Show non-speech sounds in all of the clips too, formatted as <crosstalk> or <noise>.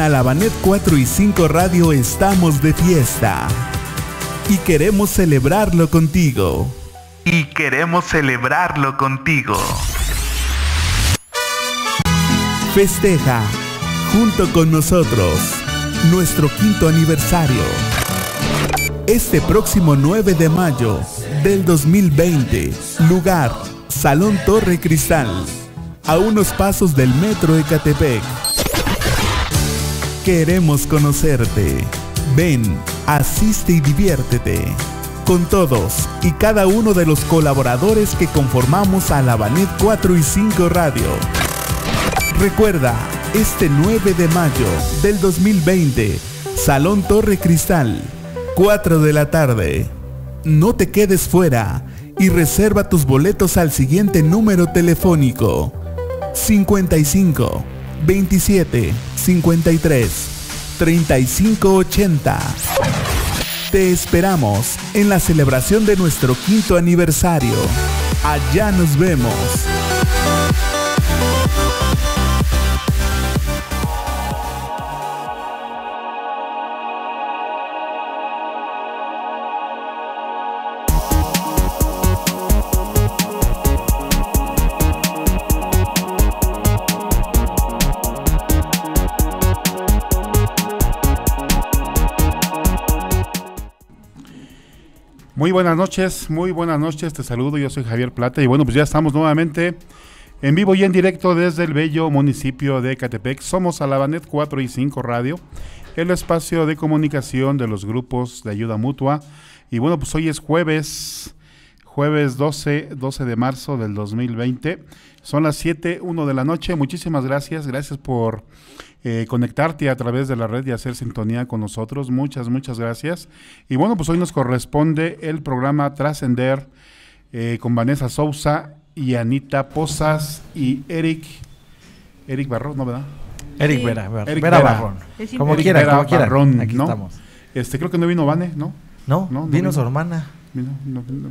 Alabanet la 4 y 5 Radio estamos de fiesta. Y queremos celebrarlo contigo. Y queremos celebrarlo contigo. Festeja, junto con nosotros, nuestro quinto aniversario. Este próximo 9 de mayo del 2020, lugar, Salón Torre Cristal, a unos pasos del Metro Ecatepec. Queremos conocerte. Ven, asiste y diviértete. Con todos y cada uno de los colaboradores que conformamos a la Banet 4 y 5 Radio. Recuerda, este 9 de mayo del 2020, Salón Torre Cristal, 4 de la tarde. No te quedes fuera y reserva tus boletos al siguiente número telefónico. 55 27 53 35 80. Te esperamos en la celebración de nuestro quinto aniversario. Allá nos vemos. buenas noches, muy buenas noches, te saludo, yo soy Javier Plata y bueno, pues ya estamos nuevamente en vivo y en directo desde el bello municipio de Catepec. Somos Alabanet 4 y 5 Radio, el espacio de comunicación de los grupos de ayuda mutua. Y bueno, pues hoy es jueves, jueves 12, 12 de marzo del 2020. Son las 7, 1 de la noche. Muchísimas gracias, gracias por eh, conectarte a través de la red y hacer sintonía con nosotros. Muchas, muchas gracias. Y bueno, pues hoy nos corresponde el programa Trascender eh, con Vanessa Sousa y Anita Posas y Eric. Eric Barrón, ¿no, verdad? Eric Vera, Vera, Barrón. Como quiera, como quiera. Este, creo que no vino Vane, ¿no? No, no, vino, su hermana. Vino,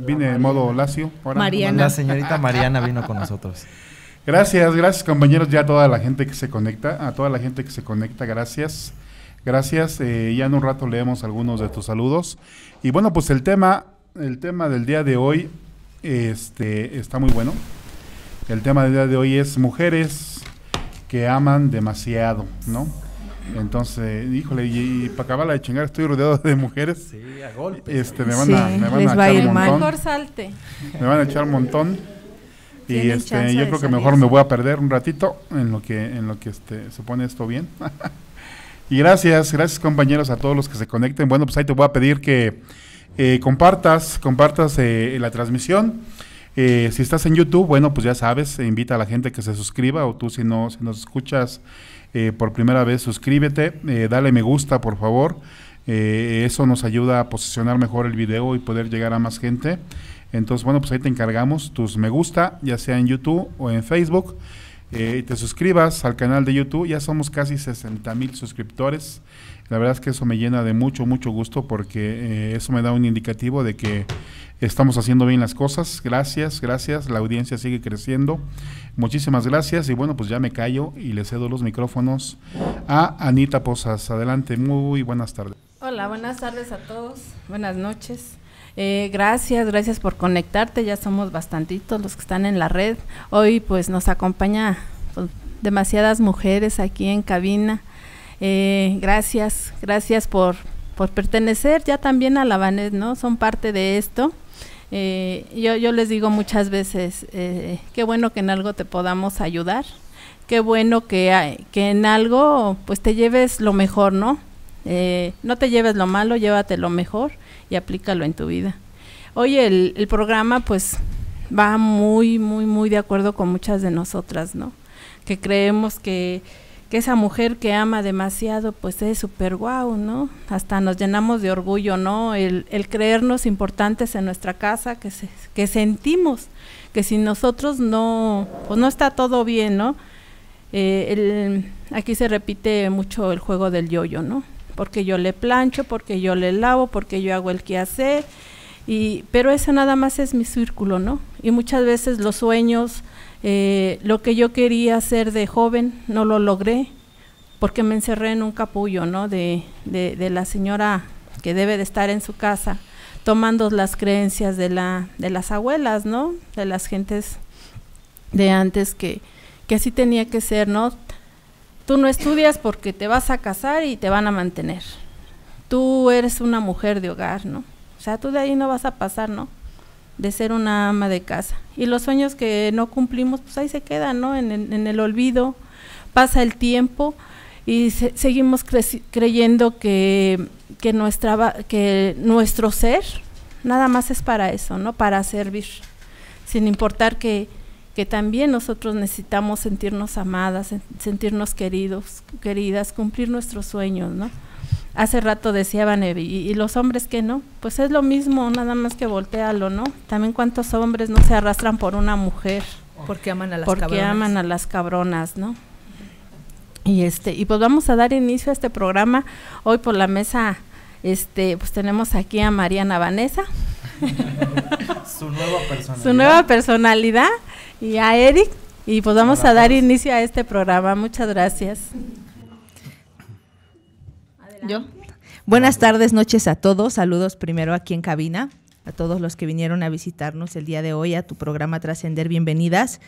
vine en modo lacio. La señorita Mariana vino con nosotros. <laughs> Gracias, gracias compañeros, ya a toda la gente que se conecta, a toda la gente que se conecta, gracias. Gracias, eh, ya en un rato leemos algunos de tus saludos. Y bueno, pues el tema, el tema del día de hoy este, está muy bueno. El tema del día de hoy es mujeres que aman demasiado, ¿no? Entonces, híjole, y, para la de chingar, estoy rodeado de mujeres. Sí, a Este, me van a, me van echar un montón. Me van a echar un montón. Y este, yo creo que mejor me voy a perder un ratito en lo que, en lo que este, se pone esto bien. <laughs> y gracias, gracias compañeros a todos los que se conecten. Bueno, pues ahí te voy a pedir que eh, compartas, compartas eh, la transmisión. Eh, si estás en YouTube, bueno, pues ya sabes, invita a la gente que se suscriba o tú si no, si nos escuchas por primera vez, suscríbete, dale me gusta, por favor. eso nos ayuda a posicionar mejor el video y poder llegar a más gente. Entonces, bueno, pues ahí te encargamos tus me gusta, ya sea en YouTube o en Facebook. Eh, y te suscribas al canal de YouTube, ya somos casi 60 mil suscriptores. La verdad es que eso me llena de mucho, mucho gusto porque eh, eso me da un indicativo de que estamos haciendo bien las cosas. Gracias, gracias. La audiencia sigue creciendo. Muchísimas gracias. Y bueno, pues ya me callo y le cedo los micrófonos a Anita Posas. Adelante, muy buenas tardes. Hola, buenas tardes a todos. Buenas noches. Eh, gracias, gracias por conectarte. Ya somos bastantitos los que están en la red. Hoy pues nos acompaña pues, demasiadas mujeres aquí en cabina. Eh, gracias, gracias por, por pertenecer ya también a la ¿no? Son parte de esto. Eh, yo, yo les digo muchas veces, qué bueno que en algo te podamos ayudar, qué bueno que, que en algo pues te lleves lo mejor, ¿no? no te lleves lo malo, llévate lo mejor y aplícalo en tu vida. Oye, el, programa pues va muy, muy, muy de acuerdo con muchas de nosotras, ¿no? Que creemos que, que esa mujer que ama demasiado pues es súper guau, ¿no? Hasta nos llenamos de orgullo, ¿no? El, creernos importantes en nuestra casa, que, se, que sentimos que si nosotros no, pues no está todo bien, ¿no? Eh, aquí se repite mucho el juego del yoyo, ¿no? porque yo le plancho, porque yo le lavo, porque yo hago el quehacer. Y, pero eso nada más es mi círculo, ¿no? Y muchas veces los sueños, eh, lo que yo quería hacer de joven, no lo logré porque me encerré en un capullo, ¿no? De, de, de la señora que debe de estar en su casa tomando las creencias de, la, de las abuelas, ¿no? De las gentes de antes que, que así tenía que ser, ¿no? Tú no estudias porque te vas a casar y te van a mantener. Tú eres una mujer de hogar, ¿no? O sea, tú de ahí no vas a pasar, ¿no? De ser una ama de casa. Y los sueños que no cumplimos, pues ahí se quedan, ¿no? En, el olvido, pasa el tiempo y seguimos creyendo que, que, nuestra, que nuestro ser nada más es para eso, ¿no? Para servir, sin importar que también nosotros necesitamos sentirnos amadas, sentirnos queridos, queridas, cumplir nuestros sueños, ¿no? Hace rato decía Vanevi, y, los hombres que no, pues es lo mismo, nada más que voltealo, ¿no? También cuántos hombres no se arrastran por una mujer. Porque aman a las porque cabronas. aman a las cabronas, ¿no? Y este, y pues vamos a dar inicio a este programa. Hoy por la mesa, este, pues tenemos aquí a Mariana Vanessa. <laughs> Su nueva personalidad. Su nueva personalidad y a Eric. Y pues vamos a dar inicio a este programa. Muchas gracias. Buenas tardes, noches a todos. Saludos primero aquí en cabina, a todos los que vinieron a visitarnos el día de hoy a tu programa Trascender. Bienvenidas.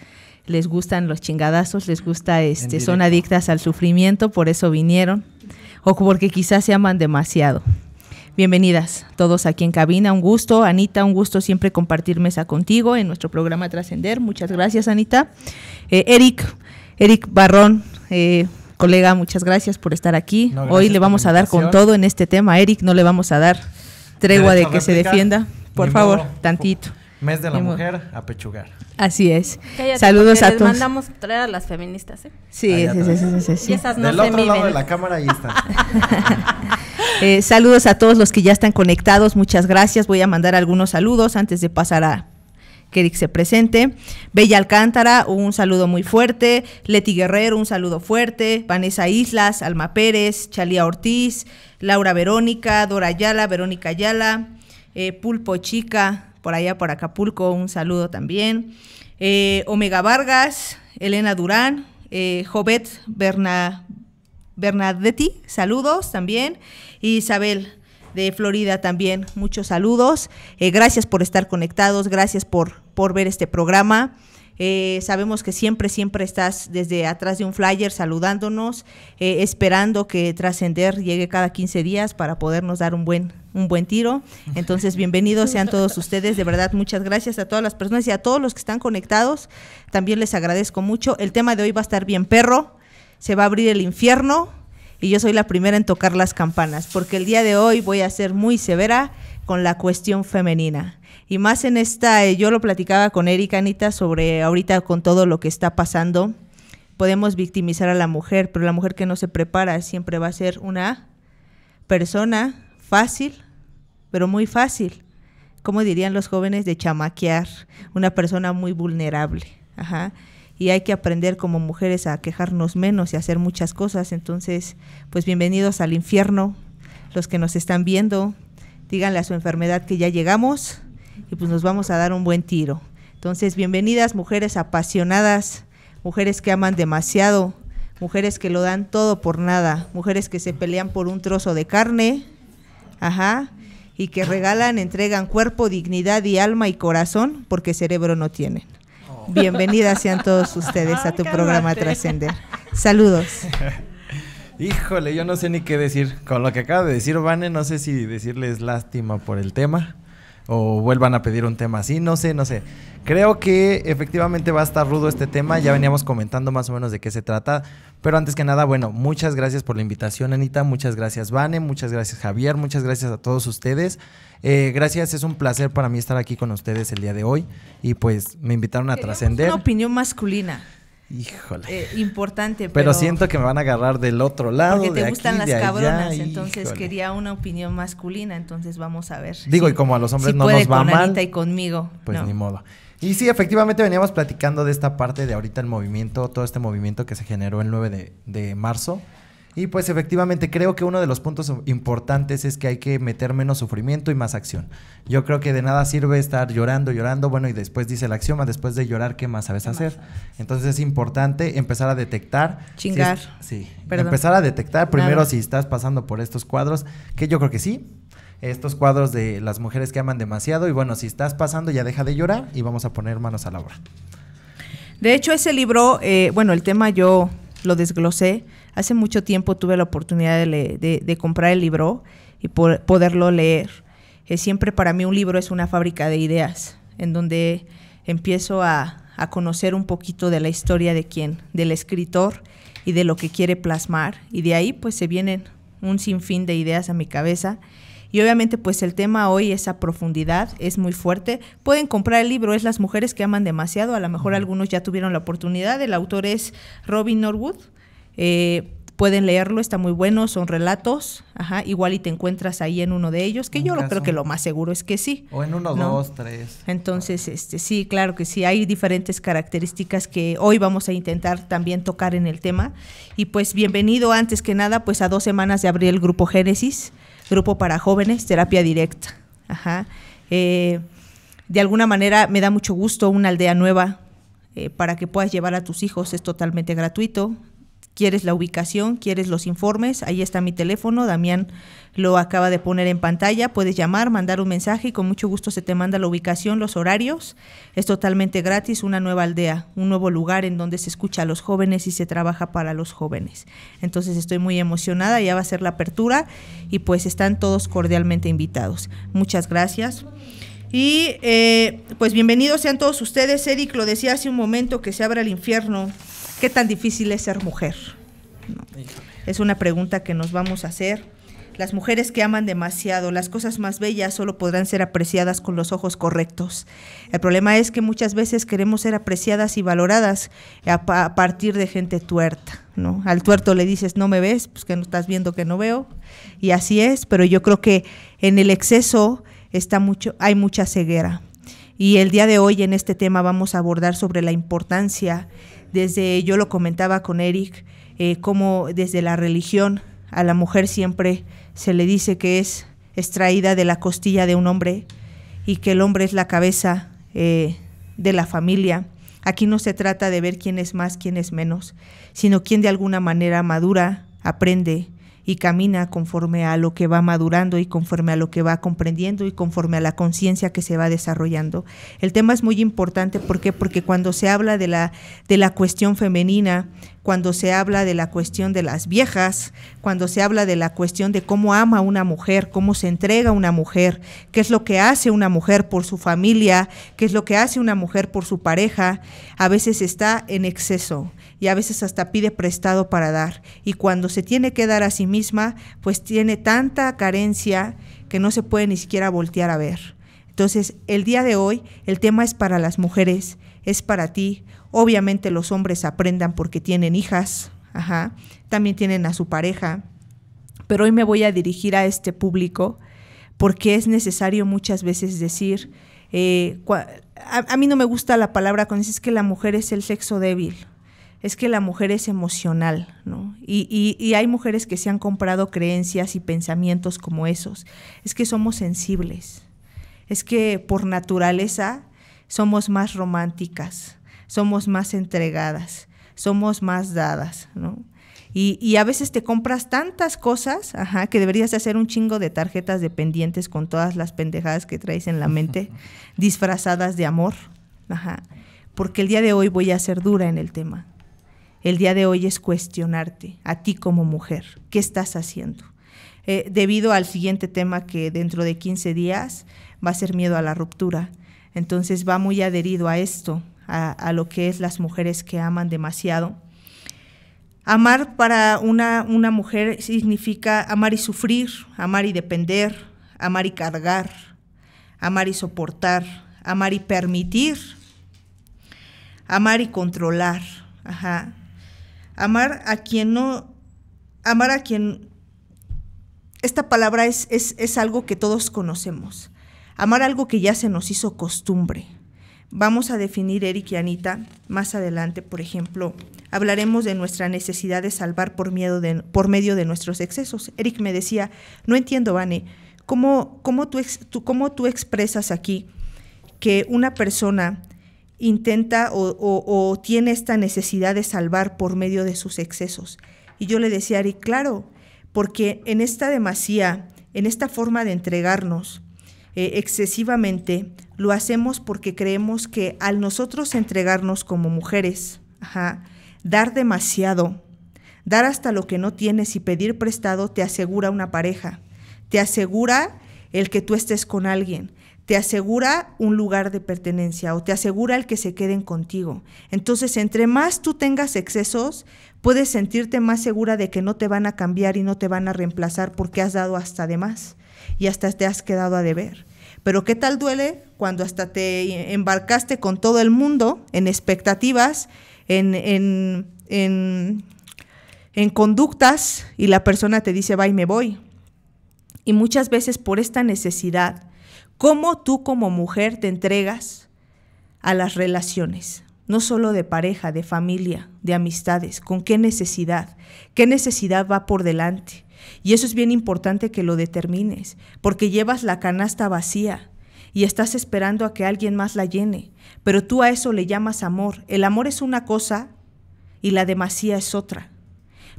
Les gustan los chingadazos, les gusta este, son adictas al sufrimiento, por eso vinieron o porque quizás se aman demasiado. Bienvenidas todos aquí en cabina. Un gusto, Anita, un gusto siempre compartir mesa contigo en nuestro programa Trascender. Muchas gracias, Anita. Eh, Eric, Eric Barrón, eh, colega, muchas gracias por estar aquí. Hoy le vamos a dar con todo en este tema, Eric. No le vamos a dar tregua de que se defienda. Por favor, tantito. Mes de la mujer a pechugar. Así es. Saludos a les mandamos traer a las feministas, ¿eh? Sí, sí, sí, sí, Y esas no Del otro de la cámara ahí están. <laughs> Eh, saludos a todos los que ya están conectados, muchas gracias. Voy a mandar algunos saludos antes de pasar a que Eric se presente. Bella Alcántara, un saludo muy fuerte. Leti Guerrero, un saludo fuerte. Vanessa Islas, Alma Pérez, Chalía Ortiz, Laura Verónica, Dora Ayala, Verónica Yala, eh, Pulpo Chica, por allá por Acapulco, un saludo también. Eh, Omega Vargas, Elena Durán, Jovet Berna, Bernadetti, saludos también. Isabel de Florida también, muchos saludos. Eh, gracias por estar conectados, gracias por, por ver este programa. Eh, sabemos que siempre, siempre estás desde atrás de un flyer saludándonos, eh, esperando que trascender llegue cada 15 días para podernos dar un buen, un buen tiro. Entonces, bienvenidos sean todos ustedes. De verdad, muchas gracias a todas las personas y a todos los que están conectados. También les agradezco mucho. El tema de hoy va a estar bien perro se va a abrir el infierno y yo soy la primera en tocar las campanas, porque el día de hoy voy a ser muy severa con la cuestión femenina. Y más en esta, eh, yo lo platicaba con Erika Anita sobre ahorita con todo lo que está pasando, podemos victimizar a la mujer, pero la mujer que no se prepara siempre va a ser una persona fácil, pero muy fácil, como dirían los jóvenes, de chamaquear, una persona muy vulnerable. Ajá y hay que aprender como mujeres a quejarnos menos y a hacer muchas cosas. Entonces, pues bienvenidos al infierno, los que nos están viendo, díganle a su enfermedad que ya llegamos y pues nos vamos a dar un buen tiro. Entonces, bienvenidas mujeres apasionadas, mujeres que aman demasiado, mujeres que lo dan todo por nada, mujeres que se pelean por un trozo de carne, ajá, y que regalan, entregan cuerpo, dignidad y alma y corazón porque cerebro no tienen. Bienvenidas sean todos ustedes a tu programa Trascender. Saludos. <laughs> Híjole, yo no sé ni qué decir. Con lo que acaba de decir Vane, no sé si decirles lástima por el tema o vuelvan a pedir un tema así, no sé, no sé. Creo que efectivamente va a estar rudo este tema, ya veníamos comentando más o menos de qué se trata, pero antes que nada, bueno, muchas gracias por la invitación, Anita. Muchas gracias, Vane. Muchas gracias, Javier. Muchas gracias a todos ustedes. Eh, gracias, es un placer para mí estar aquí con ustedes el día de hoy. Y pues me invitaron a trascender. Una opinión masculina. Híjole. Eh, importante, pero, siento que me van a agarrar del otro lado. Porque te gustan las cabronas, entonces quería una opinión masculina, entonces vamos a ver. Digo, y como a los hombres no nos va con mal. Anita y conmigo. Pues ni modo. Y sí, efectivamente veníamos platicando de esta parte de ahorita el movimiento, todo este movimiento que se generó el 9 de, marzo. Y pues efectivamente creo que uno de los puntos importantes es que hay que meter menos sufrimiento y más acción. Yo creo que de nada sirve estar llorando, llorando, bueno, y después dice el axioma, después de llorar, ¿qué más sabes hacer? Entonces es importante empezar a detectar. Chingar. sí, empezar a detectar primero si estás pasando por estos cuadros, que yo creo que sí, estos cuadros de las mujeres que aman demasiado. Y bueno, si estás pasando, ya deja de llorar y vamos a poner manos a la obra. De hecho, ese libro, eh, bueno, el tema yo lo desglosé. Hace mucho tiempo tuve la oportunidad de, comprar el libro y poderlo leer. Eh, siempre para mí un libro es una fábrica de ideas, en donde empiezo a, a conocer un poquito de la historia de quién, del escritor y de lo que quiere plasmar. Y de ahí pues se vienen un sinfín de ideas a mi cabeza y obviamente pues el tema hoy, es a profundidad, es muy fuerte. Pueden comprar el libro, es Las mujeres que aman demasiado, a lo mejor algunos ya tuvieron la oportunidad, el autor es Robin Norwood. Eh, pueden leerlo, está muy bueno, son relatos, ajá, igual y te encuentras ahí en uno de ellos, que yo creo que lo más seguro es que sí. O en uno, dos, tres. Entonces, este, sí, claro que sí, hay diferentes características que hoy vamos a intentar también tocar en el tema. Y pues bienvenido antes que nada, pues a dos semanas de abrir el grupo Génesis grupo para jóvenes, terapia directa. Ajá. Eh, de alguna manera me da mucho gusto una aldea nueva eh, para que puedas llevar a tus hijos, es totalmente gratuito, quieres la ubicación, quieres los informes, ahí está mi teléfono, Damián lo acaba de poner en pantalla, puedes llamar, mandar un mensaje y con mucho gusto se te manda la ubicación, los horarios, es totalmente gratis, una nueva aldea, un nuevo lugar en donde se escucha a los jóvenes y se trabaja para los jóvenes. Entonces estoy muy emocionada, ya va a ser la apertura y pues están todos cordialmente invitados. Muchas gracias. Y eh, pues bienvenidos sean todos ustedes, Eric lo decía hace un momento, que se abra el infierno. ¿Qué tan difícil es ser mujer? Es una pregunta que nos vamos a hacer. Las mujeres que aman demasiado, las cosas más bellas solo podrán ser apreciadas con los ojos correctos. El problema es que muchas veces queremos ser apreciadas y valoradas a, partir de gente tuerta, Al tuerto le dices, "No me ves", pues que no estás viendo que no veo, y así es, pero yo creo que en el exceso está mucho hay mucha ceguera. Y el día de hoy en este tema vamos a abordar sobre la importancia desde, yo lo comentaba con Eric, como eh, cómo desde la religión a la mujer siempre se le dice que es extraída de la costilla de un hombre y que el hombre es la cabeza eh, de la familia. Aquí no se trata de ver quién es más, quién es menos, sino quién de alguna manera madura, aprende, y camina conforme a lo que va madurando y conforme a lo que va comprendiendo y conforme a la conciencia que se va desarrollando. El tema es muy importante ¿por qué? porque cuando se habla de la, de la cuestión femenina, cuando se habla de la cuestión de las viejas, cuando se habla de la cuestión de cómo ama una mujer, cómo se entrega una mujer, qué es lo que hace una mujer por su familia, qué es lo que hace una mujer por su pareja, a veces está en exceso y a veces hasta pide prestado para dar. Y cuando se tiene que dar a sí misma, pues tiene tanta carencia que no se puede ni siquiera voltear a ver. Entonces, el día de hoy, el tema es para las mujeres, es para ti. Obviamente los hombres aprendan porque tienen hijas, también tienen a su pareja, pero hoy me voy a dirigir a este público porque es necesario muchas veces decir, eh, a, a, mí no me gusta la palabra cuando dices que la mujer es el sexo débil es que la mujer es emocional, ¿no? Y, hay mujeres que se han comprado creencias y pensamientos como esos. Es que somos sensibles, es que por naturaleza somos más románticas, somos más entregadas, somos más dadas, ¿no? Y, a veces te compras tantas cosas ajá, que deberías hacer un chingo de tarjetas de pendientes con todas las pendejadas que traes en la mente, <laughs> disfrazadas de amor. Ajá, porque el día de hoy voy a ser dura en el tema el día de hoy es cuestionarte a ti como mujer, ¿qué estás haciendo? Eh, debido al siguiente tema que dentro de 15 días va a ser miedo a la ruptura. Entonces va muy adherido a esto, a, lo que es las mujeres que aman demasiado. Amar para una, una mujer significa amar y sufrir, amar y depender, amar y cargar, amar y soportar, amar y permitir, amar y controlar. Ajá amar a quien no, amar a quien, esta palabra es, es, algo que todos conocemos, amar algo que ya se nos hizo costumbre. Vamos a definir, Eric y Anita, más adelante, por ejemplo, hablaremos de nuestra necesidad de salvar por, miedo de, por medio de nuestros excesos. Eric me decía, no entiendo, Vane, ¿cómo, cómo, tú, cómo tú expresas aquí que una persona intenta o, tiene esta necesidad de salvar por medio de sus excesos. Y yo le decía Ari, claro, porque en esta demasía, en esta forma de entregarnos eh, excesivamente, lo hacemos porque creemos que al nosotros entregarnos como mujeres, dar demasiado, dar hasta lo que no tienes y pedir prestado te asegura una pareja, te asegura el que tú estés con alguien, te asegura un lugar de pertenencia o te asegura el que se queden contigo. Entonces, entre más tú tengas excesos, puedes sentirte más segura de que no te van a cambiar y no te van a reemplazar porque has dado hasta de más y hasta te has quedado a deber. Pero ¿qué tal duele cuando hasta te embarcaste con todo el mundo en expectativas, en, en, en, conductas y la persona te dice, va y me voy? Y muchas veces por esta necesidad, cómo tú como mujer te entregas a las relaciones, no solo de pareja, de familia, de amistades, con qué necesidad, qué necesidad va por delante. Y eso es bien importante que lo determines, porque llevas la canasta vacía y estás esperando a que alguien más la llene, pero tú a eso le llamas amor. El amor es una cosa y la demasía es otra,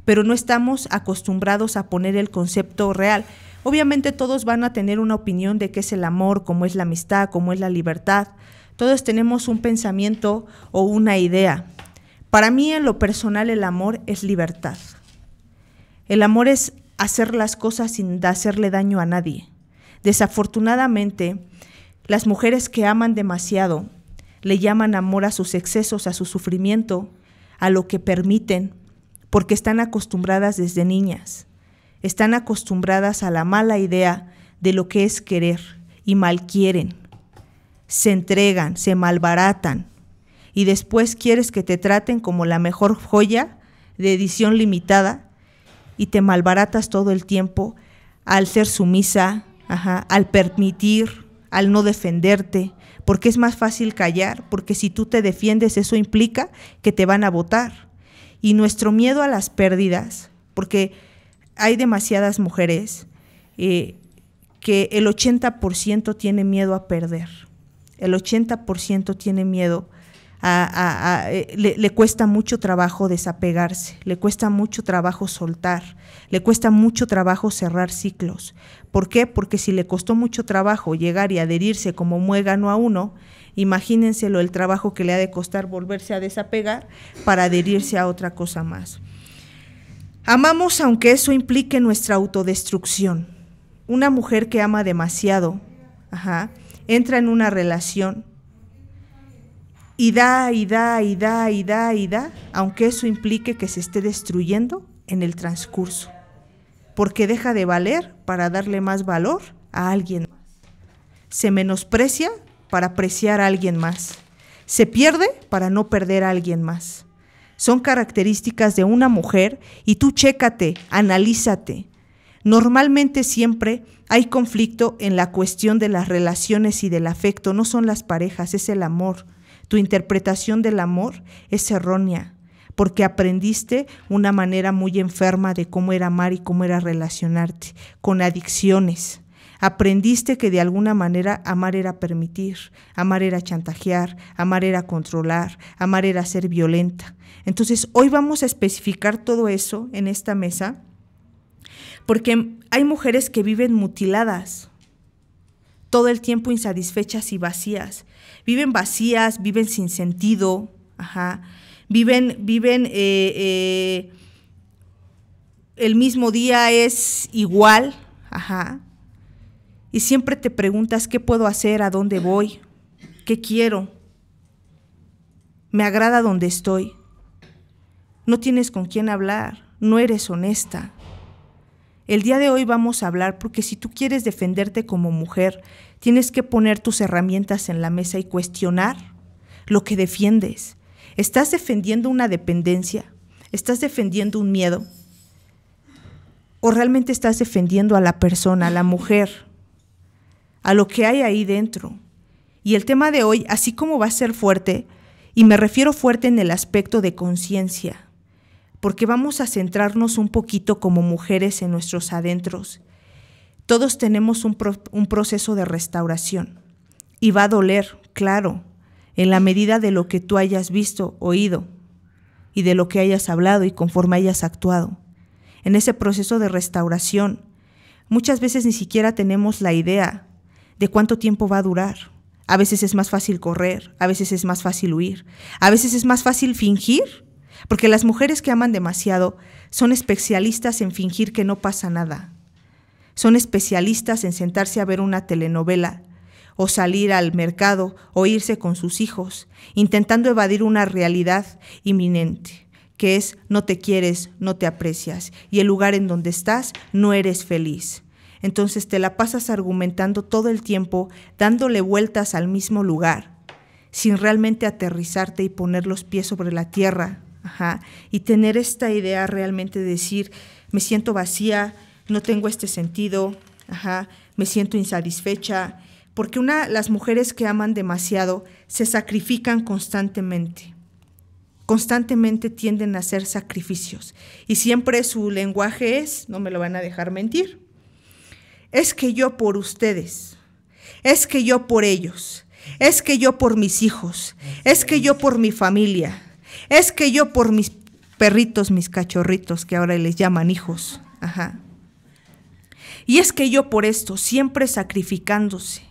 pero no estamos acostumbrados a poner el concepto real. Obviamente todos van a tener una opinión de qué es el amor, cómo es la amistad, cómo es la libertad. Todos tenemos un pensamiento o una idea. Para mí en lo personal el amor es libertad. El amor es hacer las cosas sin hacerle daño a nadie. Desafortunadamente, las mujeres que aman demasiado le llaman amor a sus excesos, a su sufrimiento, a lo que permiten, porque están acostumbradas desde niñas están acostumbradas a la mala idea de lo que es querer y malquieren. Se entregan, se malbaratan y después quieres que te traten como la mejor joya de edición limitada y te malbaratas todo el tiempo al ser sumisa, al permitir, al no defenderte, porque es más fácil callar, porque si tú te defiendes eso implica que te van a votar. Y nuestro miedo a las pérdidas, porque hay demasiadas mujeres eh, que el 80% tiene miedo a perder, el 80% tiene miedo a, eh, le, cuesta mucho trabajo desapegarse, le cuesta mucho trabajo soltar, le cuesta mucho trabajo cerrar ciclos. ¿Por qué? Porque si le costó mucho trabajo llegar y adherirse como muégano a uno, imagínenselo el trabajo que le ha de costar volverse a desapegar para adherirse a otra cosa más. Amamos aunque eso implique nuestra autodestrucción. Una mujer que ama demasiado, entra en una relación y da, y da, y da, y da, y da, aunque eso implique que se esté destruyendo en el transcurso, porque deja de valer para darle más valor a alguien más. Se menosprecia para apreciar a alguien más. Se pierde para no perder a alguien más son características de una mujer y tú chécate, analízate. Normalmente siempre hay conflicto en la cuestión de las relaciones y del afecto, no son las parejas, es el amor. Tu interpretación del amor es errónea, porque aprendiste una manera muy enferma de cómo era amar y cómo era relacionarte, con adicciones, Aprendiste que de alguna manera amar era permitir, amar era chantajear, amar era controlar, amar era ser violenta. Entonces hoy vamos a especificar todo eso en esta mesa porque hay mujeres que viven mutiladas, todo el tiempo insatisfechas y vacías. Viven vacías, viven sin sentido, ajá. viven, viven, eh, eh, el mismo día es igual, ajá y siempre te preguntas qué puedo hacer, a dónde voy, qué quiero. Me agrada donde estoy. No tienes con quién hablar, no eres honesta. El día de hoy vamos a hablar porque si tú quieres defenderte como mujer, tienes que poner tus herramientas en la mesa y cuestionar lo que defiendes. ¿Estás defendiendo una dependencia? ¿Estás defendiendo un miedo? ¿O realmente estás defendiendo a la persona, a la mujer? a lo que hay ahí dentro. Y el tema de hoy, así como va a ser fuerte, y me refiero fuerte en el aspecto de conciencia, porque vamos a centrarnos un poquito como mujeres en nuestros adentros. Todos tenemos un, proceso de restauración y va a doler, claro, en la medida de lo que tú hayas visto, oído y de lo que hayas hablado y conforme hayas actuado. En ese proceso de restauración, muchas veces ni siquiera tenemos la idea de cuánto tiempo va a durar. A veces es más fácil correr, a veces es más fácil huir, a veces es más fácil fingir, porque las mujeres que aman demasiado son especialistas en fingir que no pasa nada. Son especialistas en sentarse a ver una telenovela, o salir al mercado, o irse con sus hijos, intentando evadir una realidad inminente, que es no te quieres, no te aprecias, y el lugar en donde estás no eres feliz. Entonces te la pasas argumentando todo el tiempo, dándole vueltas al mismo lugar, sin realmente aterrizarte y poner los pies sobre la tierra. Ajá. Y tener esta idea realmente de decir, me siento vacía, no tengo este sentido, me siento insatisfecha. Porque una, las mujeres que aman demasiado se sacrifican constantemente constantemente tienden a hacer sacrificios. Y siempre su lenguaje es, no me lo van a dejar mentir, es que yo por ustedes, es que yo por ellos, es que yo por mis hijos, es que yo por mi familia, es que yo por mis perritos, mis cachorritos que ahora les llaman hijos. Ajá. Y es que yo por esto, siempre sacrificándose.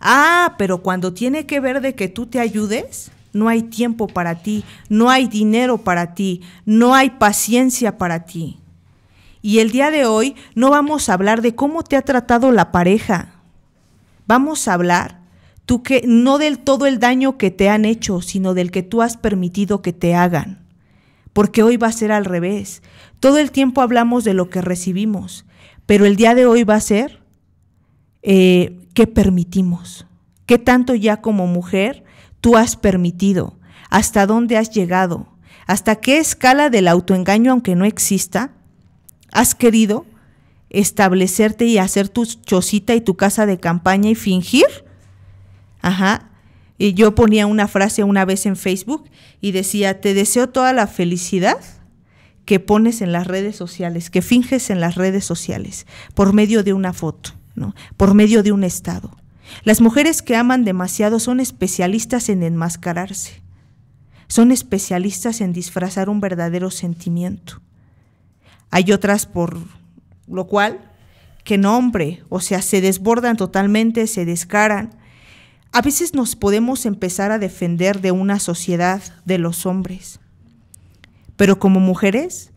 Ah, pero cuando tiene que ver de que tú te ayudes, no hay tiempo para ti, no hay dinero para ti, no hay paciencia para ti. Y el día de hoy no vamos a hablar de cómo te ha tratado la pareja. Vamos a hablar tú que no del todo el daño que te han hecho, sino del que tú has permitido que te hagan. Porque hoy va a ser al revés. Todo el tiempo hablamos de lo que recibimos, pero el día de hoy va a ser eh, qué permitimos, qué tanto ya como mujer tú has permitido, hasta dónde has llegado, hasta qué escala del autoengaño, aunque no exista, has querido establecerte y hacer tu chocita y tu casa de campaña y fingir. Ajá. Y yo ponía una frase una vez en Facebook y decía, te deseo toda la felicidad que pones en las redes sociales, que finges en las redes sociales, por medio de una foto, por medio de un estado. Las mujeres que aman demasiado son especialistas en enmascararse, son especialistas en disfrazar un verdadero sentimiento hay otras por lo cual que no, hombre, o sea, se desbordan totalmente, se descaran. A veces nos podemos empezar a defender de una sociedad de los hombres, pero como mujeres,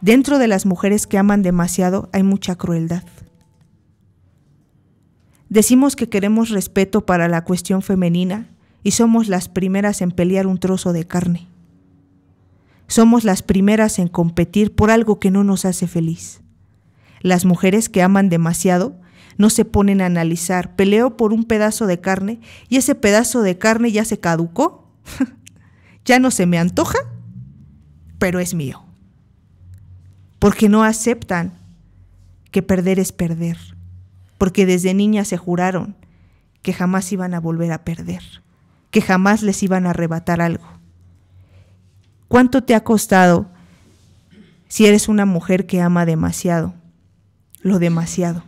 dentro de las mujeres que aman demasiado hay mucha crueldad. Decimos que queremos respeto para la cuestión femenina y somos las primeras en pelear un trozo de carne. Somos las primeras en competir por algo que no nos hace feliz. Las mujeres que aman demasiado no se ponen a analizar, peleo por un pedazo de carne y ese pedazo de carne ya se caducó, <laughs> ya no se me antoja, pero es mío. Porque no aceptan que perder es perder, porque desde niña se juraron que jamás iban a volver a perder, que jamás les iban a arrebatar algo. ¿Cuánto te ha costado si eres una mujer que ama demasiado? Lo demasiado.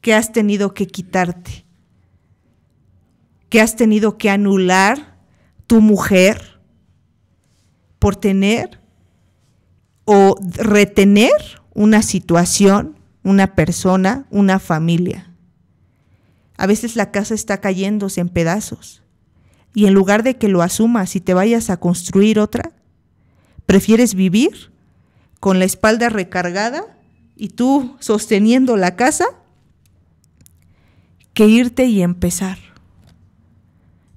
¿Qué has tenido que quitarte? ¿Qué has tenido que anular tu mujer por tener o retener una situación, una persona, una familia? A veces la casa está cayéndose en pedazos y en lugar de que lo asumas y te vayas a construir otra, prefieres vivir con la espalda recargada y tú sosteniendo la casa que irte y empezar.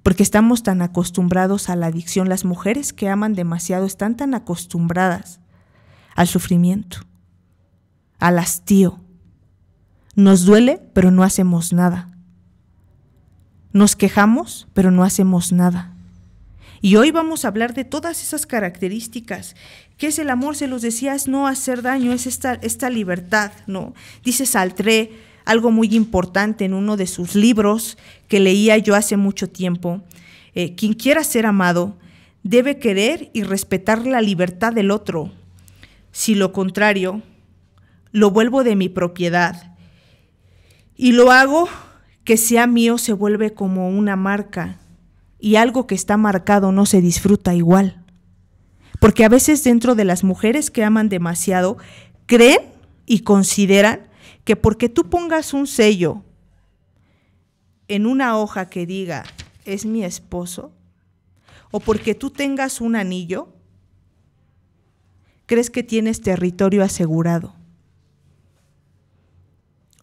Porque estamos tan acostumbrados a la adicción, las mujeres que aman demasiado están tan acostumbradas al sufrimiento, al hastío. Nos duele, pero no hacemos nada. Nos quejamos, pero no hacemos nada. Y hoy vamos a hablar de todas esas características. ¿Qué es el amor? Se los decía, es no hacer daño, es esta, esta libertad, ¿no? Dice Saltré algo muy importante en uno de sus libros que leía yo hace mucho tiempo. Eh, quien quiera ser amado debe querer y respetar la libertad del otro. Si lo contrario, lo vuelvo de mi propiedad y lo hago que sea mío se vuelve como una marca y algo que está marcado no se disfruta igual. Porque a veces dentro de las mujeres que aman demasiado, creen y consideran que porque tú pongas un sello en una hoja que diga, es mi esposo, o porque tú tengas un anillo, crees que tienes territorio asegurado.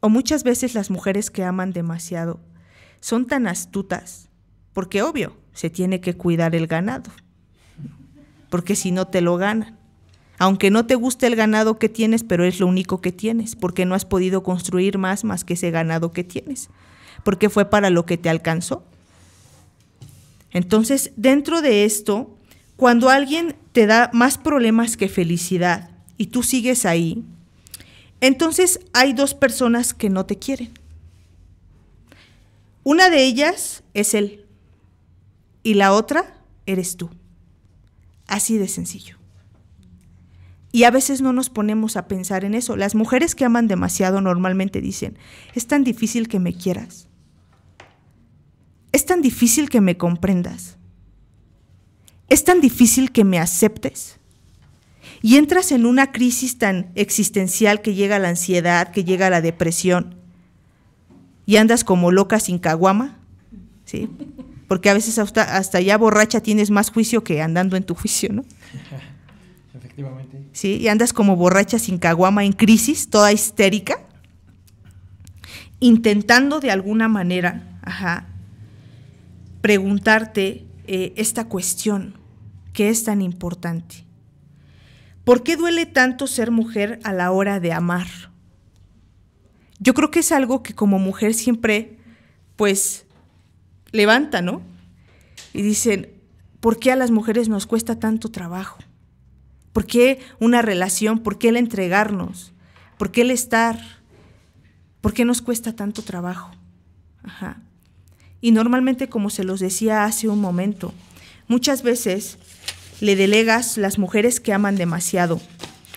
O muchas veces las mujeres que aman demasiado son tan astutas, porque obvio, se tiene que cuidar el ganado, porque si no te lo ganan. Aunque no te guste el ganado que tienes, pero es lo único que tienes, porque no has podido construir más más que ese ganado que tienes, porque fue para lo que te alcanzó. Entonces, dentro de esto, cuando alguien te da más problemas que felicidad y tú sigues ahí, entonces hay dos personas que no te quieren. Una de ellas es él y la otra eres tú. Así de sencillo. Y a veces no nos ponemos a pensar en eso. Las mujeres que aman demasiado normalmente dicen, es tan difícil que me quieras. Es tan difícil que me comprendas. Es tan difícil que me aceptes y entras en una crisis tan existencial que llega la ansiedad, que llega a la depresión, y andas como loca sin caguama, ¿sí? Porque a veces hasta, ya borracha tienes más juicio que andando en tu juicio, ¿no? <laughs> Efectivamente. Sí, y andas como borracha sin caguama en crisis, toda histérica, intentando de alguna manera, ajá, preguntarte eh, esta cuestión que es tan importante. ¿Por qué duele tanto ser mujer a la hora de amar? Yo creo que es algo que como mujer siempre, pues, levanta, ¿no? Y dicen, ¿por qué a las mujeres nos cuesta tanto trabajo? ¿Por qué una relación? ¿Por qué el entregarnos? ¿Por qué el estar? ¿Por qué nos cuesta tanto trabajo? Ajá. Y normalmente, como se los decía hace un momento, muchas veces le delegas las mujeres que aman demasiado.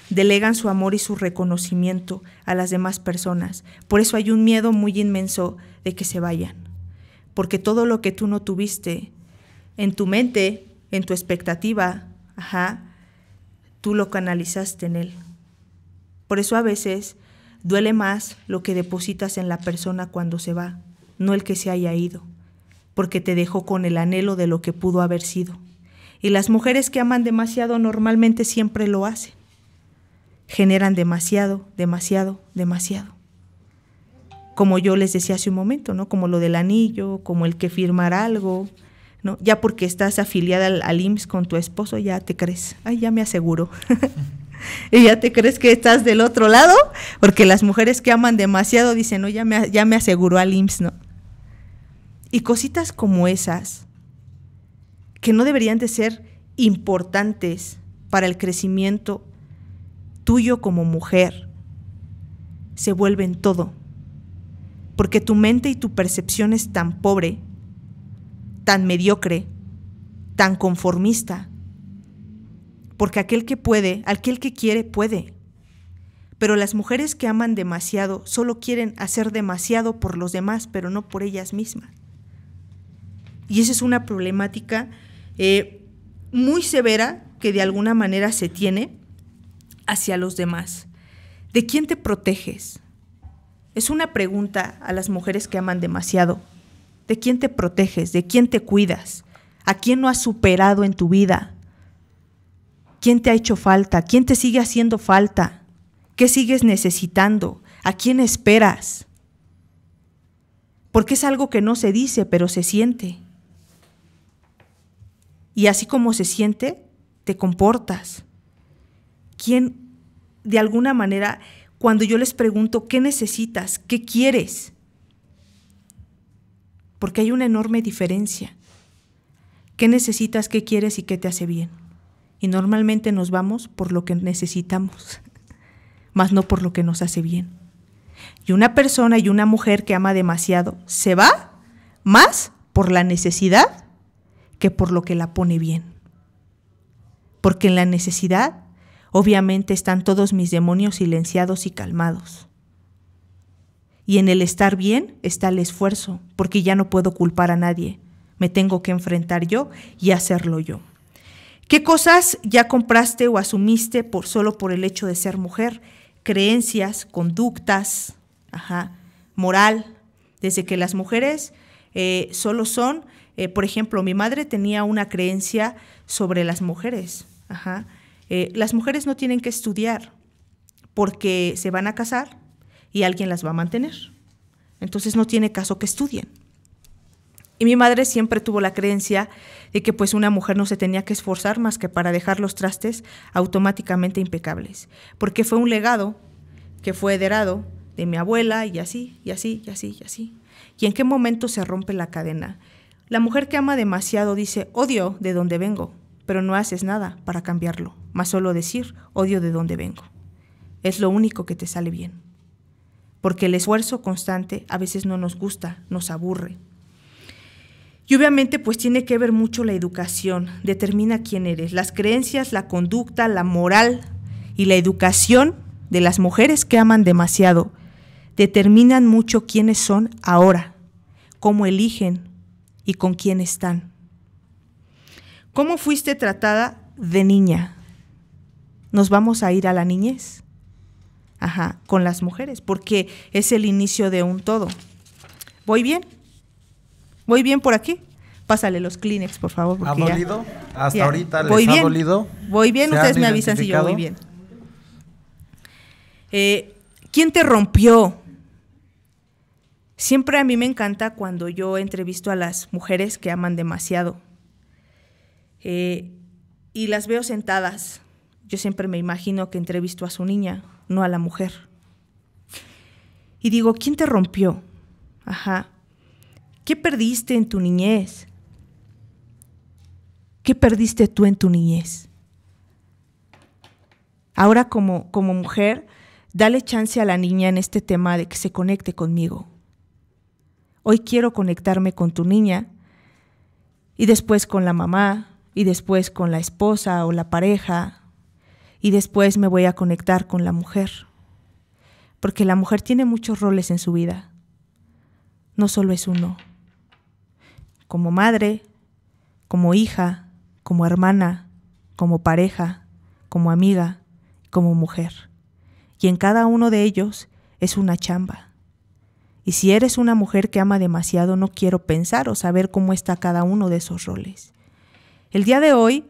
Delegan su amor y su reconocimiento a las demás personas. Por eso hay un miedo muy inmenso de que se vayan. Porque todo lo que tú no tuviste en tu mente, en tu expectativa, ajá, tú lo canalizaste en él. Por eso a veces duele más lo que depositas en la persona cuando se va, no el que se haya ido, porque te dejó con el anhelo de lo que pudo haber sido. Y las mujeres que aman demasiado normalmente siempre lo hacen. Generan demasiado, demasiado, demasiado. Como yo les decía hace un momento, ¿no? Como lo del anillo, como el que firmar algo, ¿no? Ya porque estás afiliada al, IMSS con tu esposo, ya te crees. Ay, ya me aseguro. <laughs> y ya te crees que estás del otro lado, porque las mujeres que aman demasiado dicen, no, ya me, ya me aseguró al IMSS, ¿no? Y cositas como esas que no deberían de ser importantes para el crecimiento tuyo como mujer, se vuelven todo. Porque tu mente y tu percepción es tan pobre, tan mediocre, tan conformista. Porque aquel que puede, aquel que quiere, puede. Pero las mujeres que aman demasiado solo quieren hacer demasiado por los demás, pero no por ellas mismas. Y esa es una problemática eh, muy severa que de alguna manera se tiene hacia los demás. ¿De quién te proteges? Es una pregunta a las mujeres que aman demasiado. ¿De quién te proteges? ¿De quién te cuidas? ¿A quién no has superado en tu vida? ¿Quién te ha hecho falta? ¿Quién te sigue haciendo falta? ¿Qué sigues necesitando? ¿A quién esperas? Porque es algo que no se dice, pero se siente y así como se siente, te comportas. ¿Quién, de alguna manera, cuando yo les pregunto, ¿qué necesitas? ¿Qué quieres? Porque hay una enorme diferencia. ¿Qué necesitas? ¿Qué quieres? ¿Y qué te hace bien? Y normalmente nos vamos por lo que necesitamos, <laughs> más no por lo que nos hace bien. Y una persona y una mujer que ama demasiado se va más por la necesidad que por lo que la pone bien. Porque en la necesidad, obviamente, están todos mis demonios silenciados y calmados. Y en el estar bien está el esfuerzo, porque ya no puedo culpar a nadie. Me tengo que enfrentar yo y hacerlo yo. ¿Qué cosas ya compraste o asumiste por solo por el hecho de ser mujer? Creencias, conductas, moral, desde que las mujeres eh, solo son eh, por ejemplo, mi madre tenía una creencia sobre las mujeres. Eh, las mujeres no tienen que estudiar porque se van a casar y alguien las va a mantener. Entonces no tiene caso que estudien. Y mi madre siempre tuvo la creencia de que pues una mujer no se tenía que esforzar más que para dejar los trastes automáticamente impecables, porque fue un legado que fue heredado de mi abuela y así, y así, y así, y así. ¿Y en qué momento se rompe la cadena? La mujer que ama demasiado dice, odio de donde vengo, pero no haces nada para cambiarlo, más solo decir, odio de donde vengo. Es lo único que te sale bien. Porque el esfuerzo constante a veces no nos gusta, nos aburre. Y obviamente pues tiene que ver mucho la educación, determina quién eres, las creencias, la conducta, la moral y la educación de las mujeres que aman demasiado determinan mucho quiénes son ahora, cómo eligen y con quién están. ¿Cómo fuiste tratada de niña? Nos vamos a ir a la niñez. Ajá, con las mujeres, porque es el inicio de un todo. ¿Voy bien? ¿Voy bien por aquí? Pásale los Kleenex, por favor. ¿Ha dolido? ¿Hasta ahorita les voy ha bien? Voy bien, ustedes me avisan si yo voy bien. Eh, ¿Quién te rompió? Siempre a mí me encanta cuando yo entrevisto a las mujeres que aman demasiado eh, y las veo sentadas. Yo siempre me imagino que entrevisto a su niña, no a la mujer. Y digo, ¿quién te rompió? Ajá. ¿Qué perdiste en tu niñez? ¿Qué perdiste tú en tu niñez? Ahora como mujer, dale chance a la niña en este tema de que se conecte conmigo hoy quiero conectarme con tu niña, y después con la mamá, y después con la esposa o la pareja, y después me voy a conectar con la mujer. Porque la mujer tiene muchos roles en su vida, no solo es uno. Como madre, como hija, como hermana, como pareja, como amiga, como mujer. Y en cada uno de ellos es una chamba. Y si eres una mujer que ama demasiado, no quiero pensar o saber cómo está cada uno de esos roles. El día de hoy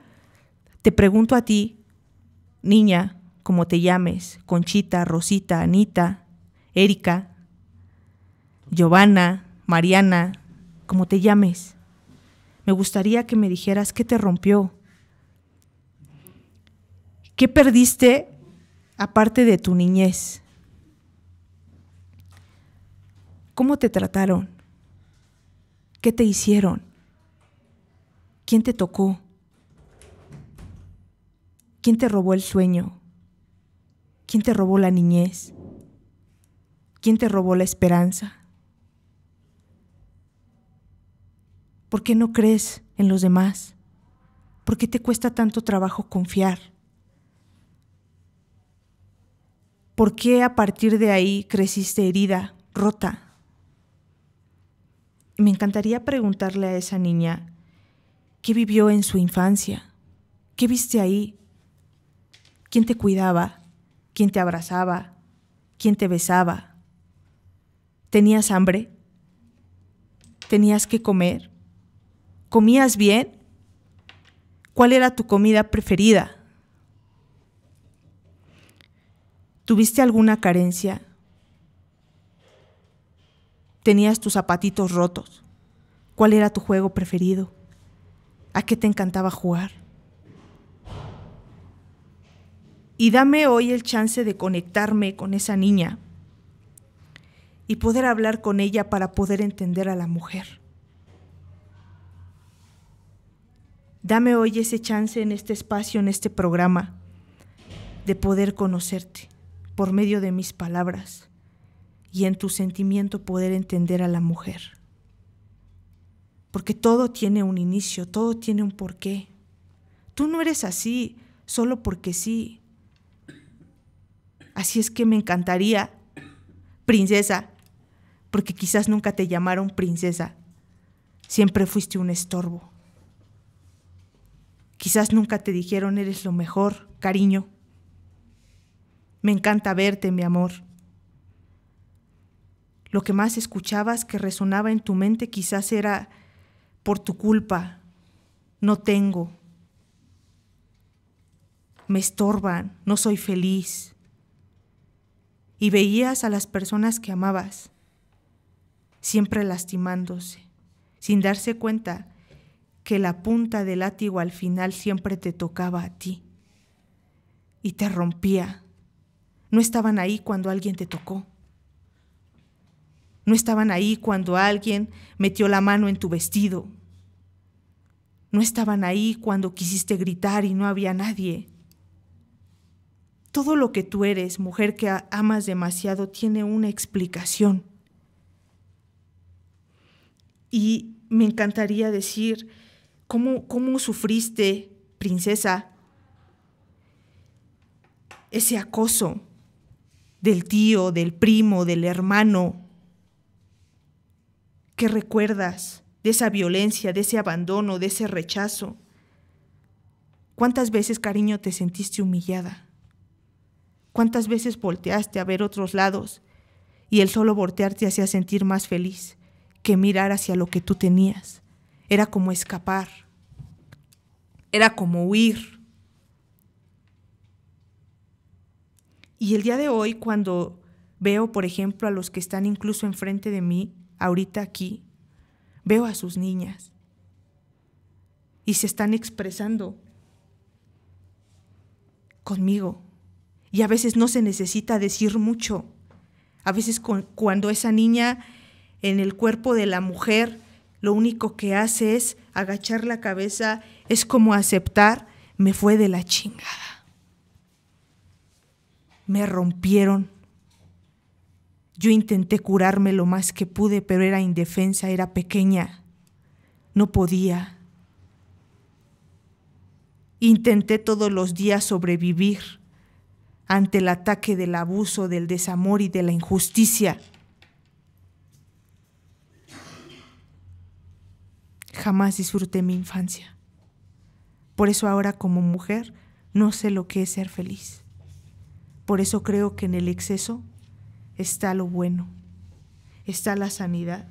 te pregunto a ti, niña, como te llames, Conchita, Rosita, Anita, Erika, Giovanna, Mariana, como te llames. Me gustaría que me dijeras qué te rompió, qué perdiste aparte de tu niñez. ¿Cómo te trataron? ¿Qué te hicieron? ¿Quién te tocó? ¿Quién te robó el sueño? ¿Quién te robó la niñez? ¿Quién te robó la esperanza? ¿Por qué no crees en los demás? ¿Por qué te cuesta tanto trabajo confiar? ¿Por qué a partir de ahí creciste herida, rota? me encantaría preguntarle a esa niña qué vivió en su infancia, qué viste ahí, quién te cuidaba, quién te abrazaba, quién te besaba. ¿Tenías hambre? ¿Tenías que comer? ¿Comías bien? ¿Cuál era tu comida preferida? ¿Tuviste alguna carencia? tenías tus zapatitos rotos? ¿Cuál era tu juego preferido? ¿A qué te encantaba jugar? Y dame hoy el chance de conectarme con esa niña y poder hablar con ella para poder entender a la mujer. Dame hoy ese chance en este espacio, en este programa, de poder conocerte por medio de mis palabras y en tu sentimiento poder entender a la mujer. Porque todo tiene un inicio, todo tiene un porqué. Tú no eres así solo porque sí. Así es que me encantaría, princesa, porque quizás nunca te llamaron princesa. Siempre fuiste un estorbo. Quizás nunca te dijeron eres lo mejor, cariño. Me encanta verte, mi amor. Lo que más escuchabas que resonaba en tu mente quizás era por tu culpa, no tengo, me estorban, no soy feliz. Y veías a las personas que amabas, siempre lastimándose, sin darse cuenta que la punta del látigo al final siempre te tocaba a ti y te rompía. No estaban ahí cuando alguien te tocó no estaban ahí cuando alguien metió la mano en tu vestido. No estaban ahí cuando quisiste gritar y no había nadie. Todo lo que tú eres, mujer que amas demasiado, tiene una explicación. Y me encantaría decir, ¿cómo, cómo sufriste, princesa, ese acoso del tío, del primo, del hermano, ¿Qué recuerdas de esa violencia, de ese abandono, de ese rechazo? ¿Cuántas veces, cariño, te sentiste humillada? ¿Cuántas veces volteaste a ver otros lados y el solo voltearte hacía sentir más feliz que mirar hacia lo que tú tenías? Era como escapar, era como huir. Y el día de hoy, cuando veo, por ejemplo, a los que están incluso enfrente de mí, ahorita aquí, veo a sus niñas y se están expresando conmigo. Y a veces no se necesita decir mucho. A veces cuando esa niña en el cuerpo de la mujer lo único que hace es agachar la cabeza, es como aceptar, me fue de la chingada. Me rompieron yo intenté curarme lo más que pude, pero era indefensa, era pequeña. No podía. Intenté todos los días sobrevivir ante el ataque del abuso, del desamor y de la injusticia. Jamás disfruté mi infancia. Por eso ahora como mujer no sé lo que es ser feliz. Por eso creo que en el exceso está lo bueno, está la sanidad.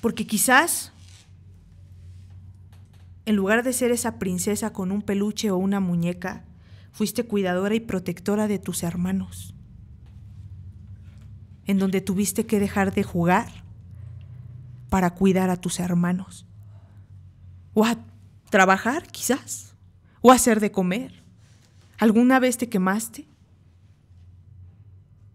Porque quizás, en lugar de ser esa princesa con un peluche o una muñeca, fuiste cuidadora y protectora de tus hermanos, en donde tuviste que dejar de jugar para cuidar a tus hermanos, o a trabajar quizás, o hacer de comer. ¿Alguna vez te quemaste?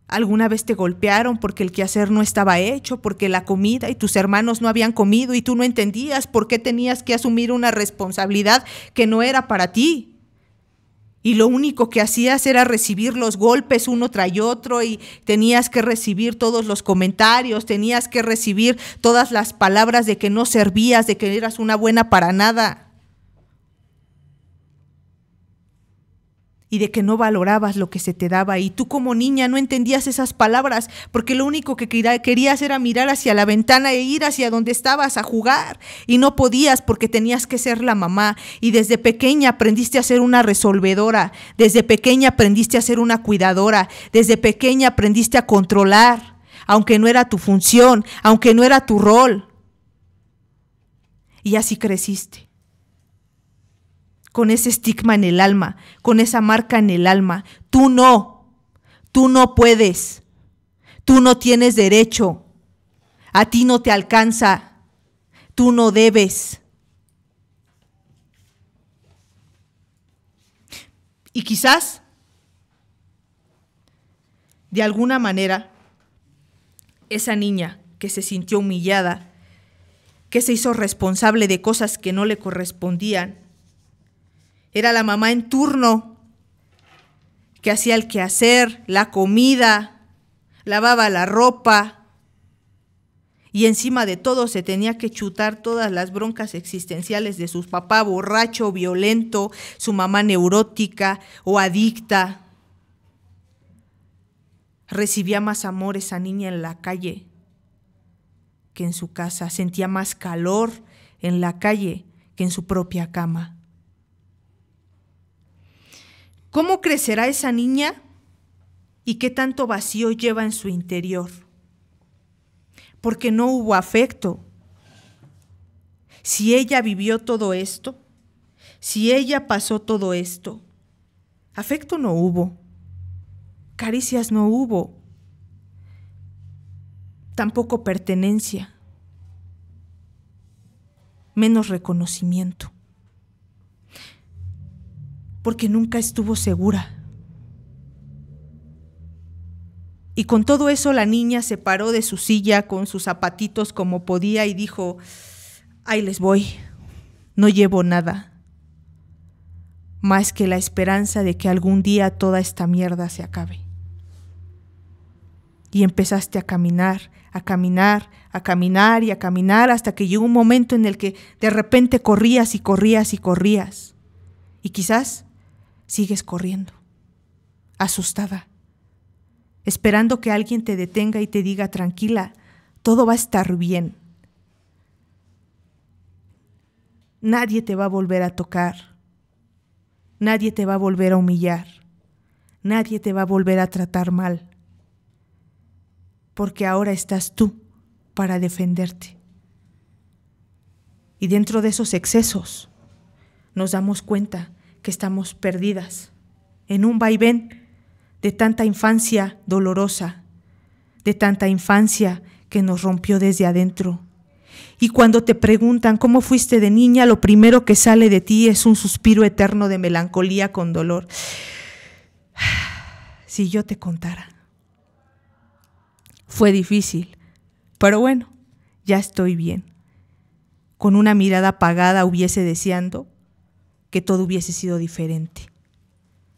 alguna vez te golpearon porque el quehacer no estaba hecho, porque la comida y tus hermanos no habían comido y tú no entendías por qué tenías que asumir una responsabilidad que no era para ti. Y lo único que hacías era recibir los golpes uno tras otro y tenías que recibir todos los comentarios, tenías que recibir todas las palabras de que no servías, de que eras una buena para nada. y de que no valorabas lo que se te daba y tú como niña no entendías esas palabras porque lo único que querías era mirar hacia la ventana e ir hacia donde estabas a jugar y no podías porque tenías que ser la mamá y desde pequeña aprendiste a ser una resolvedora, desde pequeña aprendiste a ser una cuidadora, desde pequeña aprendiste a controlar, aunque no era tu función, aunque no era tu rol. Y así creciste con ese estigma en el alma, con esa marca en el alma. Tú no, tú no puedes, tú no tienes derecho, a ti no te alcanza, tú no debes. Y quizás, de alguna manera, esa niña que se sintió humillada, que se hizo responsable de cosas que no le correspondían, era la mamá en turno que hacía el quehacer, la comida, lavaba la ropa y encima de todo se tenía que chutar todas las broncas existenciales de su papá borracho, violento, su mamá neurótica o adicta. Recibía más amor esa niña en la calle que en su casa, sentía más calor en la calle que en su propia cama. ¿Cómo crecerá esa niña y qué tanto vacío lleva en su interior? Porque no hubo afecto. Si ella vivió todo esto, si ella pasó todo esto, afecto no hubo, caricias no hubo, tampoco pertenencia, menos reconocimiento porque nunca estuvo segura. Y con todo eso la niña se paró de su silla con sus zapatitos como podía y dijo, ahí les voy, no llevo nada, más que la esperanza de que algún día toda esta mierda se acabe. Y empezaste a caminar, a caminar, a caminar y a caminar hasta que llegó un momento en el que de repente corrías y corrías y corrías. Y quizás sigues corriendo, asustada, esperando que alguien te detenga y te diga, tranquila, todo va a estar bien. Nadie te va a volver a tocar, nadie te va a volver a humillar, nadie te va a volver a tratar mal, porque ahora estás tú para defenderte. Y dentro de esos excesos nos damos cuenta que estamos perdidas en un vaivén de tanta infancia dolorosa, de tanta infancia que nos rompió desde adentro. Y cuando te preguntan cómo fuiste de niña, lo primero que sale de ti es un suspiro eterno de melancolía con dolor. <sighs> Si yo te contara. Fue difícil, pero bueno, ya estoy bien. Con una mirada apagada hubiese deseando que todo hubiese sido diferente.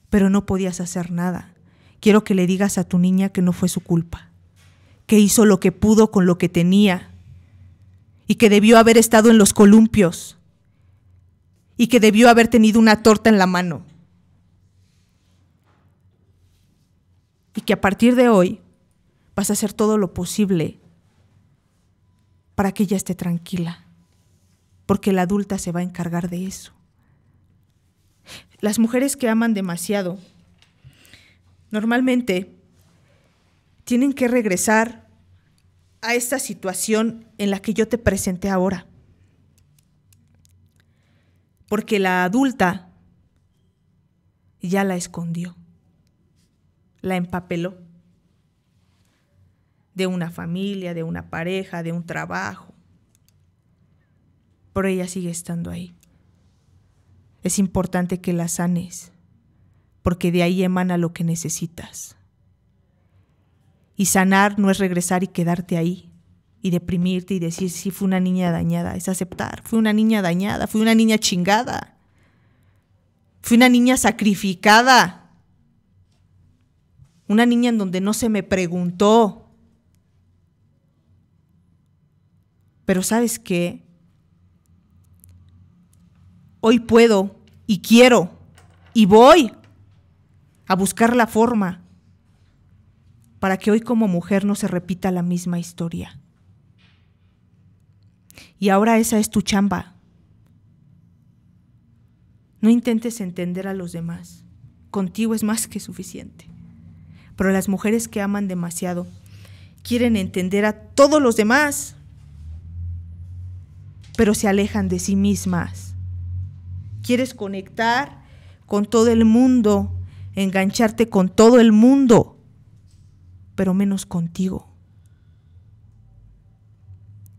Pero no podías hacer nada. Quiero que le digas a tu niña que no fue su culpa, que hizo lo que pudo con lo que tenía y que debió haber estado en los columpios y que debió haber tenido una torta en la mano. Y que a partir de hoy vas a hacer todo lo posible para que ella esté tranquila, porque la adulta se va a encargar de eso las mujeres que aman demasiado normalmente tienen que regresar a esta situación en la que yo te presenté ahora. Porque la adulta ya la escondió, la empapeló de una familia, de una pareja, de un trabajo. Pero ella sigue estando ahí es importante que la sanes, porque de ahí emana lo que necesitas. Y sanar no es regresar y quedarte ahí y deprimirte y decir si sí, fue una niña dañada, es aceptar, fui una niña dañada, fui una niña chingada, fui una niña sacrificada, una niña en donde no se me preguntó. Pero sabes qué, hoy puedo y quiero y voy a buscar la forma para que hoy como mujer no se repita la misma historia. Y ahora esa es tu chamba. No intentes entender a los demás. Contigo es más que suficiente. Pero las mujeres que aman demasiado quieren entender a todos los demás, pero se alejan de sí mismas. Quieres conectar con todo el mundo, engancharte con todo el mundo, pero menos contigo.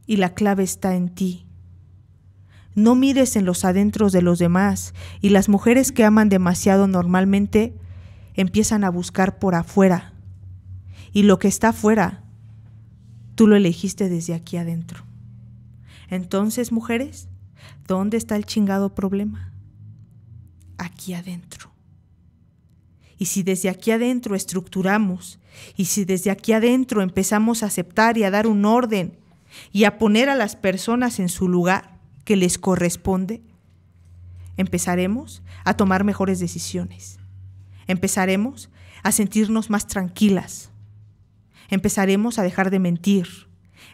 Y la clave está en ti. No mires en los adentros de los demás y las mujeres que aman demasiado normalmente empiezan a buscar por afuera. Y lo que está afuera, tú lo elegiste desde aquí adentro. Entonces, mujeres, ¿dónde está el chingado problema? aquí adentro. Y si desde aquí adentro estructuramos, y si desde aquí adentro empezamos a aceptar y a dar un orden y a poner a las personas en su lugar que les corresponde, empezaremos a tomar mejores decisiones. Empezaremos a sentirnos más tranquilas. Empezaremos a dejar de mentir.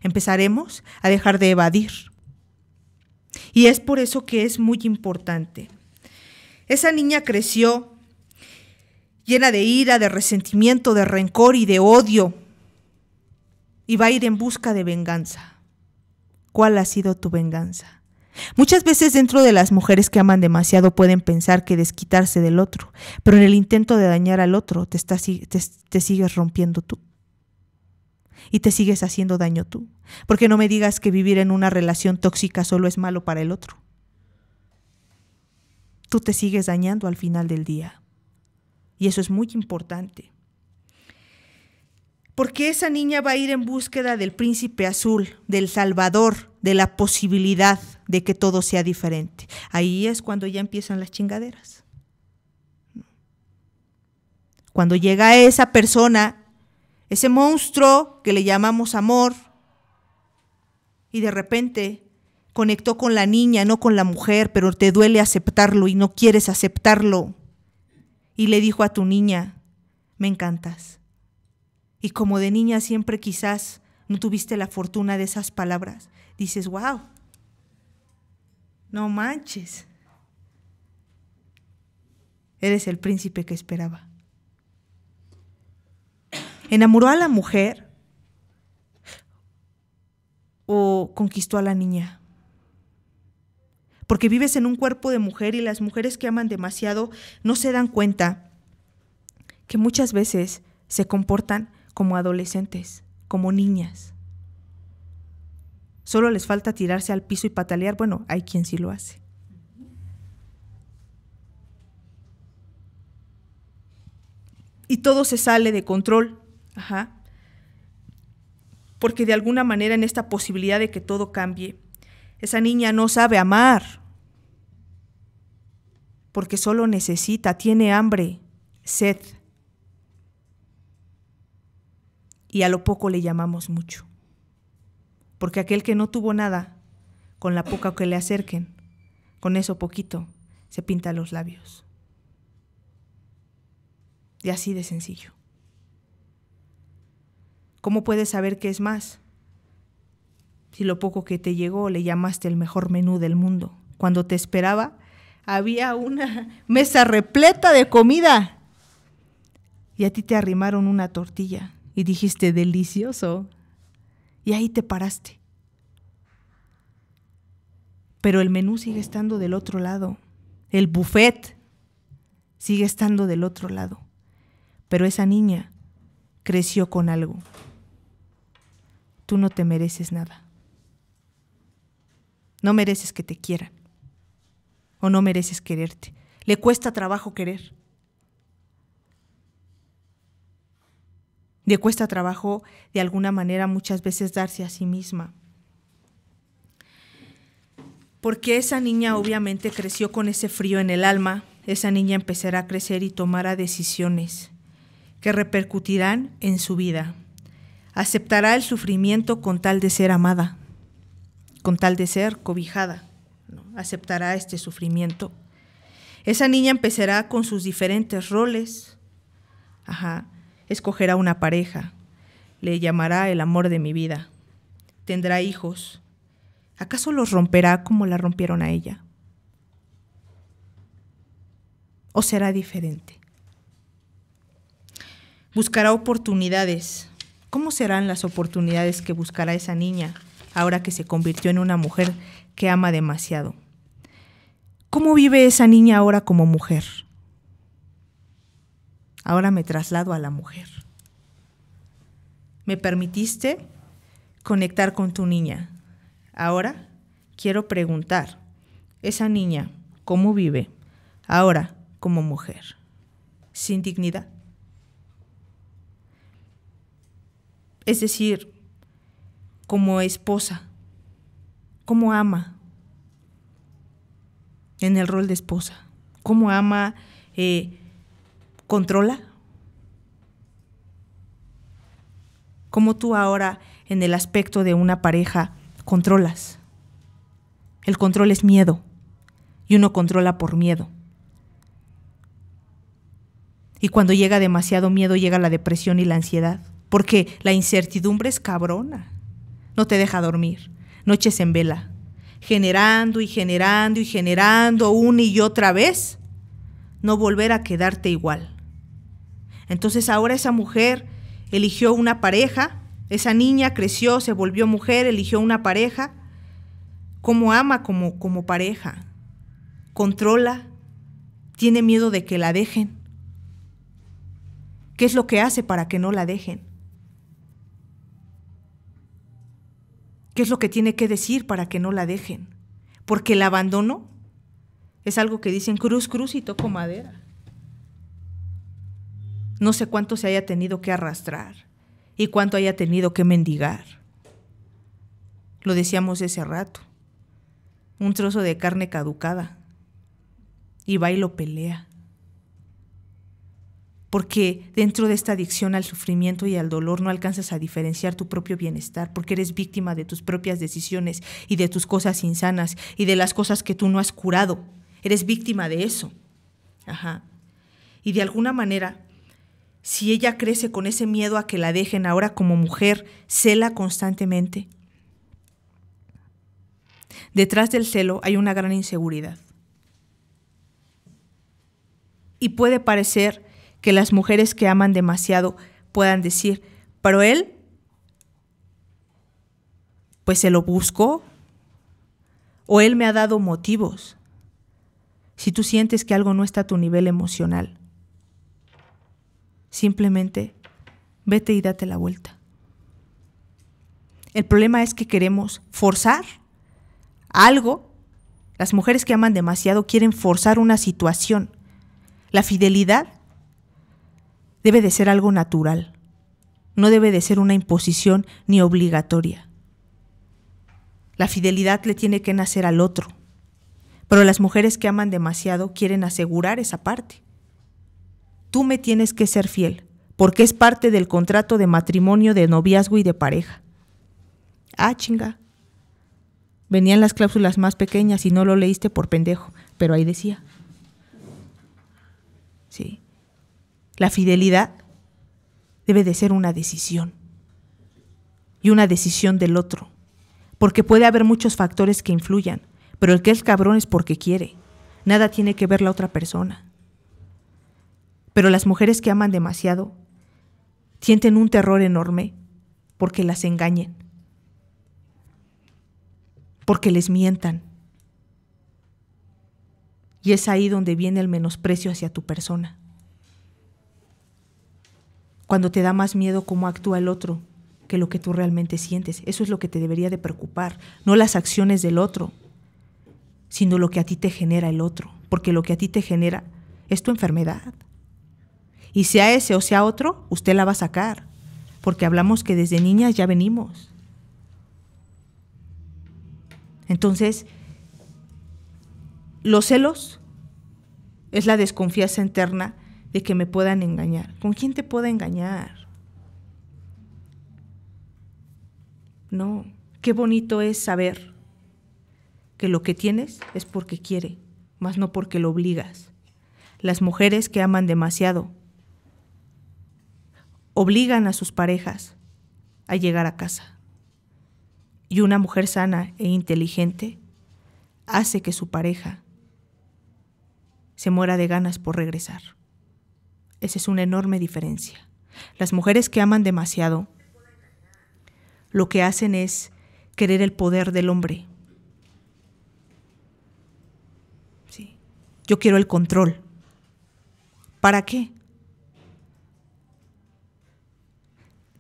Empezaremos a dejar de evadir. Y es por eso que es muy importante esa niña creció llena de ira, de resentimiento, de rencor y de odio, y va a ir en busca de venganza. ¿Cuál ha sido tu venganza? Muchas veces dentro de las mujeres que aman demasiado pueden pensar que desquitarse del otro, pero en el intento de dañar al otro te, sigues rompiendo tú y te sigues haciendo daño tú. Porque no me digas que vivir en una relación tóxica solo es malo para el otro tú te sigues dañando al final del día. Y eso es muy importante. Porque esa niña va a ir en búsqueda del príncipe azul, del salvador, de la posibilidad de que todo sea diferente. Ahí es cuando ya empiezan las chingaderas. Cuando llega esa persona, ese monstruo que le llamamos amor, y de repente conectó con la niña, no con la mujer, pero te duele aceptarlo y no quieres aceptarlo. Y le dijo a tu niña, me encantas. Y como de niña siempre quizás no tuviste la fortuna de esas palabras, dices, wow, no manches. Eres el príncipe que esperaba. ¿Enamoró a la mujer o conquistó a la niña? porque vives en un cuerpo de mujer y las mujeres que aman demasiado no se dan cuenta que muchas veces se comportan como adolescentes, como niñas. Solo les falta tirarse al piso y patalear. Bueno, hay quien sí lo hace. Y todo se sale de control. Ajá. Porque de alguna manera en esta posibilidad de que todo cambie, esa niña no sabe amar, porque solo necesita, tiene hambre, sed. Y a lo poco le llamamos mucho, porque aquel que no tuvo nada, con la poca que le acerquen, con eso poquito, se pinta los labios. Y así de sencillo. ¿Cómo puedes saber qué es más? y lo poco que te llegó le llamaste el mejor menú del mundo. Cuando te esperaba, había una <laughs> mesa repleta de comida. Y a ti te arrimaron una tortilla y dijiste, delicioso. Y ahí te paraste. Pero el menú sigue estando del otro lado. El buffet sigue estando del otro lado. Pero esa niña creció con algo. Tú no te mereces nada. No mereces que te quieran. O no mereces quererte. Le cuesta trabajo querer. Le cuesta trabajo, de alguna manera, muchas veces darse a sí misma. Porque esa niña obviamente creció con ese frío en el alma. Esa niña empezará a crecer y tomará decisiones que repercutirán en su vida. Aceptará el sufrimiento con tal de ser amada con tal de ser cobijada, aceptará este sufrimiento. Esa niña empezará con sus diferentes roles, Ajá. escogerá una pareja, le llamará el amor de mi vida, tendrá hijos. ¿Acaso los romperá como la rompieron a ella? ¿O será diferente? Buscará oportunidades. ¿Cómo serán las oportunidades que buscará esa niña ahora que se convirtió en una mujer que ama demasiado. ¿Cómo vive esa niña ahora como mujer? Ahora me traslado a la mujer. Me permitiste conectar con tu niña. Ahora quiero preguntar, esa niña, ¿cómo vive ahora como mujer? Sin dignidad. Es decir, como esposa, cómo ama en el rol de esposa, cómo ama, eh, controla, cómo tú ahora en el aspecto de una pareja controlas. El control es miedo y uno controla por miedo. Y cuando llega demasiado miedo llega la depresión y la ansiedad, porque la incertidumbre es cabrona no te deja dormir. Noches en vela, generando y generando y generando una y otra vez, no volver a quedarte igual. Entonces ahora esa mujer eligió una pareja, esa niña creció, se volvió mujer, eligió una pareja, como ama como, como pareja, controla, tiene miedo de que la dejen. ¿Qué es lo que hace para que no la dejen? ¿Qué es lo que tiene que decir para que no la dejen? Porque el abandono es algo que dicen cruz, cruz y toco madera. No sé cuánto se haya tenido que arrastrar y cuánto haya tenido que mendigar. Lo decíamos ese rato. Un trozo de carne caducada. Y va y lo pelea porque dentro de esta adicción al sufrimiento y al dolor no alcanzas a diferenciar tu propio bienestar, porque eres víctima de tus propias decisiones y de tus cosas insanas y de las cosas que tú no has curado. Eres víctima de eso. Ajá. Y de alguna manera, si ella crece con ese miedo a que la dejen ahora como mujer, cela constantemente. Detrás del celo hay una gran inseguridad. Y puede parecer que las mujeres que aman demasiado puedan decir, pero él, pues se lo buscó, o él me ha dado motivos. Si tú sientes que algo no está a tu nivel emocional, simplemente vete y date la vuelta. El problema es que queremos forzar algo. Las mujeres que aman demasiado quieren forzar una situación. La fidelidad debe de ser algo natural, no debe de ser una imposición ni obligatoria. La fidelidad le tiene que nacer al otro, pero las mujeres que aman demasiado quieren asegurar esa parte. Tú me tienes que ser fiel, porque es parte del contrato de matrimonio, de noviazgo y de pareja. Ah, chinga. Venían las cláusulas más pequeñas y no lo leíste por pendejo, pero ahí decía. Sí. La fidelidad debe de ser una decisión y una decisión del otro, porque puede haber muchos factores que influyan, pero el que es cabrón es porque quiere, nada tiene que ver la otra persona. Pero las mujeres que aman demasiado sienten un terror enorme porque las engañen, porque les mientan. Y es ahí donde viene el menosprecio hacia tu persona cuando te da más miedo cómo actúa el otro que lo que tú realmente sientes. Eso es lo que te debería de preocupar, no las acciones del otro, sino lo que a ti te genera el otro, porque lo que a ti te genera es tu enfermedad. Y sea ese o sea otro, usted la va a sacar, porque hablamos que desde niñas ya venimos. Entonces, los celos es la desconfianza interna de que me puedan engañar. ¿Con quién te puedo engañar? No, qué bonito es saber que lo que tienes es porque quiere, más no porque lo obligas. Las mujeres que aman demasiado obligan a sus parejas a llegar a casa. Y una mujer sana e inteligente hace que su pareja se muera de ganas por regresar. Esa es una enorme diferencia. Las mujeres que aman demasiado, lo que hacen es querer el poder del hombre. Sí. Yo quiero el control. ¿Para qué?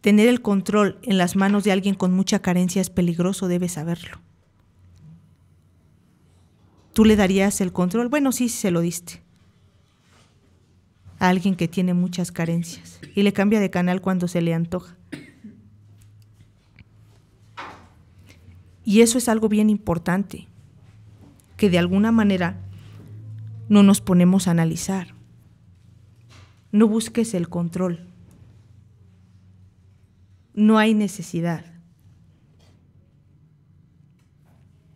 Tener el control en las manos de alguien con mucha carencia es peligroso, debes saberlo. ¿Tú le darías el control? Bueno, sí, sí se lo diste a alguien que tiene muchas carencias y le cambia de canal cuando se le antoja. Y eso es algo bien importante, que de alguna manera no nos ponemos a analizar. No busques el control. No hay necesidad.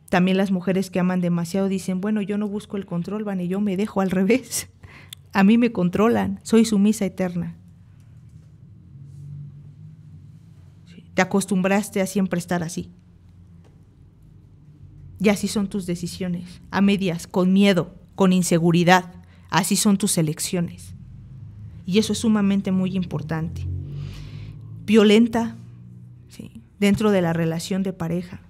También las mujeres que aman demasiado dicen, bueno, yo no busco el control, van y yo me dejo al revés. A mí me controlan, soy sumisa eterna. Te acostumbraste a siempre estar así. Y así son tus decisiones, a medias, con miedo, con inseguridad. Así son tus elecciones. Y eso es sumamente muy importante. Violenta dentro de la relación de pareja.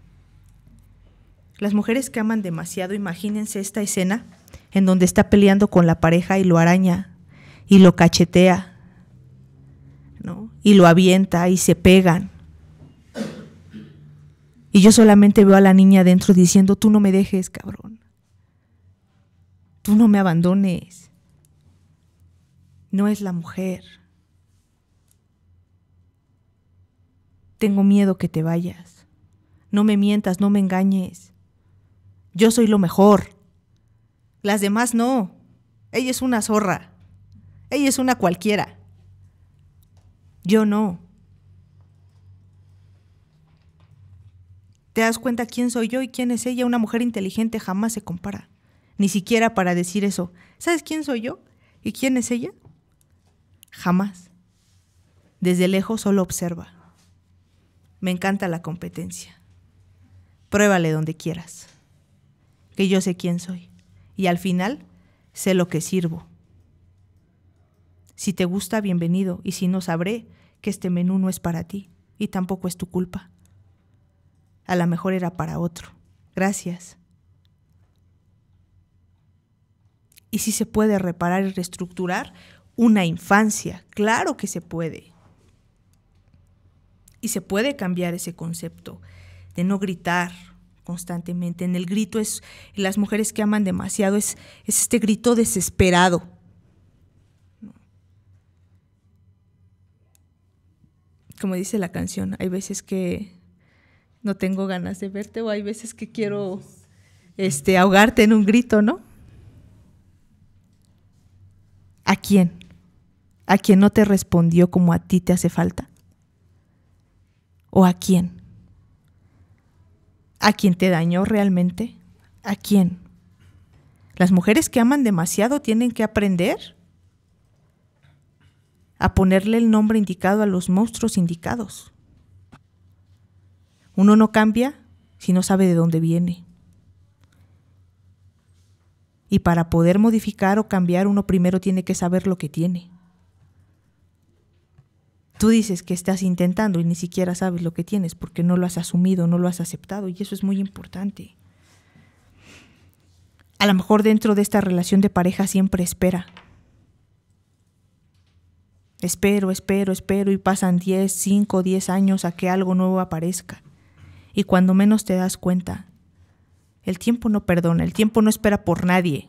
Las mujeres que aman demasiado, imagínense esta escena en donde está peleando con la pareja y lo araña y lo cachetea, ¿no? Y lo avienta y se pegan. Y yo solamente veo a la niña adentro diciendo, tú no me dejes, cabrón. Tú no me abandones. No es la mujer. Tengo miedo que te vayas. No me mientas, no me engañes. Yo soy lo mejor. Las demás no. Ella es una zorra. Ella es una cualquiera. Yo no. ¿Te das cuenta quién soy yo y quién es ella? Una mujer inteligente jamás se compara. Ni siquiera para decir eso. ¿Sabes quién soy yo y quién es ella? Jamás. Desde lejos solo observa. Me encanta la competencia. Pruébale donde quieras. Que yo sé quién soy y al final sé lo que sirvo. Si te gusta, bienvenido, y si no, sabré que este menú no es para ti y tampoco es tu culpa. A lo mejor era para otro. Gracias. Y si se puede reparar y reestructurar una infancia, claro que se puede. Y se puede cambiar ese concepto de no gritar, constantemente. En el grito es, las mujeres que aman demasiado, es, es este grito desesperado. Como dice la canción, hay veces que no tengo ganas de verte o hay veces que quiero este, ahogarte en un grito, ¿no? ¿A quién? ¿A quién no te respondió como a ti te hace falta? ¿O a quién? ¿A quién te dañó realmente? ¿A quién? Las mujeres que aman demasiado tienen que aprender a ponerle el nombre indicado a los monstruos indicados. Uno no cambia si no sabe de dónde viene. Y para poder modificar o cambiar, uno primero tiene que saber lo que tiene tú dices que estás intentando y ni siquiera sabes lo que tienes porque no lo has asumido, no lo has aceptado y eso es muy importante. A lo mejor dentro de esta relación de pareja siempre espera. Espero, espero, espero y pasan 10, 5, 10 años a que algo nuevo aparezca. Y cuando menos te das cuenta, el tiempo no perdona, el tiempo no espera por nadie.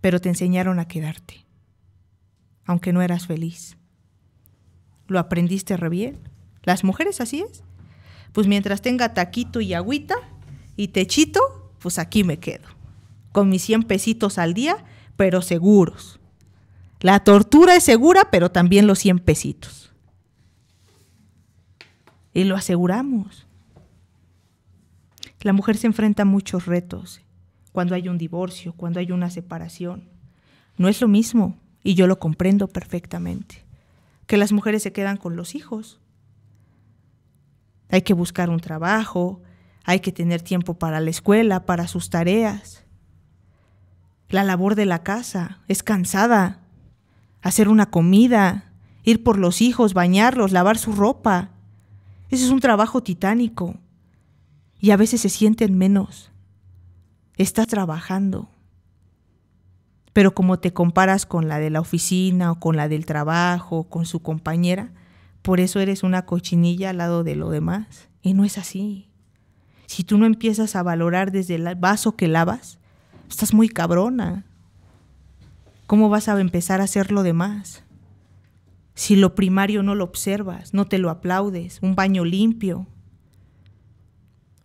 Pero te enseñaron a quedarte aunque no eras feliz. ¿Lo aprendiste re bien? ¿Las mujeres así es? Pues mientras tenga taquito y agüita y techito, pues aquí me quedo. Con mis 100 pesitos al día, pero seguros. La tortura es segura, pero también los 100 pesitos. Y lo aseguramos. La mujer se enfrenta a muchos retos cuando hay un divorcio, cuando hay una separación. No es lo mismo y yo lo comprendo perfectamente, que las mujeres se quedan con los hijos. Hay que buscar un trabajo, hay que tener tiempo para la escuela, para sus tareas. La labor de la casa es cansada. Hacer una comida, ir por los hijos, bañarlos, lavar su ropa. Ese es un trabajo titánico. Y a veces se sienten menos. Está trabajando pero como te comparas con la de la oficina o con la del trabajo, con su compañera, por eso eres una cochinilla al lado de lo demás. Y no es así. Si tú no empiezas a valorar desde el vaso que lavas, estás muy cabrona. ¿Cómo vas a empezar a hacer lo demás? Si lo primario no lo observas, no te lo aplaudes, un baño limpio,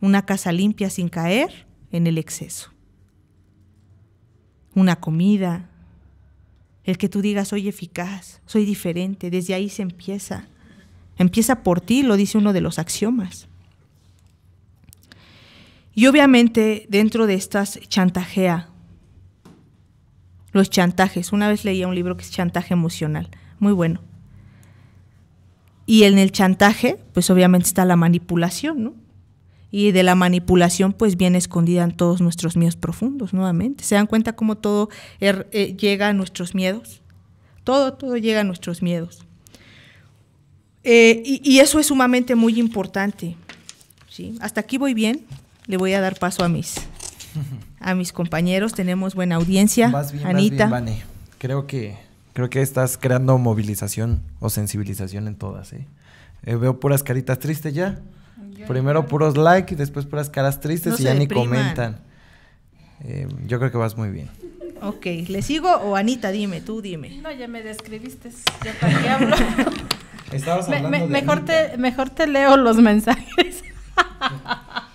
una casa limpia sin caer en el exceso una comida, el que tú digas soy eficaz, soy diferente, desde ahí se empieza. Empieza por ti, lo dice uno de los axiomas. Y obviamente dentro de estas chantajea los chantajes. Una vez leía un libro que es chantaje emocional, muy bueno. Y en el chantaje, pues obviamente está la manipulación, ¿no? y de la manipulación pues bien escondida en todos nuestros miedos profundos nuevamente. ¿Se dan cuenta cómo todo er, eh, llega a nuestros miedos? Todo, todo llega a nuestros miedos. Eh, y, eso es sumamente muy importante. ¿sí? Hasta aquí voy bien. Le voy a dar paso a mis, a mis compañeros. Tenemos buena audiencia. Anita. Creo que, creo que estás creando movilización o sensibilización en todas. ¿eh? veo puras caritas tristes ya. Primero puros like, después puras caras tristes y ya ni comentan. Em, yo creo que vas muy bien. Ok, ¿le sigo o Anita? Dime, tú dime. No, ya me describiste. ¿Ya para qué hablo? <laughs> mejor, te, mejor te leo los mensajes.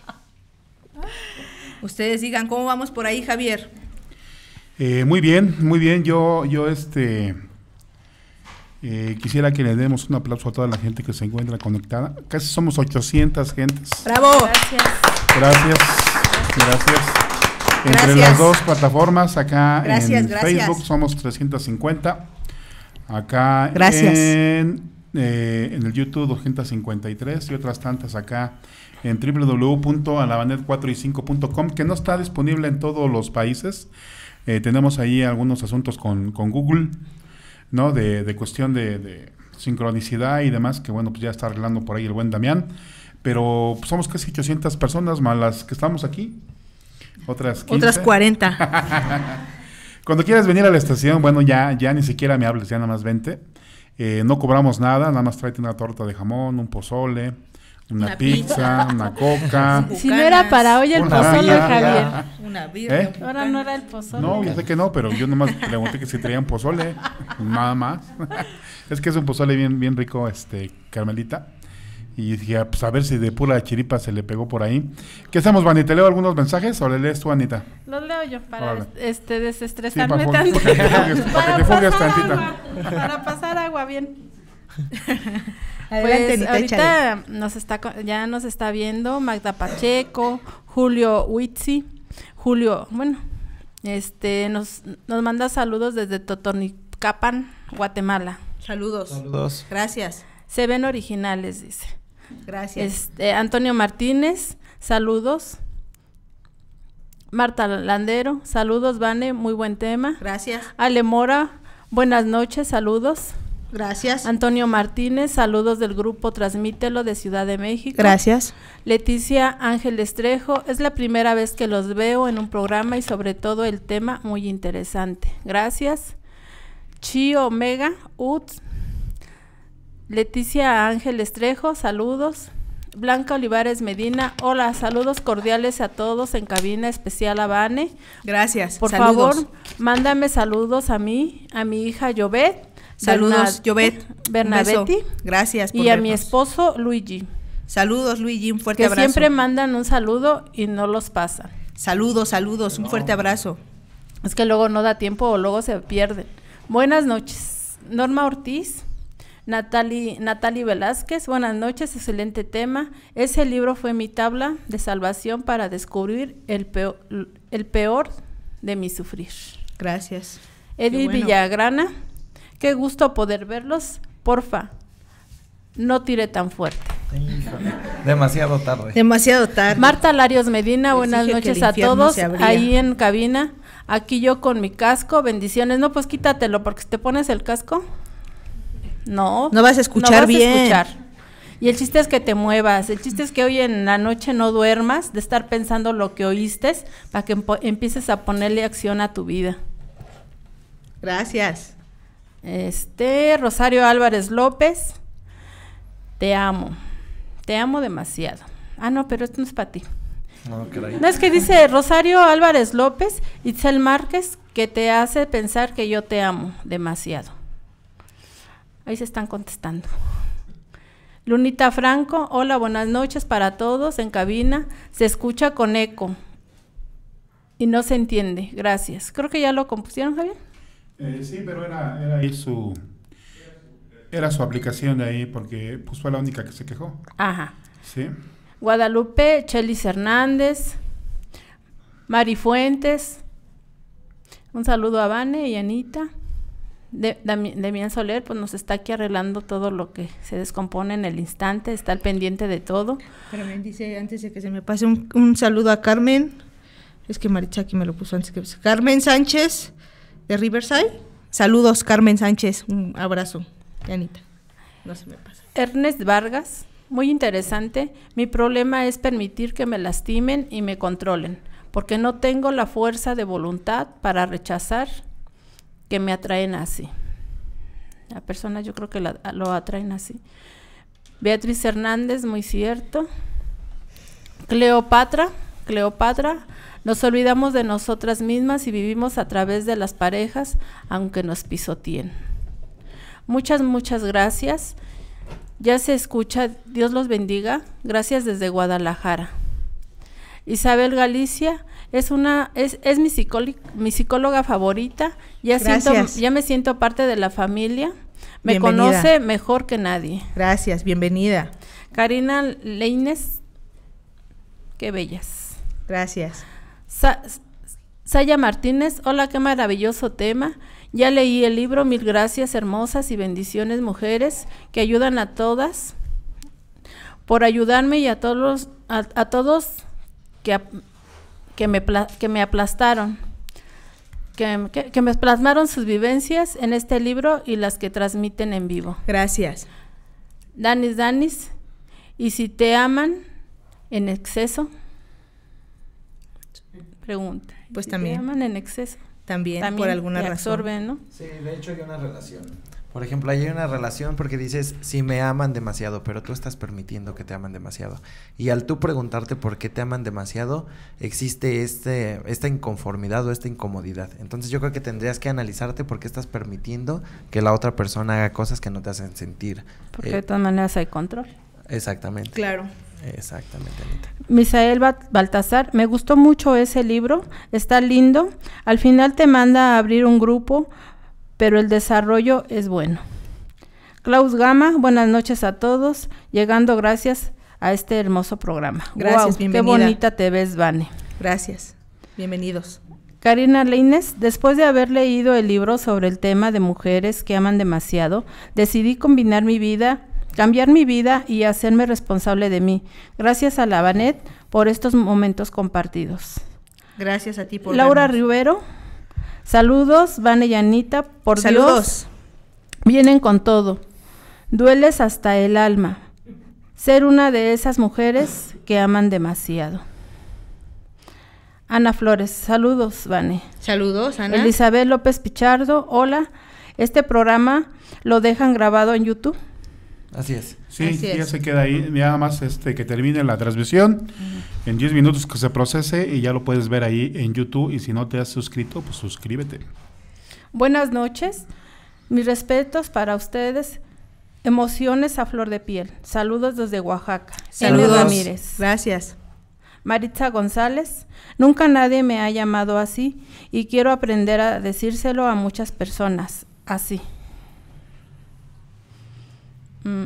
<laughs> Ustedes digan, ¿cómo vamos por ahí, Javier? Eh, muy bien, muy bien. Yo, yo, este eh, quisiera que le demos un aplauso a toda la gente que se encuentra conectada. Casi somos 800 gentes. ¡Bravo! Gracias. Gracias. Gracias. Entre las dos plataformas, acá en Facebook somos 350. Acá eh, en el YouTube 253 y otras tantas acá en www.alabanet4y5.com que no está disponible en todos los países. Eh, tenemos ahí algunos asuntos con, con Google ¿no? De, cuestión de, sincronicidad y demás, que bueno, pues ya está arreglando por ahí el buen Damián. Pero pues, somos casi 800 personas más las que estamos aquí. Otras 15. Otras 40. <laughs> Cuando quieras venir a la estación, bueno, ya, ya ni siquiera me hables, ya nada más vente. Eh, no cobramos nada, nada más tráete una torta de jamón, un pozole, una, pizza, una coca. Si no era para hoy el pozole, Javier. Una birra. ¿Eh? Ahora no era el pozole. No, ya sé que no, pero yo nomás pregunté que si traían pozole. Nada más. <laughs> es que es un pozole bien, bien rico, este, Carmelita. Y dije, ah, pues a ver si de pura chiripa se le pegó por ahí. ¿Qué hacemos, Vanita? leo algunos mensajes o le lees tú, Anita? Los leo yo para este, desestresarme <laughs> para, que te Agua, para pasar agua bien. <laughs> Pues, ahorita ya nos está viendo Magda Pacheco, Julio Huitzi, Julio, bueno, este, nos, nos manda saludos desde Totonicapan Guatemala. Saludos. Saludos. Gracias. Se ven originales, dice. Gracias. Este, Antonio Martínez, saludos. Marta Landero, saludos, Vane, muy buen tema. Gracias. Ale Mora, buenas noches, saludos. Gracias. Antonio Martínez, saludos del grupo Transmítelo de Ciudad de México. Gracias. Leticia Ángel Estrejo, es la primera vez que los veo en un programa y sobre todo el tema muy interesante. Gracias. Chi Omega, UTS. Leticia Ángel Estrejo, saludos. Blanca Olivares Medina, hola, saludos cordiales a todos en cabina especial a Gracias. Por favor, mándame saludos a mí, a mi hija Jovet. Saludos, Jovet. <laughs> Bernadetti. Gracias Y a mi esposo, Luigi. Saludos, Luigi, un fuerte que Siempre mandan un saludo y no los pasan. Saludos, saludos, un fuerte abrazo. Es que luego no da tiempo o luego se pierden. Buenas noches. Norma Ortiz, Natalie, Natalie Velázquez, buenas noches, excelente tema. Ese libro fue mi tabla de salvación para descubrir el peor, el peor de mi sufrir. Gracias. Edith Villagrana, Qué gusto poder verlos. Porfa, no tire tan fuerte. Demasiado tarde. Demasiado tarde. Marta Larios Medina, buenas noches a todos ahí en cabina. Aquí yo con mi casco, bendiciones. No, pues quítatelo porque si te pones el casco, no. No vas a escuchar no vas bien. A escuchar. Y el chiste es que te muevas, el chiste es que hoy en la noche no duermas de estar pensando lo que oíste para que empieces a ponerle acción a tu vida. Gracias. Este, Rosario Álvarez López, te amo, te amo demasiado. Ah, no, pero esto no es para ti. No, no, es que dice Rosario Álvarez López, Itzel Márquez, que te hace pensar que yo te amo demasiado. Ahí se están contestando. Lunita Franco, hola, buenas noches para todos en cabina. Se escucha con eco y no se entiende. Gracias. Creo que ya lo compusieron, Javier. Eh, sí, pero era, era su... Era su aplicación de ahí porque pues, fue la única que se quejó. Ajá. Sí. Guadalupe Chelis Hernández, Mari Fuentes, un saludo a Vane y Anita. De, Soler, pues nos está aquí arreglando todo lo que se descompone en el instante, está al pendiente de todo. Pero me dice, antes de que se me pase, un, saludo a Carmen. Es que Marichaki aquí me lo puso antes que... Carmen Sánchez, de Riverside. Saludos, Carmen Sánchez. Un abrazo, Anita. Ernest Vargas. Muy interesante. Mi problema es permitir que me lastimen y me controlen, porque no tengo la fuerza de voluntad para rechazar que me atraen así. La persona yo creo que lo atraen así. Beatriz Hernández, muy cierto. Cleopatra, Cleopatra, nos olvidamos de nosotras mismas y vivimos a través de las parejas, aunque nos pisoteen. Muchas, muchas gracias. Ya se escucha, Dios los bendiga. Gracias desde Guadalajara. Isabel Galicia es una es, es mi, mi psicóloga favorita. Ya ya me siento parte de la familia. Me conoce mejor que nadie. Gracias, bienvenida. Karina Leines, qué bellas. Gracias. Saya Martínez, hola, qué maravilloso tema. Ya leí el libro, mil gracias, hermosas y bendiciones, mujeres, que ayudan a todas por ayudarme y a todos, a, todos que, me, aplastaron, que, que me plasmaron sus vivencias en este libro y las que transmiten en vivo. Gracias. Danis, Danis, y si te aman en exceso, pues también. Te aman en exceso. También, por alguna razón. absorben, ¿no? Sí, de hecho hay una relación. Por ejemplo, hay una relación porque dices, si sí, me aman demasiado, pero tú estás permitiendo que te aman demasiado. Y al tú preguntarte por qué te aman demasiado, existe este, esta inconformidad o esta incomodidad. Entonces yo creo que tendrías que analizarte por qué estás permitiendo que la otra persona haga cosas que no te hacen sentir. Porque eh, de todas maneras hay control. Exactamente. Claro. Exactamente, Misael Baltasar, me gustó mucho ese libro, está lindo. Al final te manda a abrir un grupo, pero el desarrollo es bueno. Klaus Gama, buenas noches a todos. Llegando, gracias a este hermoso programa. Gracias, Qué bonita te ves, Vane. Gracias. Bienvenidos. Karina Leines, después de haber leído el libro sobre el tema de mujeres que aman demasiado, decidí combinar mi vida cambiar mi vida y hacerme responsable de mí. Gracias a la Banet por estos momentos compartidos. Gracias a ti por Laura Rivero. Saludos, Vane y Anita, por Saludos. Vienen con todo. Dueles hasta el alma. Ser una de esas mujeres que aman demasiado. Ana Flores, saludos, Vane. Saludos, Ana. Elizabeth López Pichardo, hola. Este programa lo dejan grabado en YouTube. Así es. Sí, ya se queda ahí, nada más este, que termine la transmisión, en 10 minutos que se procese y ya lo puedes ver ahí en YouTube y si no te has suscrito, pues suscríbete. Buenas noches, mis respetos para ustedes, emociones a flor de piel, saludos desde Oaxaca. Saludos. Ramírez. Gracias. Maritza González, nunca nadie me ha llamado así y quiero aprender a decírselo a muchas personas, así. Mm.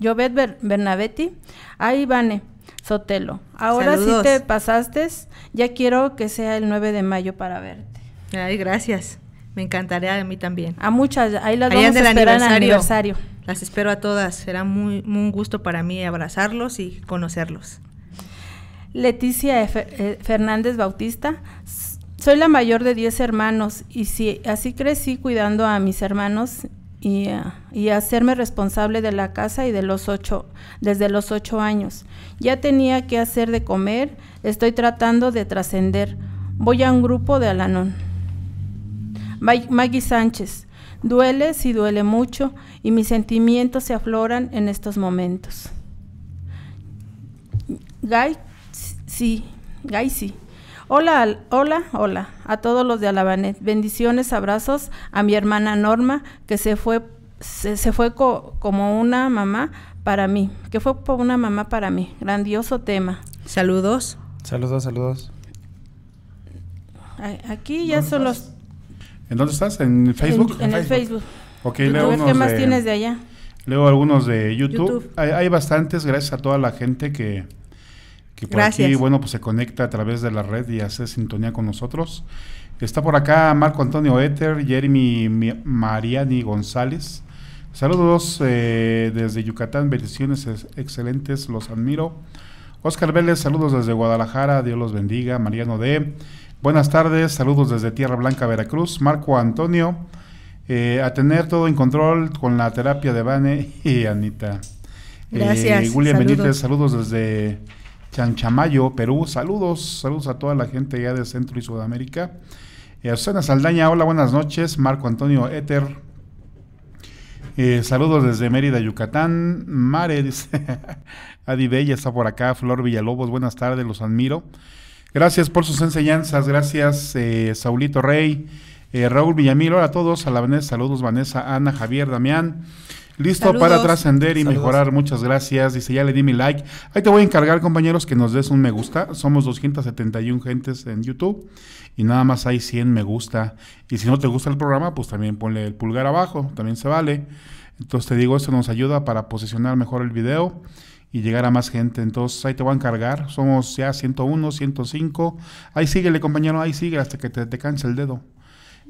Jovet Bernabetti. Ahí, Vane. Sotelo. Ahora si sí te pasaste. Ya quiero que sea el 9 de mayo para verte. Ay, gracias. Me encantaría a mí también. A muchas. Ahí las vamos a esperar Las espero a todas. Será muy, un gusto para mí abrazarlos y conocerlos. Leticia eh, Fernández Bautista. Soy la mayor de 10 hermanos y si así crecí cuidando a mis hermanos y, eh, y, hacerme responsable de la casa y de los ocho, desde los ocho años. Ya tenía que hacer de comer, estoy tratando de trascender. Voy a un grupo de Alanón. Maggie Sánchez, duele si duele mucho y mis sentimientos se afloran en estos momentos. gay sí, Gay sí. Hola, hola, hola a todos los de Alabanet. Bendiciones, abrazos a mi hermana Norma, que se fue, se, fue como una mamá para mí, que fue como una mamá para mí. Grandioso tema. Saludos. Saludos, saludos. Aquí ya son los... ¿En dónde estás? ¿En Facebook? En, el Facebook. leo ¿Qué más tienes de allá? Leo algunos de YouTube. hay bastantes, gracias a toda la gente que que por aquí, bueno, pues se conecta a través de la red y hace sintonía con nosotros. Está por acá Marco Antonio Eter, Jeremy Mariani González. Saludos eh, desde Yucatán, bendiciones excelentes, los admiro. Oscar Vélez, saludos desde Guadalajara, Dios los bendiga. Mariano D. Buenas tardes, saludos desde Tierra Blanca, Veracruz. Marco Antonio, eh, a tener todo en control con la terapia de Bane <laughs> y Anita. Eh, Gracias. Y William Benítez, saludos desde Chanchamayo, Perú. Saludos, saludos a toda la gente ya de Centro y Sudamérica. Eh, Saldaña, hola, buenas noches. Marco Antonio Éter. Eh, saludos desde Mérida, Yucatán. Mare, <laughs> dice Adi Bella está por acá. Flor Villalobos, buenas tardes, los admiro. Gracias por sus enseñanzas. Gracias, eh, Saulito Rey. Eh, Raúl Villamil, hola a todos. A la Vanessa, saludos Vanessa, Ana, Javier, Damián. Listo para trascender y mejorar. Muchas gracias. Dice, ya le di mi like. Ahí te voy a encargar, compañeros, que nos des un me gusta. Somos 271 gentes en YouTube y nada más hay 100 me gusta. Y si no te gusta el programa, pues también ponle el pulgar abajo, también se vale. Entonces te digo, eso nos ayuda para posicionar mejor el video y llegar a más gente. Entonces ahí te voy a encargar. Somos ya 101, 105. Ahí síguele, compañero, ahí sigue hasta que te, te canse el dedo.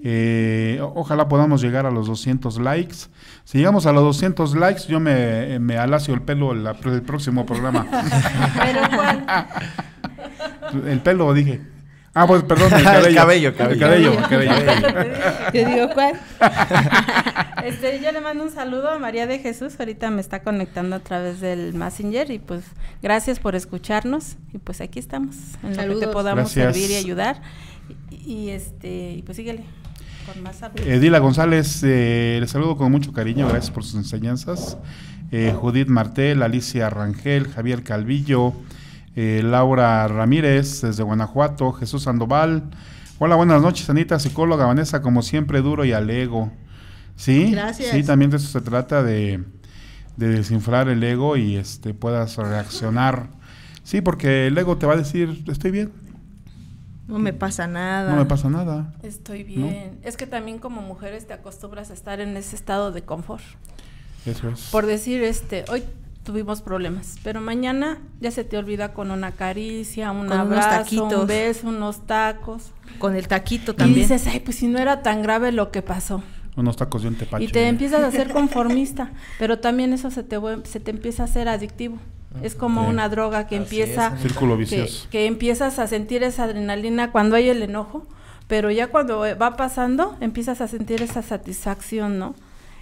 Eh, ojalá podamos llegar a los 200 likes. Si llegamos a los 200 likes, yo me, eh, me alacio el pelo el, próximo programa. <laughs> ¿Pero el pelo, dije. Ah, pues perdón, el <laughs> cabello. el cabello, Yo <laughs> digo, ¿cuál? este, yo le mando un saludo a María de Jesús, ahorita me está conectando a través del Messenger y pues gracias por escucharnos y pues aquí estamos, en lo que podamos servir y ayudar. Y, y este, pues síguele. Edila eh, González, eh, saludo con mucho cariño, gracias por sus enseñanzas. Eh, Judith Martel, Alicia Rangel, Javier Calvillo, eh, Laura Ramírez desde Guanajuato, Jesús Sandoval. Hola, buenas noches, Anita, psicóloga Vanessa, como siempre, duro y al ego. Sí, sí, también de eso se trata de, desinflar el ego y este puedas reaccionar. Sí, porque el ego te va a decir, estoy bien, no me pasa nada. No me pasa nada. Estoy bien. Es que también como mujeres te acostumbras a estar en ese estado de confort. Eso es. Por decir, este, hoy tuvimos problemas, pero mañana ya se te olvida con una caricia, un abrazo, un beso, unos tacos. Con el taquito también. Y dices, ay, pues si no era tan grave lo que pasó. Unos tacos de un tepache. Y te empiezas a ser <laughs> conformista, pero también eso se te, se te empieza a ser adictivo. Es como una droga que empieza... círculo Que, empiezas a sentir esa adrenalina cuando hay el enojo, pero ya cuando va pasando empiezas a sentir esa satisfacción, ¿no?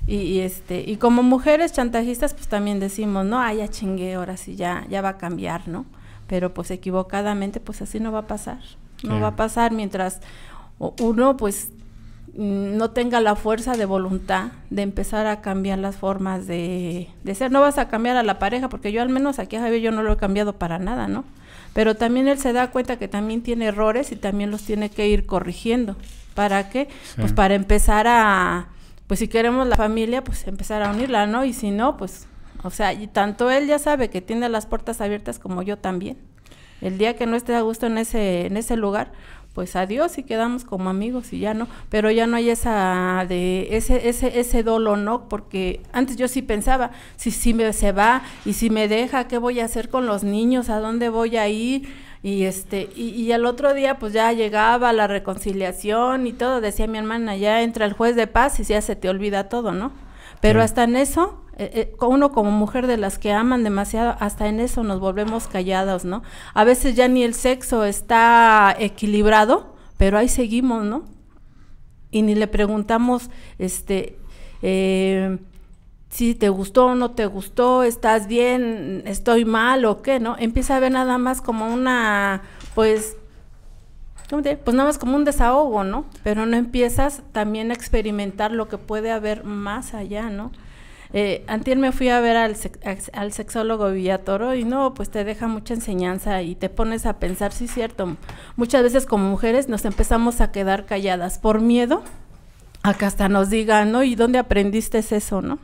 Y, este y como mujeres chantajistas pues también decimos no ay ya chingué ahora sí ya ya va a cambiar no pero pues equivocadamente pues así no va a pasar no va a pasar mientras uno pues Mm, no tenga la fuerza de voluntad de empezar a cambiar las formas de, de, ser. No vas a cambiar a la pareja, porque yo al menos aquí a Javier yo no lo he cambiado para nada, ¿no? Pero también él se da cuenta que también tiene errores y también los tiene que ir corrigiendo. ¿Para qué? Pues para empezar a, pues si queremos la familia, pues empezar a unirla, ¿no? Y si no, pues, o sea, y tanto él ya sabe que tiene las puertas abiertas como yo también. El día que no esté a gusto en ese, en ese lugar, pues adiós y quedamos como amigos y ya no, pero ya no hay esa de ese ese ese ¿no? Porque antes yo sí pensaba, si si se va y si me deja, ¿qué voy a hacer con los niños? ¿A dónde voy a ir? Y este y, y al otro día pues ya llegaba la reconciliación y todo, decía mi hermana, ya entra el juez de paz y ya se te olvida todo, ¿no? Pero hasta en eso eh, eh, uno como mujer de las que aman demasiado, hasta en eso nos volvemos callados, ¿no? A veces ya ni el sexo está equilibrado, pero ahí seguimos, ¿no? Y ni le preguntamos, este, eh, si te gustó o no te gustó, estás bien, estoy mal o qué, ¿no? Empieza a ver nada más como una, pues, pues nada más como un desahogo, ¿no? Pero no empiezas también a experimentar lo que puede haber más allá, ¿no? Eh, antier me fui a ver al, al sexólogo Villatoro y no, pues te deja mucha enseñanza y te pones a pensar, sí es cierto, muchas veces como mujeres nos empezamos a quedar calladas por miedo a que hasta nos digan, ¿no? ¿Y dónde aprendiste eso, no?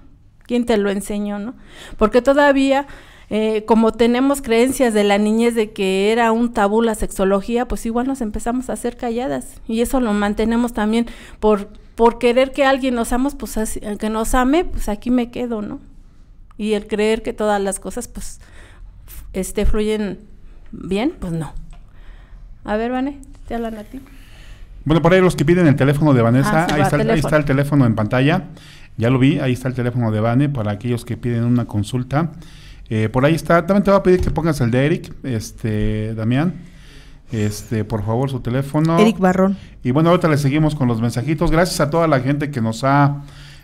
¿Quién te lo enseñó, no? Porque todavía eh, como tenemos creencias de la niñez de que era un tabú la sexología, pues igual nos empezamos a hacer calladas y eso lo mantenemos también por, por querer que alguien nos ame, pues nos ame, pues aquí me quedo, ¿no? Y el creer que todas las cosas pues este, fluyen bien, pues no. A ver, Vane, te hablan a ti. Bueno, por ahí los que piden el teléfono de Vanessa, ah, ahí, está, ahí está el teléfono en pantalla. Ya lo vi, ahí está el teléfono de Vane para aquellos que piden una consulta. Eh, por ahí está. También te voy a pedir que pongas el de Eric, este, Damián. Este, por favor, su teléfono. Eric Barrón. Y bueno, ahorita le seguimos con los mensajitos. Gracias a toda la gente que nos ha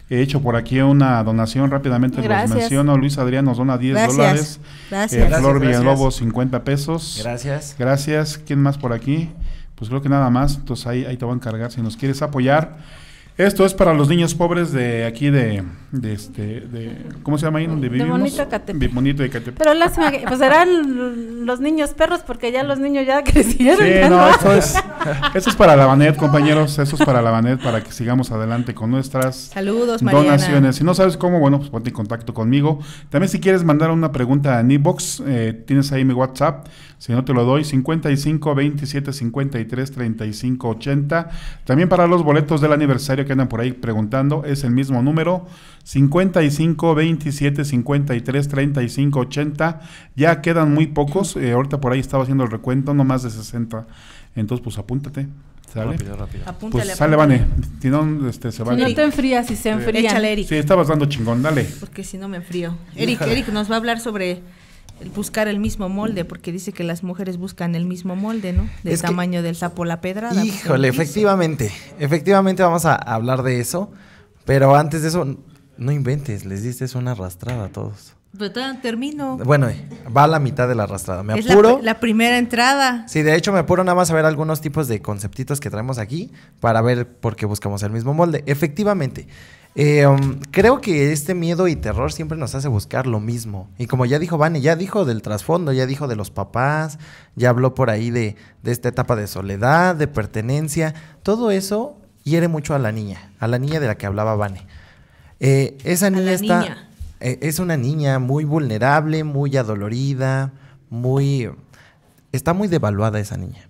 hecho por aquí una donación. Rápidamente gracias. menciono. Luis Adrián nos dona 10 dólares. Gracias. Eh, Flor Villalobos, 50 pesos. Gracias. Gracias. ¿Quién más por aquí? Pues creo que nada más. Entonces ahí, ahí te voy a encargar. Si nos quieres apoyar. Esto es para los niños pobres de aquí de, este, de, ¿cómo se llama ahí donde vivimos? De Bonito De Bonito de Catepec. Pero lástima pues eran los niños perros porque ya los niños ya <laughs> crecieron. Sí, no, Esto, es, esto es para la Banet, compañeros, Eso es para la Banet, para que sigamos adelante con nuestras donaciones. Si no sabes cómo, bueno, pues ponte en contacto conmigo. También si quieres mandar una pregunta a Nibox, eh, tienes ahí mi WhatsApp, si no te lo doy, 55 27 53 35 80. También para los boletos del aniversario quedan por ahí preguntando, es el mismo número tres, treinta y cinco, ochenta, Ya quedan muy pocos. Eh, ahorita por ahí estaba haciendo el recuento, no más de 60. Entonces, pues apúntate. ¿Sale? Rápido, rápido. Apúntale, pues sale, Vane. Si no, este, se va. no te enfrías, si se enfría. Échale, Eric. Sí, estabas dando chingón, dale. Porque si no me enfrío. Eric, Eric nos va a hablar sobre buscar el mismo molde, porque dice que las mujeres buscan el mismo molde, ¿no? Del tamaño del sapo la pedrada. Pues, Híjole, efectivamente, efectivamente vamos a hablar de eso, pero antes de eso, no inventes, les diste una arrastrada a todos. Pero pues, termino. Bueno, va a la mitad de la arrastrada. Me apuro. La, la, primera entrada. Sí, de hecho me apuro nada más a ver algunos tipos de conceptitos que traemos aquí para ver por qué buscamos el mismo molde. Efectivamente, eh, um, creo que este miedo y terror siempre nos hace buscar lo mismo. Y como ya dijo Vane, ya dijo del trasfondo, ya dijo de los papás, ya habló por ahí de, esta etapa de soledad, de pertenencia. Todo eso hiere mucho a la niña, a la niña de la que hablaba Vane. Eh, esa niña está. Eh, es una niña muy vulnerable, muy adolorida, muy. Está muy devaluada esa niña.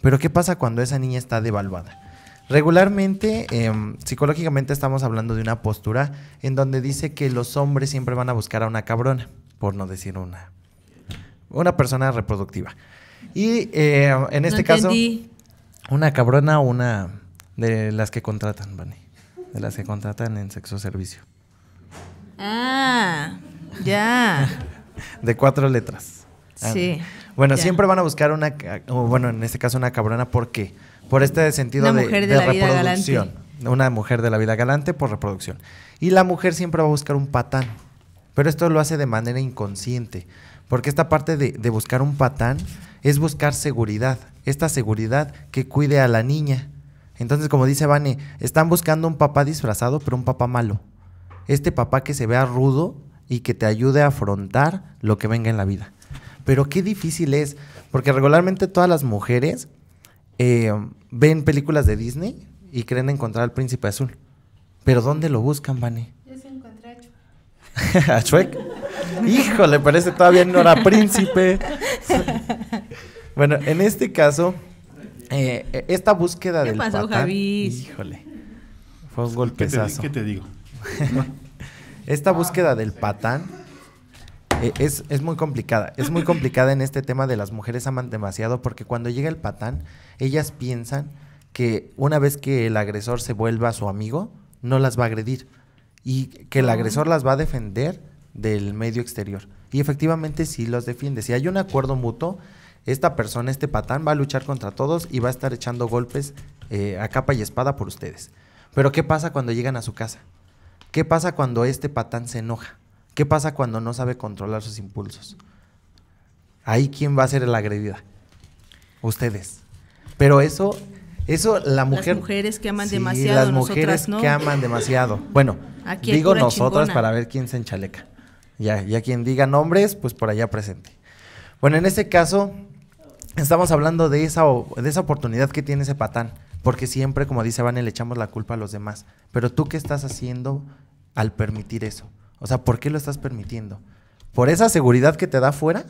Pero ¿qué pasa cuando esa niña está devaluada? Regularmente, em, psicológicamente estamos hablando de una postura en donde dice que los hombres siempre van a buscar a una cabrona, por no decir una, una persona reproductiva. Y em, en este caso, una cabrona o una de las que contratan, de las que contratan en sexo servicio. Ah, ya. <laughs> de cuatro letras. Sí. Bueno, siempre van a buscar una, bueno, en este caso una cabrona, ¿por qué? por este sentido de, reproducción. Una mujer de la vida galante por reproducción. Y la mujer siempre va a buscar un patán, pero esto lo hace de manera inconsciente, porque esta parte de, buscar un patán es buscar seguridad, esta seguridad que cuide a la niña. Entonces, como dice Vane, están buscando un papá disfrazado, pero un papá malo. Este papá que se vea rudo y que te ayude a afrontar lo que venga en la vida. Pero qué difícil es, porque regularmente todas las mujeres eh, ven películas de Disney y creen encontrar al príncipe azul. Pero ¿dónde lo buscan, Vane? Yo se encontré a Chuck. <laughs> ¿A Híjole, parece todavía no era príncipe. bueno, en este caso, eh, e, esta búsqueda ¿Qué del pasó, patán, Híjole. Fue un qué te digo? <laughs> esta búsqueda del patán eh, es, muy complicada. Es muy complicada en este tema de las mujeres aman demasiado porque cuando llega el patán, ellas piensan que una vez que el agresor se vuelva su amigo, no las va a agredir y que el ah. agresor las va a defender del medio exterior. Y efectivamente sí los defiende. Si hay un acuerdo mutuo, esta persona, este patán, va a luchar contra todos y va a estar echando golpes eh, a capa y espada por ustedes. Pero ¿qué pasa cuando llegan a su casa? ¿Qué pasa cuando este patán se enoja? ¿Qué pasa cuando no sabe controlar sus impulsos? Ahí quién va a ser la agredida. Ustedes. Pero eso, eso la mujer. Las mujeres que aman sí, demasiado. Las mujeres que aman demasiado. Bueno, <laughs> digo nosotras para ver quién se enchaleca. Ya, ya quien diga nombres, pues por allá presente. Bueno, en este caso, estamos hablando de esa, de esa oportunidad que tiene ese patán. Porque siempre, como dice Vane, le echamos la culpa a los demás. Pero tú, ¿qué estás haciendo al permitir eso? O sea, ¿por qué lo estás permitiendo? ¿Por esa seguridad que te da fuera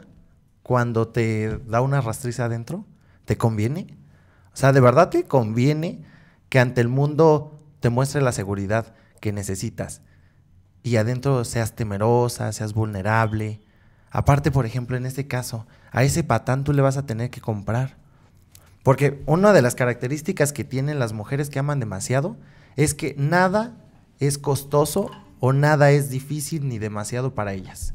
cuando te da una rastriza adentro? ¿Te conviene? O sea, ¿de verdad te conviene que ante el mundo te muestre la seguridad que necesitas y adentro seas temerosa, seas vulnerable? Aparte, por ejemplo, en este caso, a ese patán tú le vas a tener que comprar. Porque una de las características que tienen las mujeres que aman demasiado es que nada es costoso o nada es difícil ni demasiado para ellas.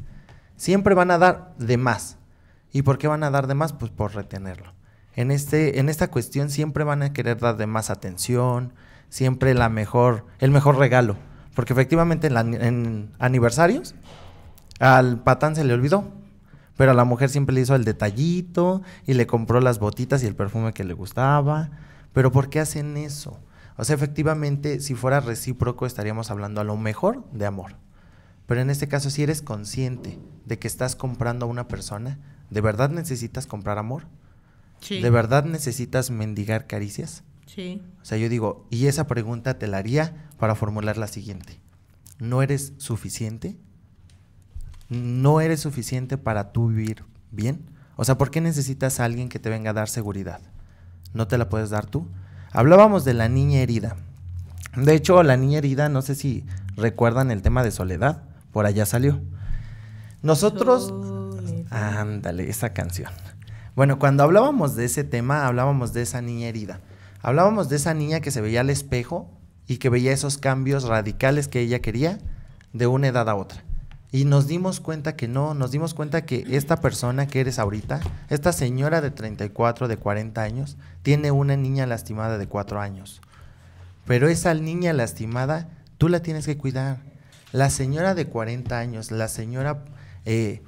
Siempre van a dar de más. ¿Y por qué van a dar de más? Pues por retenerlo. En, este, en esta cuestión siempre van a querer dar de más atención, siempre la mejor, el mejor regalo. Porque efectivamente en, en aniversarios al patán se le olvidó, pero a la mujer siempre le hizo el detallito y le compró las botitas y el perfume que le gustaba. Pero ¿por qué hacen eso? O sea, efectivamente, si fuera recíproco, estaríamos hablando a lo mejor de amor. Pero en este caso, si eres consciente de que estás comprando a una persona, ¿de verdad necesitas comprar amor? Sí. ¿De verdad necesitas mendigar caricias? Sí. O sea, yo digo, y esa pregunta te la haría para formular la siguiente. ¿No eres suficiente? ¿No eres suficiente para tú vivir bien? O sea, ¿por qué necesitas a alguien que te venga a dar seguridad? ¿No te la puedes dar tú? Hablábamos de la niña herida. De hecho, la niña herida, no sé si recuerdan el tema de soledad, por allá salió. Nosotros... Ándale, esa canción. Bueno, cuando hablábamos de ese tema, hablábamos de esa niña herida. Hablábamos de esa niña que se veía al espejo y que veía esos cambios radicales que ella quería de una edad a otra. Y nos dimos cuenta que no, nos dimos cuenta que esta persona que eres ahorita, esta señora de 34, de 40 años, tiene una niña lastimada de 4 años. Pero esa niña lastimada, tú la tienes que cuidar. La señora de 40 años, la señora, eh,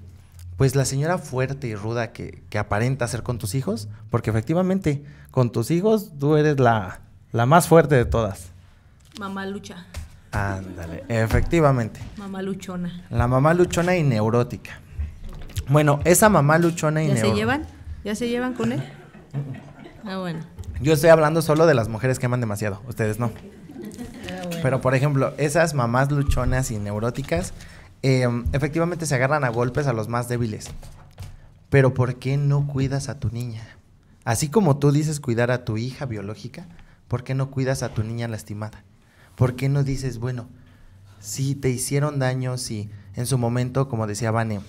pues la señora fuerte y ruda que, aparenta ser con tus hijos, porque efectivamente, con tus hijos tú eres la, la más fuerte de todas. Mamá lucha. Ándale, efectivamente. Mamá luchona. La mamá luchona y neurótica. Bueno, esa mamá luchona y neurótica. ¿Ya se llevan? ¿Ya se llevan con él? Ah, bueno. Yo estoy hablando solo de las mujeres que aman demasiado, ustedes no. Pero por ejemplo, esas mamás luchonas y neuróticas em, efectivamente se agarran a golpes a los más débiles. Pero ¿por qué no cuidas a tu niña? Así como tú dices cuidar a tu hija biológica, ¿por qué no cuidas a tu niña lastimada? ¿por qué no dices, bueno, si te hicieron daño, si en su momento, como decía Vane,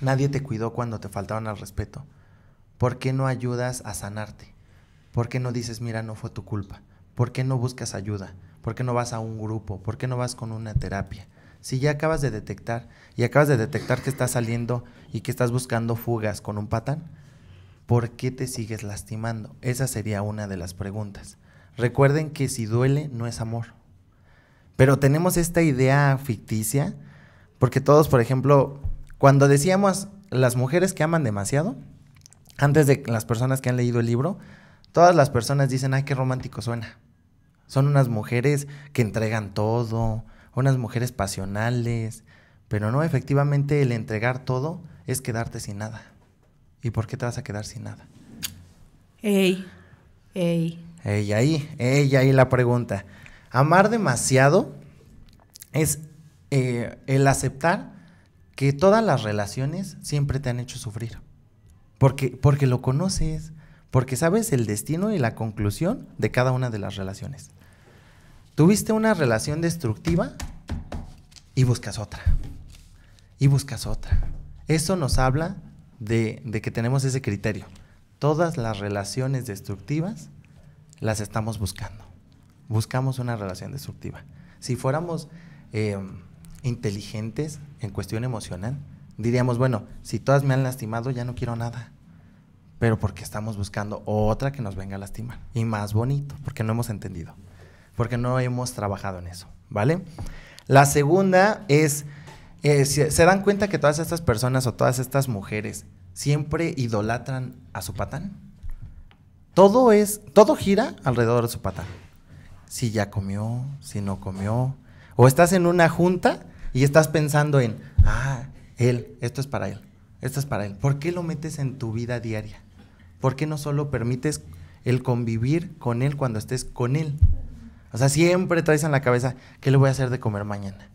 nadie te cuidó cuando te faltaban al respeto? ¿Por qué no ayudas a sanarte? ¿Por qué no dices, mira, no fue tu culpa? ¿Por qué no buscas ayuda? ¿Por qué no vas a un grupo? ¿Por qué no vas con una terapia? Si ya acabas de detectar y acabas de detectar que estás saliendo y que estás buscando fugas con un patán, ¿por qué te sigues lastimando? Esa sería una de las preguntas. Recuerden que si duele no es amor, pero tenemos esta idea ficticia, porque todos, por ejemplo, cuando decíamos las mujeres que aman demasiado, antes de las personas que han leído el libro, todas las personas dicen, ay, qué romántico suena. Son unas mujeres que entregan todo, unas mujeres pasionales, pero no, efectivamente el entregar todo es quedarte sin nada. ¿Y por qué te vas a quedar sin nada? Ey, ey. Ey, ahí, ey, ahí la pregunta. Amar demasiado es eh, el aceptar que todas las relaciones siempre te han hecho sufrir. Porque, porque lo conoces, porque sabes el destino y la conclusión de cada una de las relaciones. Tuviste una relación destructiva y buscas otra. Y buscas otra. Eso nos habla de que tenemos ese criterio. Todas las relaciones destructivas las estamos buscando buscamos una relación destructiva. Si fuéramos eh, inteligentes en cuestión emocional, diríamos, bueno, si todas me han lastimado, ya no quiero nada. Pero porque estamos buscando otra que nos venga a lastimar. Y más bonito, porque no hemos entendido. Porque no hemos trabajado en eso, ¿vale? La segunda es, eh, se dan cuenta que todas estas personas o todas estas mujeres siempre idolatran a su patán. Todo es, todo gira alrededor de su patán si ya comió, si no comió. O estás en una junta y estás pensando en, ah, él, esto es para él, esto es para él. ¿Por qué lo metes en tu vida diaria? ¿Por qué no solo permites el convivir con él cuando estés con él? O sea, siempre traes en la cabeza, ¿qué le voy a hacer de comer mañana?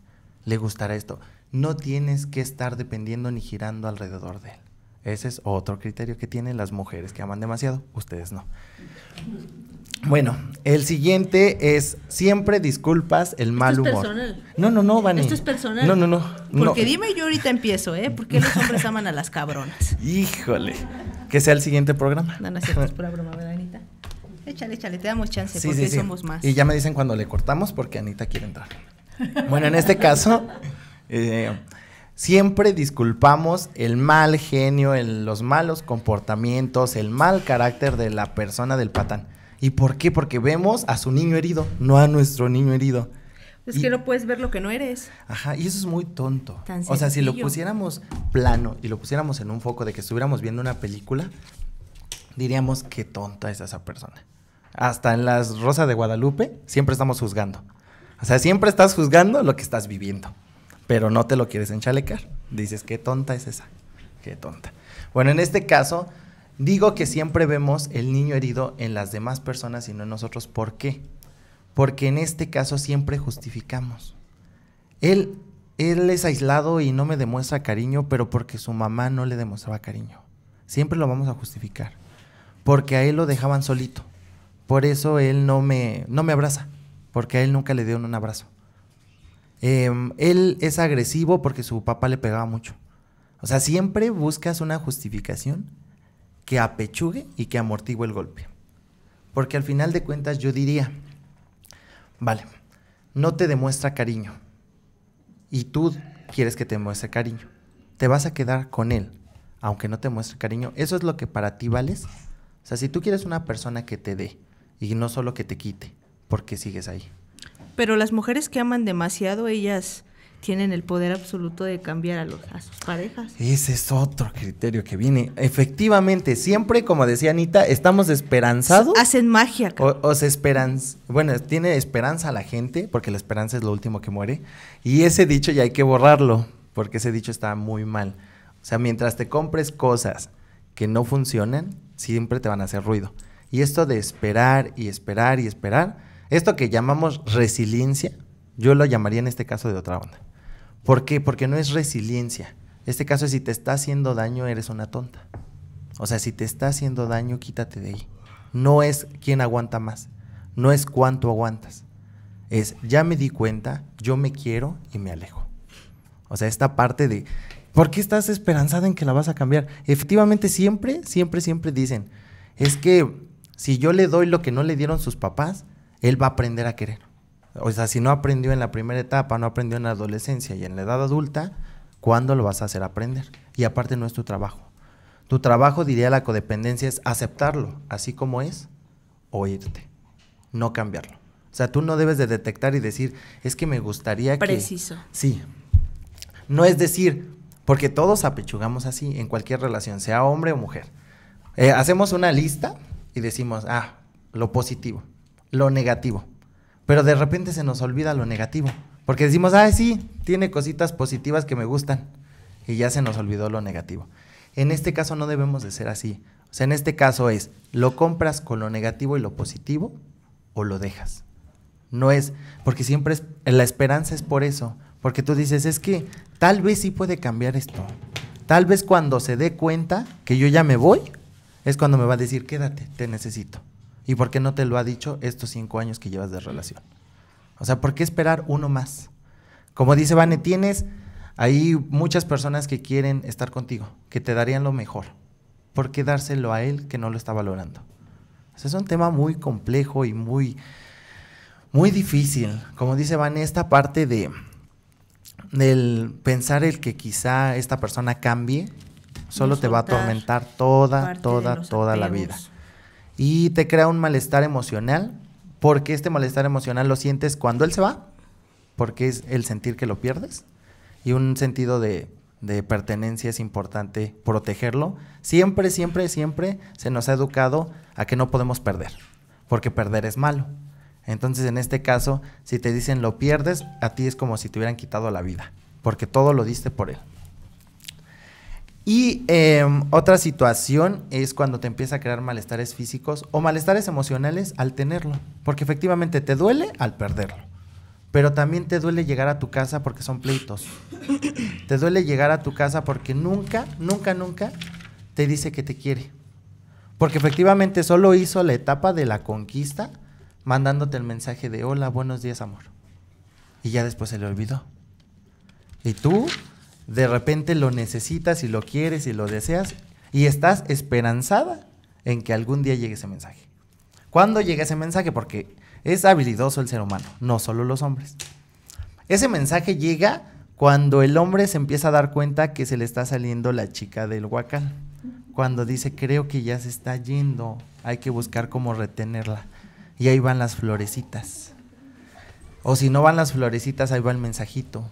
¿Le gustará esto? No tienes que estar dependiendo ni girando alrededor de él. Ese es otro criterio que tienen las mujeres que aman demasiado, ustedes no. Bueno, el siguiente es siempre disculpas el mal Esto es humor. Personal. No, no, no, Vani. Esto es personal. No, no, no. Porque dime yo ahorita empiezo, ¿eh? ¿Por los hombres aman a las cabronas? Híjole. Que sea el siguiente programa. No, no es es pura broma, ¿verdad, Anita? <laughs> Échale, échale, te damos chance porque más. Y ya me dicen cuando le cortamos porque Anita quiere entrar. Bueno, en este caso, <laughs> eh, siempre disculpamos el mal genio, los malos comportamientos, el mal carácter de la persona del patán. ¿Y por qué? Porque vemos a su niño herido, no a nuestro niño herido. Es que no puedes ver lo que no eres. Ajá, y eso es muy tonto. o sea, si lo pusiéramos plano y lo pusiéramos en un foco de que estuviéramos viendo una película, diríamos qué tonta es esa persona. Hasta en las Rosas de Guadalupe siempre estamos juzgando. O sea, siempre estás juzgando lo que estás viviendo, pero no te lo quieres enchalecar. Dices, qué tonta es esa, qué tonta. Bueno, en este caso, Digo que siempre vemos el niño herido en las demás personas y no en nosotros. ¿Por qué? Porque en este caso siempre justificamos. Él, él es aislado y no me demuestra cariño, pero porque su mamá no le demostraba cariño. Siempre lo vamos a justificar. Porque a él lo dejaban solito. Por eso él no me, no me abraza. Porque a él nunca le dieron un abrazo. Em, él es agresivo porque su papá le pegaba mucho. O sea, siempre buscas una justificación que apechugue y que amortigue el golpe. Porque al final de cuentas yo diría, vale, no te demuestra cariño y tú quieres que te muestre cariño. Te vas a quedar con él, aunque no te muestre cariño. Eso es lo que para ti vales. O sea, si tú quieres una persona que te dé y no solo que te quite, porque sigues ahí. Pero las mujeres que aman demasiado, ellas tienen el poder absoluto de cambiar a, los, a sus parejas. Ese es otro criterio que viene. Efectivamente, siempre, como decía Anita, estamos esperanzados. Hacen magia. O, bueno, tiene esperanza la gente, porque la esperanza es lo último que muere. Y ese dicho ya hay que borrarlo, porque ese dicho está muy mal. O sea, mientras te compres cosas que no funcionan, siempre te van a hacer ruido. Y esto de esperar y esperar y esperar, esto que llamamos resiliencia, yo lo llamaría en este caso de otra onda. ¿Por qué? Porque no es resiliencia. Este caso es si te está haciendo daño, eres una tonta. O sea, si te está haciendo daño, quítate de ahí. No es quién aguanta más, no es cuánto aguantas. Es ya me di cuenta, yo me quiero y me alejo. O sea, esta parte de ¿por qué estás esperanzada en que la vas a cambiar? Efectivamente, siempre, siempre, siempre dicen, es que si yo le doy lo que no le dieron sus papás, él va a aprender a querer. O sea, si no aprendió en la primera etapa, no aprendió en la adolescencia y en la edad adulta, ¿cuándo lo vas a hacer aprender? Y aparte no es tu trabajo. Tu trabajo, diría la codependencia, es aceptarlo así como es o irte, no cambiarlo. O sea, tú no debes de detectar y decir, es que me gustaría que... Preciso. Sí. No es decir, porque todos apechugamos así en cualquier relación, sea hombre o mujer. Eh, hacemos una lista y decimos, ah, lo positivo, lo negativo pero de repente se nos olvida lo negativo. Porque decimos, ah, sí, tiene cositas positivas que me gustan. Y ya se nos olvidó lo negativo. En este caso no debemos de ser así. O sea, en este caso es, ¿lo compras con lo negativo y lo positivo o lo dejas? No es, porque siempre es, la esperanza es por eso. Porque tú dices, es que tal vez sí puede cambiar esto. Tal vez cuando se dé cuenta que yo ya me voy, es cuando me va a decir, quédate, te necesito. ¿Y por qué no te lo ha dicho estos cinco años que llevas de relación? O sea, ¿por qué esperar uno más? Como dice Vane, tienes ahí muchas personas que quieren estar contigo, que te darían lo mejor. ¿Por qué dárselo a él que no lo está valorando? es un tema muy complejo y muy, muy difícil. Como dice Vane, esta parte de del pensar el que quizá esta persona cambie, solo te va a atormentar toda, toda, toda la vida y te crea un malestar emocional, porque este malestar emocional lo sientes cuando él se va, porque es el sentir que lo pierdes, y un sentido de, pertenencia es importante protegerlo. Siempre, siempre, siempre se nos ha educado a que no podemos perder, porque perder es malo. Entonces, en este caso, si te dicen lo pierdes, a ti es como si te hubieran quitado la vida, porque todo lo diste por él. Y em, otra situación es cuando te empieza a crear malestares físicos o malestares emocionales al tenerlo, porque efectivamente te duele al perderlo, pero también te duele llegar a tu casa porque son pleitos. te duele llegar a tu casa porque nunca, nunca, nunca te dice que te quiere. Porque efectivamente solo hizo la etapa de la conquista mandándote el mensaje de hola, buenos días, amor. Y ya después se le olvidó. Y tú de repente lo necesitas y lo quieres y lo deseas y estás esperanzada en que algún día llegue ese mensaje. ¿Cuándo llega ese mensaje? Porque es habilidoso el ser humano, no solo los hombres. Ese mensaje llega cuando el hombre se empieza a dar cuenta que se le está saliendo la chica del huacal. Cuando dice, creo que ya se está yendo, hay que buscar cómo retenerla. Y ahí van las florecitas. O si no van las florecitas, ahí va el mensajito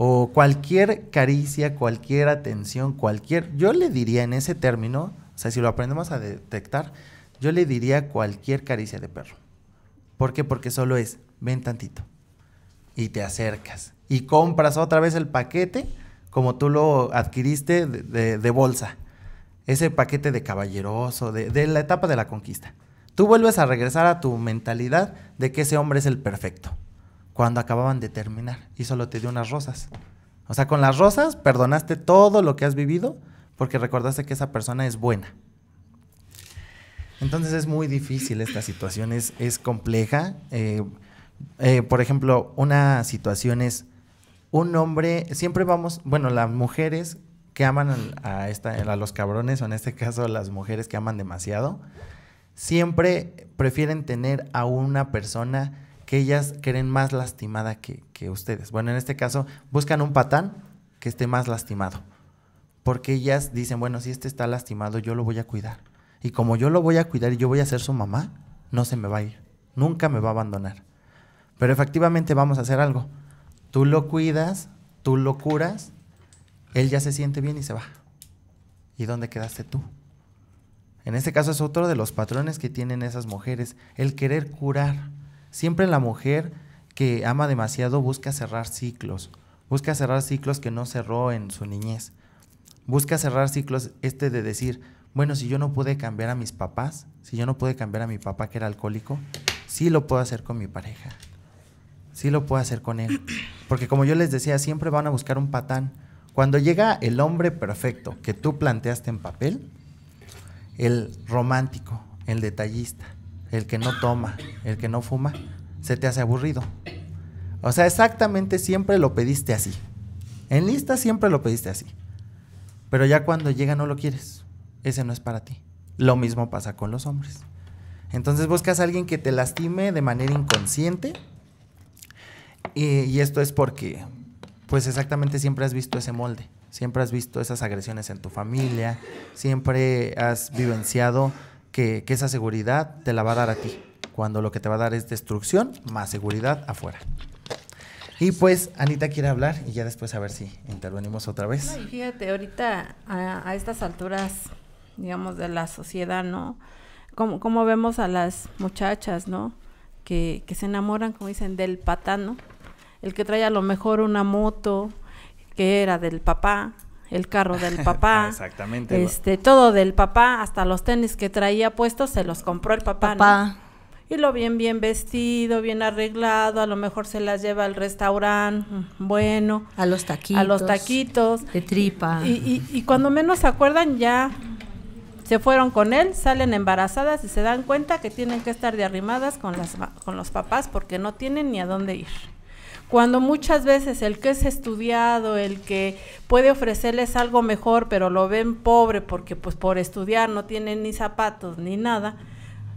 o cualquier caricia, cualquier atención, cualquier, yo le diría en ese término, o sea, si lo aprendemos a detectar, yo le diría cualquier caricia de perro. ¿Por qué? Porque solo es, ven tantito y te acercas y compras otra vez el paquete como tú lo adquiriste de, bolsa, ese paquete de caballeroso, de la etapa de la conquista. Tú vuelves a regresar a tu mentalidad de que ese hombre es el perfecto cuando acababan de terminar y solo te dio unas rosas. O sea, con las rosas perdonaste todo lo que has vivido porque recordaste que esa persona es buena. Entonces es muy difícil esta situación, es, compleja. Eh, eh, por ejemplo, una situación es un hombre, siempre vamos, bueno, las mujeres que aman a, a los cabrones, o en este caso las mujeres que aman demasiado, siempre prefieren tener a una persona que ellas creen más lastimada que, que ustedes. Bueno, en este caso, buscan un patán que esté más lastimado. Porque ellas dicen, bueno, si este está lastimado, yo lo voy a cuidar. Y como yo lo voy a cuidar y yo voy a ser su mamá, no se me va a ir. Nunca me va a abandonar. Pero efectivamente vamos a hacer algo. Tú lo cuidas, tú lo curas, él ya se siente bien y se va. ¿Y dónde quedaste tú? En este caso es otro de los patrones que tienen esas mujeres, el querer curar, Siempre la mujer que ama demasiado busca cerrar ciclos, busca cerrar ciclos que no cerró en su niñez, busca cerrar ciclos este de decir, bueno, si yo no pude cambiar a mis papás, si yo no pude cambiar a mi papá que era alcohólico, sí lo puedo hacer con mi pareja, sí lo puedo hacer con él. Porque como yo les decía, siempre van a buscar un patán. Cuando llega el hombre perfecto que tú planteaste en papel, el romántico, el detallista, el que no toma, el que no fuma, se te hace aburrido. O sea, exactamente siempre lo pediste así. En lista siempre lo pediste así. Pero ya cuando llega no lo quieres. Ese no es para ti. Lo mismo pasa con los hombres. Entonces buscas a alguien que te lastime de manera inconsciente. Y, y esto es porque, pues exactamente siempre has visto ese molde. Siempre has visto esas agresiones en tu familia. Siempre has vivenciado que, esa seguridad te la va a dar a ti, cuando lo que te va a dar es destrucción más seguridad afuera. Y pues Anita quiere hablar y ya después a ver si intervenimos otra vez. No, fíjate, ahorita a, estas alturas, digamos, de la sociedad, ¿no? Como, como vemos a las muchachas, ¿no? Que, que se enamoran, como dicen, del patano, el que trae a lo mejor una moto que era del papá, el carro del <laughs> papá. Exactamente. Este, todo del papá, hasta los tenis que traía puestos se los compró el papá. Y lo bien bien vestido, bien arreglado, a lo mejor se las lleva al restaurante, mm, bueno. A los taquitos. A los taquitos. De tripa. Y, y, cuando menos se acuerdan ya se fueron con él, salen embarazadas y se dan cuenta que tienen que estar de arrimadas con, las, con los papás porque no tienen ni a dónde ir cuando muchas veces el que es estudiado, el que puede ofrecerles algo mejor, pero lo ven pobre porque pues por estudiar no tienen ni zapatos ni nada,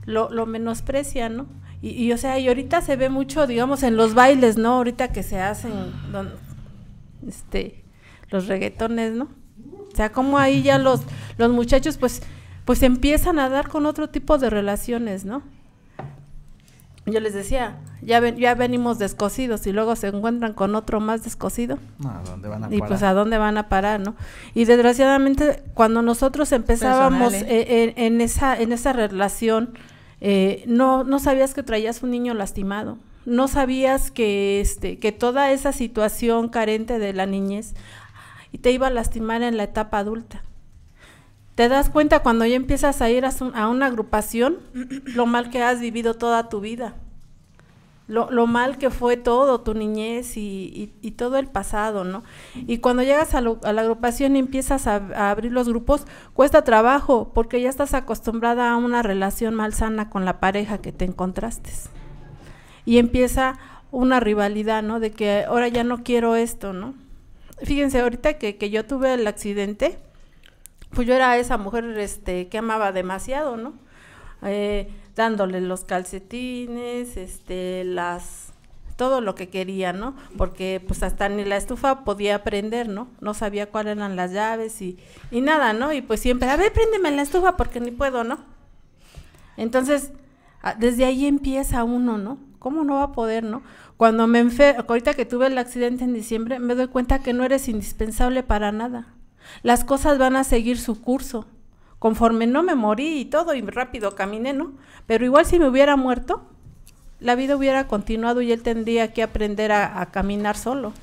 lo, menosprecia menosprecian, ¿no? Y, o sea, y ahorita se ve mucho, digamos, en los bailes, ¿no? Ahorita que se hacen este, los reggaetones, ¿no? O sea, como ahí ya los, los muchachos pues, pues empiezan a dar con otro tipo de relaciones, ¿no? yo les decía, ya, ven, ya venimos descosidos y luego se encuentran con otro más descosido. ¿a dónde van a y pues a dónde van a parar, ¿no? Y desgraciadamente cuando nosotros empezábamos e, e, en, esa, en esa relación, eh, no, no sabías que traías un niño lastimado. No sabías que, este, que toda esa situación carente de la niñez te iba a lastimar en la etapa adulta. Te das cuenta cuando ya empiezas a ir a, una agrupación <clears throat> lo mal que has vivido toda tu vida, lo, mal que fue todo, tu niñez y, todo el pasado, ¿no? Y cuando llegas a, la agrupación y empiezas a, abrir los grupos, cuesta trabajo porque ya estás acostumbrada a una relación mal sana con la pareja que te encontraste. Y empieza una rivalidad, ¿no? De que ahora ya no quiero esto, ¿no? Fíjense, ahorita que, que yo tuve el accidente, pues yo era esa mujer este, que amaba demasiado, ¿no? Eh, dándole los calcetines, este, las todo lo que quería, ¿no? Porque pues hasta ni la estufa podía prender, ¿no? No sabía cuáles eran las llaves y, y nada, ¿no? Y pues siempre, a ver, préndeme la estufa porque ni puedo, ¿no? Entonces, ah, desde ahí empieza uno, ¿no? ¿Cómo no va a poder, no? Cuando me enfermo, ahorita que tuve el accidente en diciembre, me doy cuenta que no eres indispensable para nada las cosas van a seguir su curso. Conforme no me morí y todo, y rápido caminé, ¿no? Pero igual si me hubiera muerto, la vida hubiera continuado y él tendría que aprender a, caminar solo.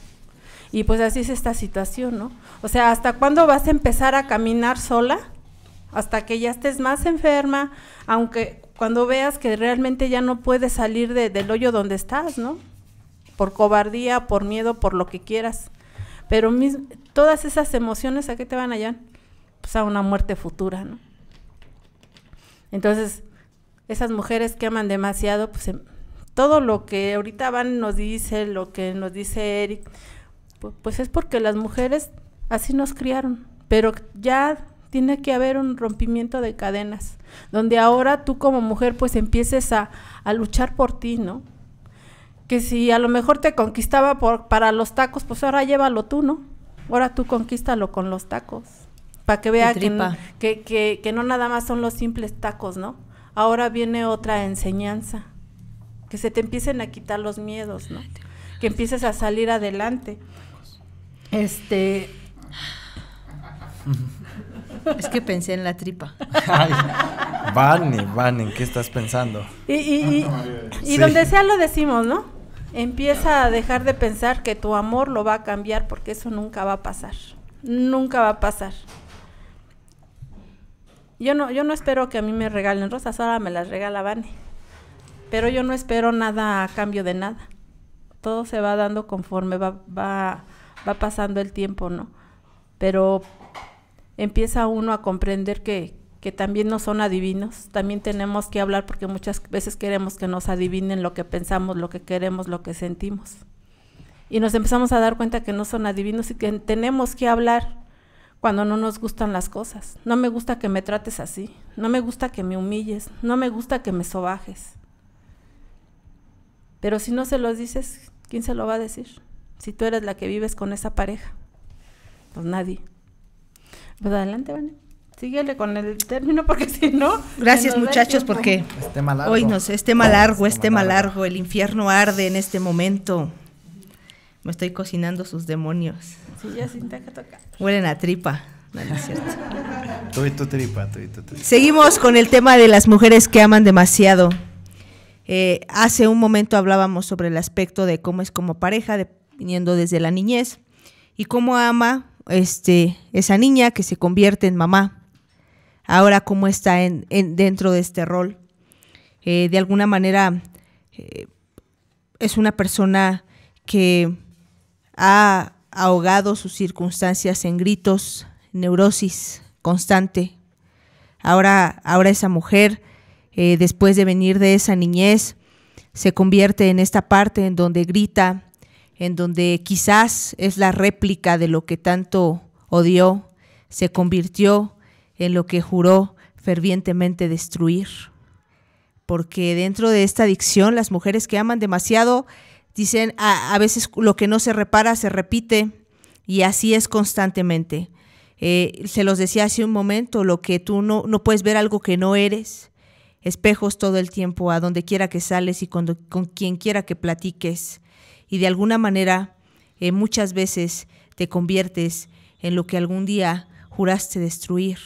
Y pues así es esta situación, ¿no? O sea, ¿hasta cuándo vas a empezar a caminar sola? Hasta que ya estés más enferma, aunque cuando veas que realmente ya no puedes salir del hoyo donde estás, ¿no? Por cobardía, por miedo, por lo que quieras. Pero todas esas emociones, ¿a qué te van allá? Pues a una muerte futura, ¿no? Entonces, esas mujeres que aman demasiado, pues em, todo lo que ahorita van nos dice, lo que nos dice Eric, pues, es porque las mujeres así nos criaron, pero ya tiene que haber un rompimiento de cadenas, donde ahora tú como mujer pues empieces a, a luchar por ti, ¿no? Que si a lo mejor te conquistaba por, para los tacos, pues ahora llévalo tú, ¿no? Ahora tú conquístalo con los tacos, para que vea que, que, no nada más son los simples tacos, ¿no? Ahora viene otra enseñanza, que se te empiecen a quitar los miedos, ¿no? Que empieces a salir adelante. Este... Es que pensé en la tripa. Ay, Vane, ¿en qué estás pensando? Y, donde sea lo decimos, ¿no? Empieza a dejar de pensar que tu amor lo va a cambiar porque eso nunca va a pasar. Nunca va a pasar. Yo no, yo no espero que a mí me regalen rosas, ahora me las regala Vane. Pero yo no espero nada a cambio de nada. Todo se va dando conforme va, va, va pasando el tiempo, ¿no? Pero empieza uno a comprender que, que también no son adivinos, también tenemos que hablar porque muchas veces queremos que nos adivinen lo que pensamos, lo que queremos, lo que sentimos. Y nos empezamos a dar cuenta que no son adivinos y que tenemos que hablar cuando no nos gustan las cosas. No me gusta que me trates así, no me gusta que me humilles, no me gusta que me sobajes. Pero si no se los dices, ¿quién se lo va a decir? Si tú eres la que vives con esa pareja, pues nadie. Pues adelante, Vanessa. Síguele con el término porque <laughs> si no. Gracias muchachos porque este largo. hoy es tema largo, este tema largo, el infierno arde en este momento. Me estoy cocinando sus demonios. Sí, ya sin Huelen a tripa. No, no es cierto. <laughs> tripa, Seguimos con el tema de las mujeres que aman demasiado. Eh, hace un momento hablábamos sobre el aspecto de cómo es como pareja, viniendo desde la niñez, y cómo ama este, esa niña que se convierte en mamá ahora cómo está dentro de este rol. Eh, de alguna manera eh, es una persona que ha ahogado sus circunstancias en gritos, neurosis constante. Ahora, ahora esa mujer, eh, después de venir de esa niñez, se convierte en esta parte en donde grita, en donde quizás es la réplica de lo que tanto odió, se convirtió en lo que juró fervientemente destruir. Porque dentro de esta adicción, las mujeres que aman demasiado dicen a, veces lo que no se repara se repite y así es constantemente. Eh, se los decía hace un momento, lo que tú no, no puedes ver algo que no eres. Espejos todo el tiempo, a donde quiera que sales y con quien quiera que platiques. Y de alguna manera, eh, muchas veces te conviertes en lo que algún día juraste destruir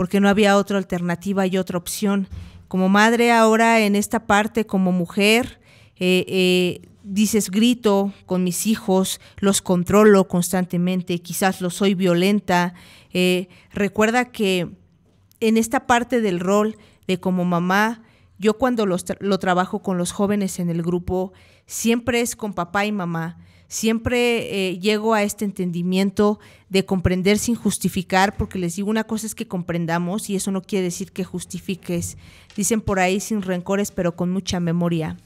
porque no había otra alternativa y otra opción. Como madre ahora en esta parte, como mujer, eh, eh, dices grito con mis hijos, los controlo constantemente, quizás los soy violenta. Eh, recuerda que en esta parte del rol de como mamá, yo cuando lo trabajo con los jóvenes en el grupo, siempre es con papá y mamá siempre eh, llego a este entendimiento de comprender sin justificar, porque les digo, una cosa es que comprendamos y eso no quiere decir que justifiques. Dicen por ahí sin rencores, pero con mucha memoria.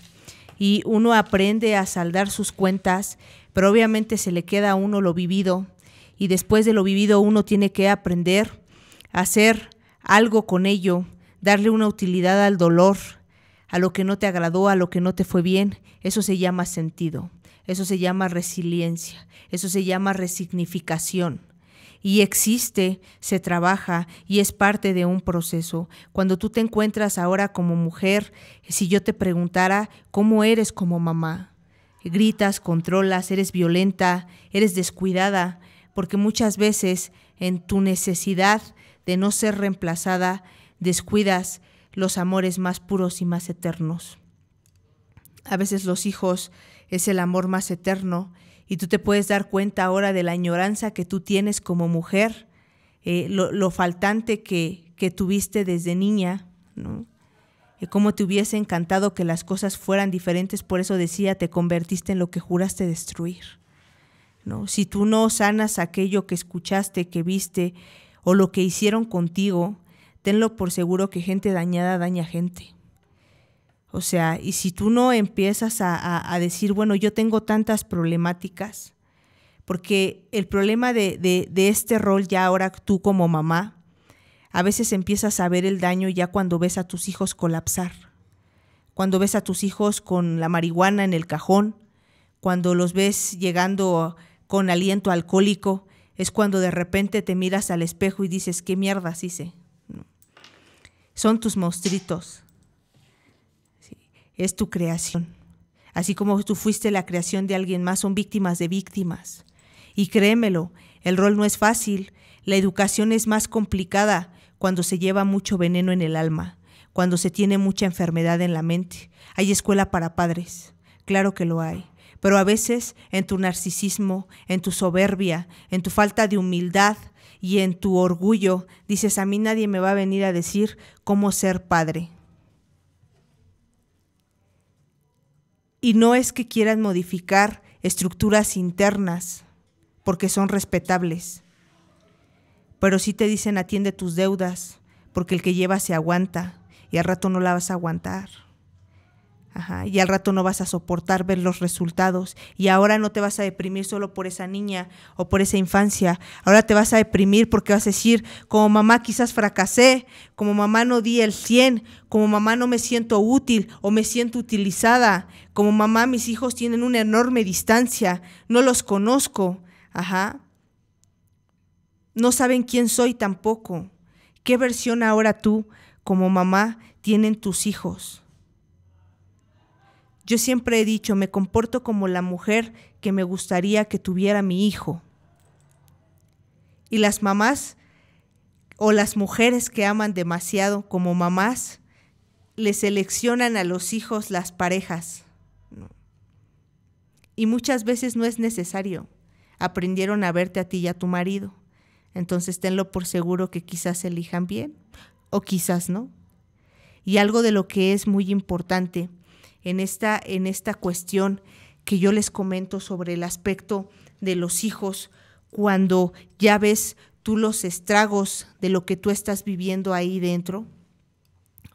Y uno aprende a saldar sus cuentas, pero obviamente se le queda a uno lo vivido y después de lo vivido uno tiene que aprender a hacer algo con ello, darle una utilidad al dolor, a lo que no te agradó, a lo que no te fue bien. Eso se llama sentido. Eso se llama resiliencia, eso se llama resignificación. Y existe, se trabaja y es parte de un proceso. Cuando tú te encuentras ahora como mujer, si yo te preguntara cómo eres como mamá, gritas, controlas, eres violenta, eres descuidada, porque muchas veces en tu necesidad de no ser reemplazada, descuidas los amores más puros y más eternos. A veces los hijos es el amor más eterno y tú te puedes dar cuenta ahora de la añoranza que tú tienes como mujer, eh, lo, faltante que, que, tuviste desde niña, ¿no? Eh, cómo te hubiese encantado que las cosas fueran diferentes, por eso decía, te convertiste en lo que juraste destruir. ¿no? Si tú no sanas aquello que escuchaste, que viste o lo que hicieron contigo, tenlo por seguro que gente dañada daña gente. O sea, y si tú no empiezas a, decir, bueno, yo tengo tantas problemáticas, porque el problema de, de este rol ya ahora tú como mamá, a veces empiezas a ver el daño ya cuando ves a tus hijos colapsar, cuando ves a tus hijos con la marihuana en el cajón, cuando los ves llegando con aliento alcohólico, es cuando de repente te miras al espejo y dices, ¿qué mierdas hice? Son tus monstruitos es tu creación. Así como tú fuiste la creación de alguien más, son víctimas de víctimas. Y créemelo, el rol no es fácil, la educación es más complicada cuando se lleva mucho veneno en el alma, cuando se tiene mucha enfermedad en la mente. Hay escuela para padres, claro que lo hay, pero a veces en tu narcisismo, en tu soberbia, en tu falta de humildad y en tu orgullo, dices, a mí nadie me va a venir a decir cómo ser padre. Y no es que quieran modificar estructuras internas, porque son respetables. Pero sí te dicen atiende tus deudas, porque el que lleva se aguanta y al rato no la vas a aguantar y al rato no vas a soportar ver los resultados y ahora no te vas a deprimir solo por esa niña o por esa infancia, ahora te vas a deprimir porque vas a decir, como mamá quizás fracasé, como mamá no di el 100, como mamá no me siento útil o me siento utilizada, como mamá mis hijos tienen una enorme distancia, no los conozco, ajá. No saben quién soy tampoco. ¿Qué versión ahora tú como mamá tienen tus hijos? Yo siempre he dicho, me comporto como la mujer que me gustaría que tuviera mi hijo. Y las mamás o las mujeres que aman demasiado como mamás, le seleccionan a los hijos las parejas. Y muchas veces no es necesario. Aprendieron a verte a ti y a tu marido. Entonces tenlo por seguro que quizás elijan bien o quizás no. Y algo de lo que es muy importante en esta, en esta cuestión que yo les comento sobre el aspecto de los hijos cuando ya ves tú los estragos de lo que tú estás viviendo ahí dentro?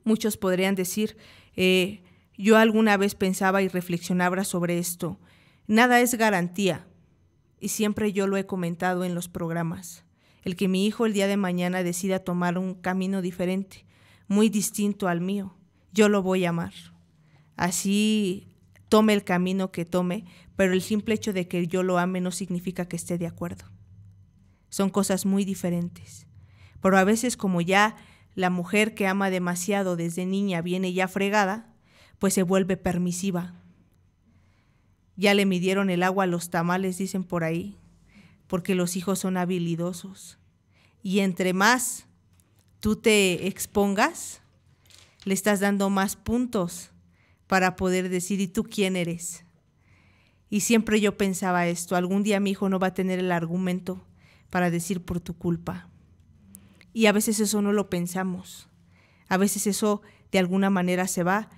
Muchos podrían decir, eh, yo alguna vez pensaba y reflexionaba sobre esto. Nada es garantía, y siempre yo lo he comentado en los programas. El que mi hijo el día de mañana decida tomar un camino diferente, muy distinto al mío, yo lo voy a amar así tome el camino que tome, pero el simple hecho de que yo lo ame no significa que esté de acuerdo. Son cosas muy diferentes. Pero a veces como ya la mujer que ama demasiado desde niña viene ya fregada, pues se vuelve permisiva. Ya le midieron el agua a los tamales, dicen por ahí, porque los hijos son habilidosos. Y entre más tú te expongas, le estás dando más puntos para poder decir, ¿y tú quién eres? Y siempre yo pensaba esto, algún día mi hijo no va a tener el argumento para decir por tu culpa. Y a veces eso no lo pensamos. A veces eso de alguna manera se va.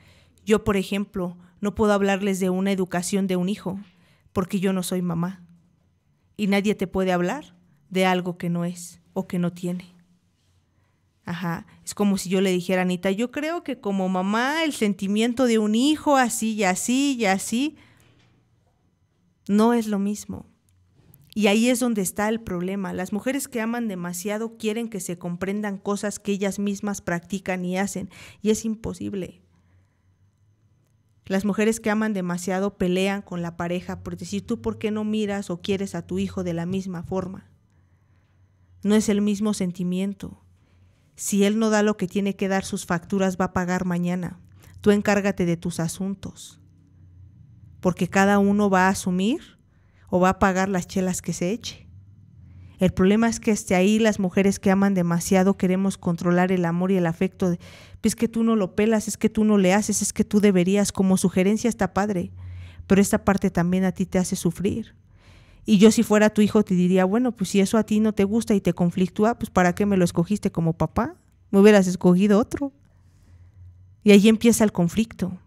Yo, por ejemplo, no puedo hablarles de una educación de un hijo porque yo no soy mamá. Y nadie te puede hablar de algo que no es o que no tiene es como si yo le dijera Anita, yo creo que como mamá el sentimiento de un hijo así y así y así no es lo mismo. Y ahí es donde está el problema. Las mujeres que aman demasiado quieren que se comprendan cosas que ellas mismas practican y hacen, y es imposible. Las mujeres que aman demasiado pelean con la pareja por decir tú por qué no miras o quieres a tu hijo de la misma forma. No es el mismo sentimiento. Si él no da lo que tiene que dar, sus facturas va a pagar mañana. Tú encárgate de tus asuntos. Porque cada uno va a asumir o va a pagar las chelas que se eche. El problema es que esté ahí las mujeres que aman demasiado queremos controlar el amor y el afecto. Pues es que tú no lo pelas, es que tú no le haces, es que tú deberías. Como sugerencia está padre, pero esta parte también a ti te hace sufrir. Y yo si fuera tu hijo te diría, bueno, pues si eso a ti no te gusta y te conflictúa, pues ¿para qué me lo escogiste como papá? Me hubieras escogido otro. Y ahí empieza el conflicto.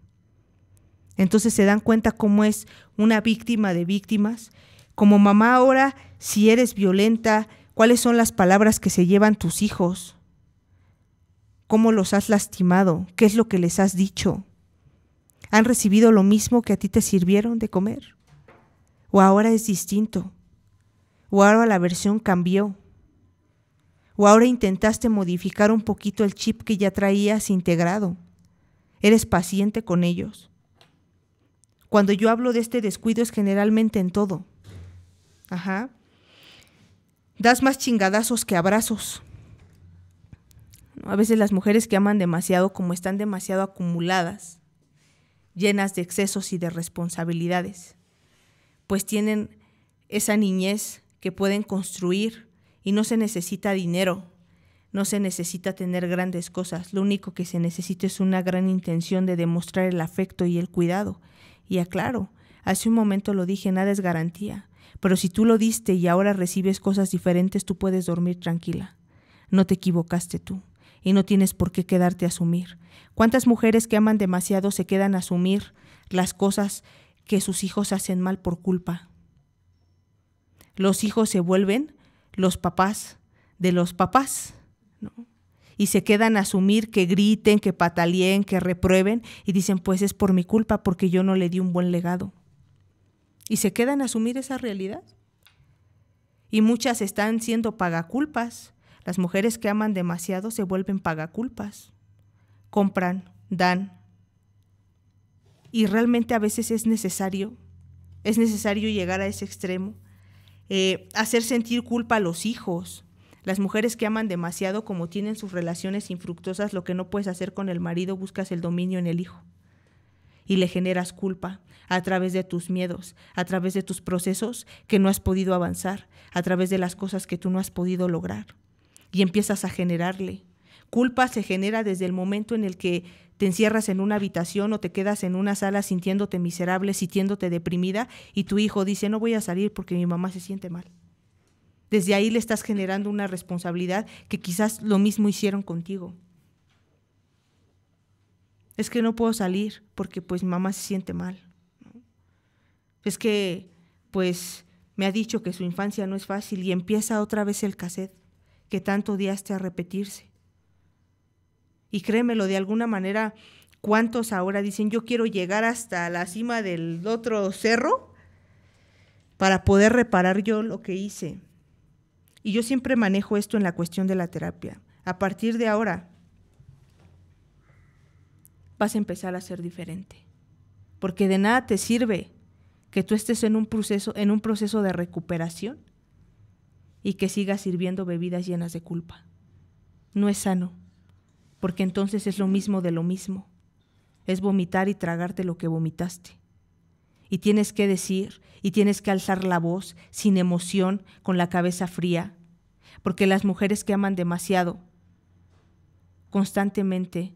Entonces se dan cuenta cómo es una víctima de víctimas. Como mamá ahora, si eres violenta, cuáles son las palabras que se llevan tus hijos, cómo los has lastimado, qué es lo que les has dicho. ¿Han recibido lo mismo que a ti te sirvieron de comer? o ahora es distinto, o ahora la versión cambió, o ahora intentaste modificar un poquito el chip que ya traías integrado. Eres paciente con ellos. Cuando yo hablo de este descuido es generalmente en todo. Ajá. Das más chingadazos que abrazos. A veces las mujeres que aman demasiado, como están demasiado acumuladas, llenas de excesos y de responsabilidades, pues tienen esa niñez que pueden construir y no se necesita dinero, no se necesita tener grandes cosas, lo único que se necesita es una gran intención de demostrar el afecto y el cuidado. Y aclaro, hace un momento lo dije, nada es garantía, pero si tú lo diste y ahora recibes cosas diferentes, tú puedes dormir tranquila. No te equivocaste tú y no tienes por qué quedarte a asumir. ¿Cuántas mujeres que aman demasiado se quedan a asumir las cosas que sus hijos hacen mal por culpa. Los hijos se vuelven los papás de los papás, Y se quedan a asumir que griten, que pataleen, que reprueben y dicen, pues es por mi culpa porque yo no le di un buen legado. Y se quedan a asumir esa realidad. Y muchas están siendo pagaculpas. Las mujeres que aman demasiado se vuelven pagaculpas. Compran, dan, y realmente a veces es necesario, es necesario llegar a ese extremo, eh, hacer sentir culpa a los hijos. Las mujeres que aman demasiado, como tienen sus relaciones infructuosas, lo que no puedes hacer con el marido, buscas el dominio en el hijo. Y le generas culpa a través de tus miedos, a través de tus procesos que no has podido avanzar, a través de las cosas que tú no has podido lograr. Y empiezas a generarle. Culpa se genera desde el momento en el que te encierras en una habitación o te quedas en una sala sintiéndote miserable, sintiéndote deprimida y tu hijo dice, no voy a salir porque mi mamá se siente mal. Desde ahí le estás generando una responsabilidad que quizás lo mismo hicieron contigo. Es que no puedo salir porque pues mamá se siente mal. Es que pues me ha dicho que su infancia no es fácil y empieza otra vez el cassette que tanto odiaste a repetirse. Y créemelo, de alguna manera, ¿cuántos ahora dicen yo quiero llegar hasta la cima del otro cerro para poder reparar yo lo que hice? Y yo siempre manejo esto en la cuestión de la terapia. A partir de ahora vas a empezar a ser diferente. Porque de nada te sirve que tú estés en un proceso, en un proceso de recuperación y que sigas sirviendo bebidas llenas de culpa. No es sano porque entonces es lo mismo de lo mismo. Es vomitar y tragarte lo que vomitaste. Y tienes que decir, y tienes que alzar la voz, sin emoción, con la cabeza fría, porque las mujeres que aman demasiado, constantemente,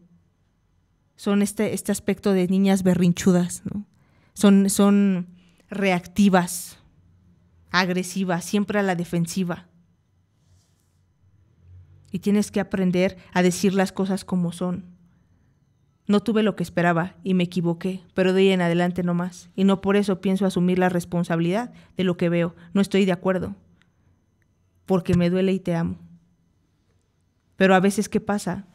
son este, este aspecto de niñas berrinchudas, son, son reactivas, agresivas, siempre a la defensiva y tienes que aprender a decir las cosas como son. No tuve lo que esperaba y me equivoqué, pero de ahí en adelante no más, y no por eso pienso asumir la responsabilidad de lo que veo, no estoy de acuerdo, porque me duele y te amo. Pero a veces, ¿qué pasa?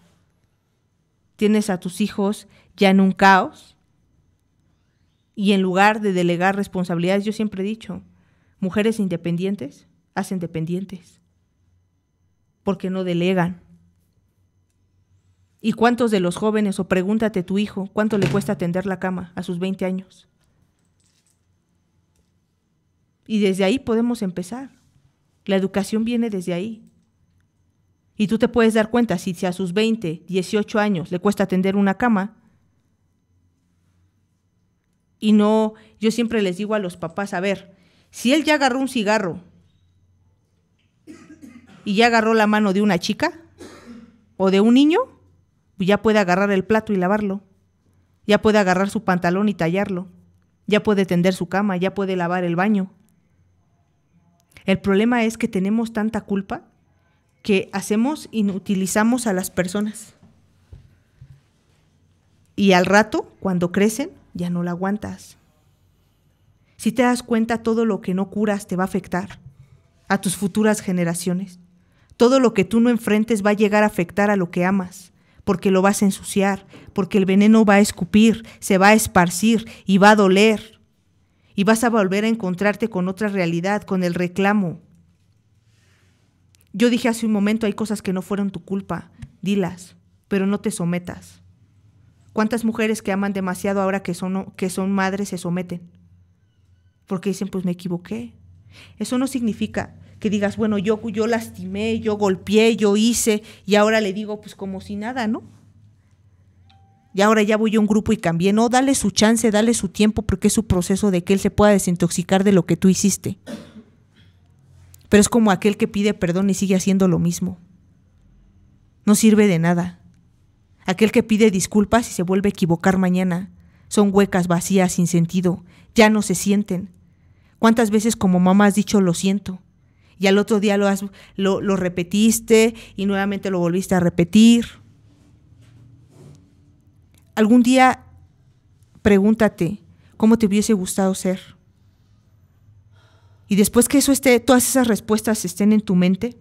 Tienes a tus hijos ya en un caos y en lugar de delegar responsabilidades, yo siempre he dicho, mujeres independientes hacen dependientes porque no delegan. ¿Y cuántos de los jóvenes, o pregúntate tu hijo, cuánto le cuesta tender la cama a sus 20 años? Y desde ahí podemos empezar. La educación viene desde ahí. Y tú te puedes dar cuenta si, a sus 20, 18 años le cuesta tender una cama. Y no, yo siempre les digo a los papás, a ver, si él ya agarró un cigarro y ya agarró la mano de una chica o de un niño, pues ya puede agarrar el plato y lavarlo. Ya puede agarrar su pantalón y tallarlo. Ya puede tender su cama, ya puede lavar el baño. El problema es que tenemos tanta culpa que hacemos inutilizamos a las personas. Y al rato, cuando crecen, ya no la aguantas. Si te das cuenta, todo lo que no curas te va a afectar a tus futuras generaciones. Todo lo que tú no enfrentes va a llegar a afectar a lo que amas, porque lo vas a ensuciar, porque el veneno va a escupir, se va a esparcir y va a doler. Y vas a volver a encontrarte con otra realidad, con el reclamo. Yo dije hace un momento, hay cosas que no fueron tu culpa, dilas, pero no te sometas. ¿Cuántas mujeres que aman demasiado ahora que son, que son madres se someten? Porque dicen, pues me equivoqué. Eso no significa que digas, bueno, yo, yo lastimé, yo golpeé, yo hice, y ahora le digo, pues como si nada, ¿no? Y ahora ya voy a un grupo y cambié. No, dale su chance, dale su tiempo, porque es su proceso de que él se pueda desintoxicar de lo que tú hiciste. Pero es como aquel que pide perdón y sigue haciendo lo mismo. No sirve de nada. Aquel que pide disculpas y se vuelve a equivocar mañana. Son huecas, vacías, sin sentido. Ya no se sienten. ¿Cuántas veces como mamá has dicho lo siento? y al otro día lo, lo, lo repetiste y nuevamente lo volviste a repetir. Algún día pregúntate cómo te hubiese gustado ser. Y después que eso esté, todas esas respuestas estén en tu mente,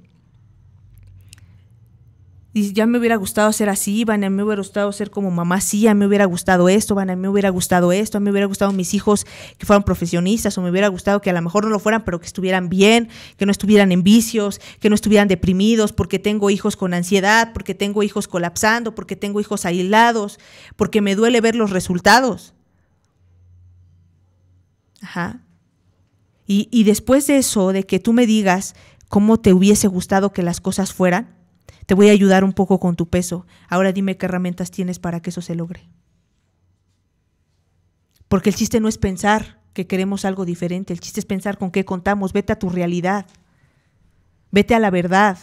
ya me hubiera gustado ser así, Van, a mí me hubiera gustado ser como mamá, sí, a mí me hubiera gustado esto, Van, a mí me hubiera gustado esto, a mí me hubiera gustado mis hijos que fueran profesionistas, o me hubiera gustado que a lo mejor no lo fueran, pero que estuvieran bien, que no estuvieran en vicios, que no estuvieran deprimidos, porque tengo hijos con ansiedad, porque tengo hijos colapsando, porque tengo hijos aislados, porque me duele ver los resultados. Ajá. y después de eso, de que tú me digas cómo te hubiese gustado que las cosas fueran, te voy a ayudar un poco con tu peso. Ahora dime qué herramientas tienes para que eso se logre. Porque el chiste no es pensar que queremos algo diferente, el chiste es pensar con qué contamos. Vete a tu realidad, vete a la verdad.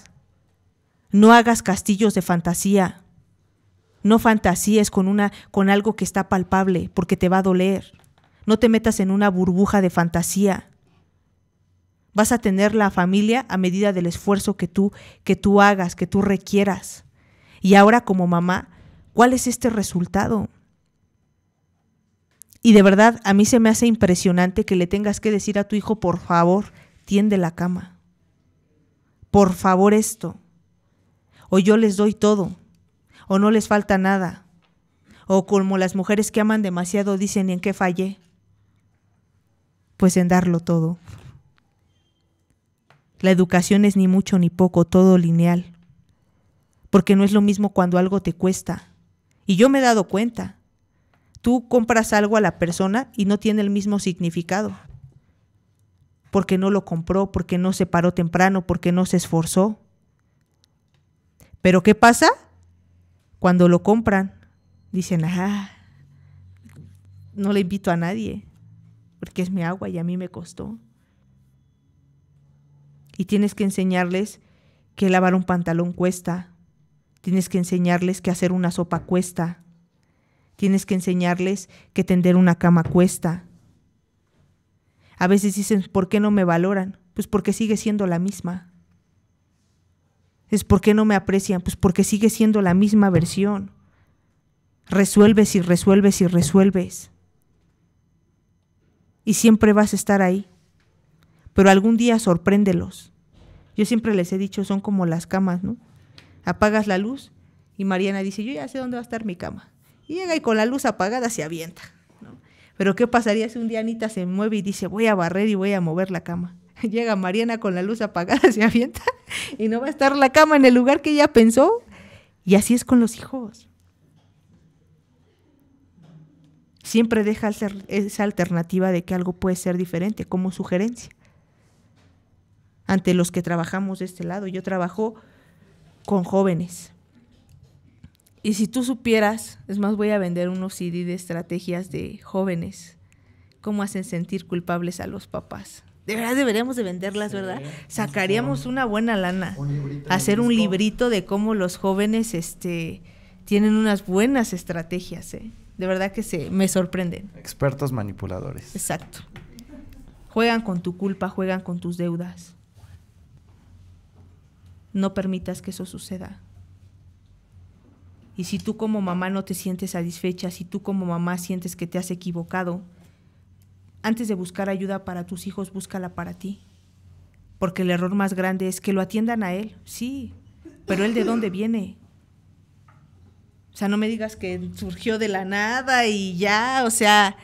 No hagas castillos de fantasía. No fantasíes con, una, con algo que está palpable, porque te va a doler. No te metas en una burbuja de fantasía. Vas a tener la familia a medida del esfuerzo que tú, que tú hagas, que tú requieras. Y ahora como mamá, ¿cuál es este resultado? Y de verdad, a mí se me hace impresionante que le tengas que decir a tu hijo, por favor, tiende la cama. Por favor esto. O yo les doy todo. O no les falta nada. O como las mujeres que aman demasiado dicen, ¿en qué fallé? Pues en darlo todo. La educación es ni mucho ni poco, todo lineal. Porque no es lo mismo cuando algo te cuesta. Y yo me he dado cuenta. Tú compras algo a la persona y no tiene el mismo significado. Porque no lo compró, porque no se paró temprano, porque no se esforzó. Pero ¿qué pasa? Cuando lo compran, dicen, ah, no le invito a nadie, porque es mi agua y a mí me costó. Y tienes que enseñarles que lavar un pantalón cuesta. Tienes que enseñarles que hacer una sopa cuesta. Tienes que enseñarles que tender una cama cuesta. A veces dicen, ¿por qué no me valoran? Pues porque sigue siendo la misma. Es por qué no me aprecian, pues porque sigue siendo la misma versión. Resuelves y resuelves y resuelves. Y siempre vas a estar ahí pero algún día sorpréndelos. Yo siempre les he dicho, son como las camas, ¿no? Apagas la luz y Mariana dice, yo ya sé dónde va a estar mi cama. Y llega y con la luz apagada se avienta. Pero ¿qué pasaría si un día Anita se mueve y dice, voy a barrer y voy a mover la cama? <laughs> Llega Mariana con la luz apagada, se avienta y no va a estar la cama en el lugar que ella pensó. Y así es con los hijos. Siempre deja esa alternativa de que algo puede ser diferente como sugerencia ante los que trabajamos de este lado. Yo trabajo con jóvenes. Y si tú supieras, es más, voy a vender unos CD de estrategias de jóvenes, cómo hacen sentir culpables a los papás. De verdad deberíamos de venderlas, ¿verdad? Sacaríamos una buena lana. hacer un librito de cómo los jóvenes este, tienen unas buenas estrategias, ¿eh? De verdad que se me sorprenden. Expertos manipuladores. Exacto. Juegan con tu culpa, juegan con tus deudas no permitas que eso suceda. Y si tú como mamá no te sientes satisfecha, si tú como mamá sientes que te has equivocado, antes de buscar ayuda para tus hijos, búscala para ti. Porque el error más grande es que lo atiendan a él, sí, pero él de dónde <laughs> viene. O sea, no me digas que surgió de la nada y ya, o sea,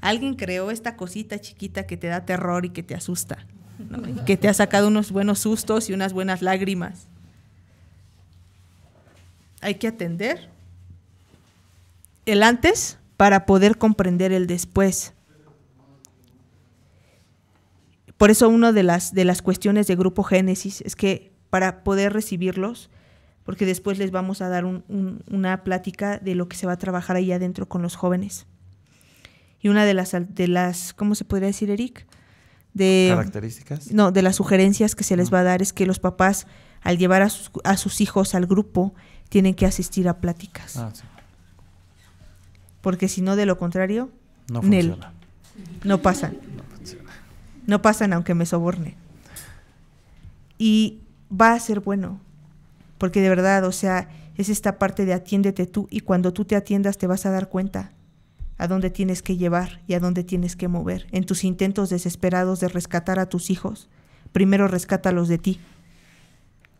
alguien creó esta cosita chiquita que te da terror y que te asusta que te ha sacado unos buenos sustos y unas buenas lágrimas. Hay que atender el antes para poder comprender el después. Por eso una de las, de las cuestiones de Grupo Génesis es que para poder recibirlos, porque después les vamos a dar una plática de lo que se va a trabajar ahí adentro con los jóvenes. Y una de las, de las, ¿cómo se podría decir, Eric? de características. No, de las sugerencias que se les ah. va a dar es que los papás al llevar a sus, a sus hijos al grupo tienen que asistir a pláticas. Ah, porque si no, de lo contrario, no funciona. no pasan. No No pasan aunque me soborne. Y va a ser bueno. Porque de verdad, o sea, es esta parte de atiéndete tú y cuando tú te atiendas te vas a dar cuenta a dónde tienes que llevar y a dónde tienes que mover. En tus intentos desesperados de rescatar a tus hijos, primero rescátalos de ti,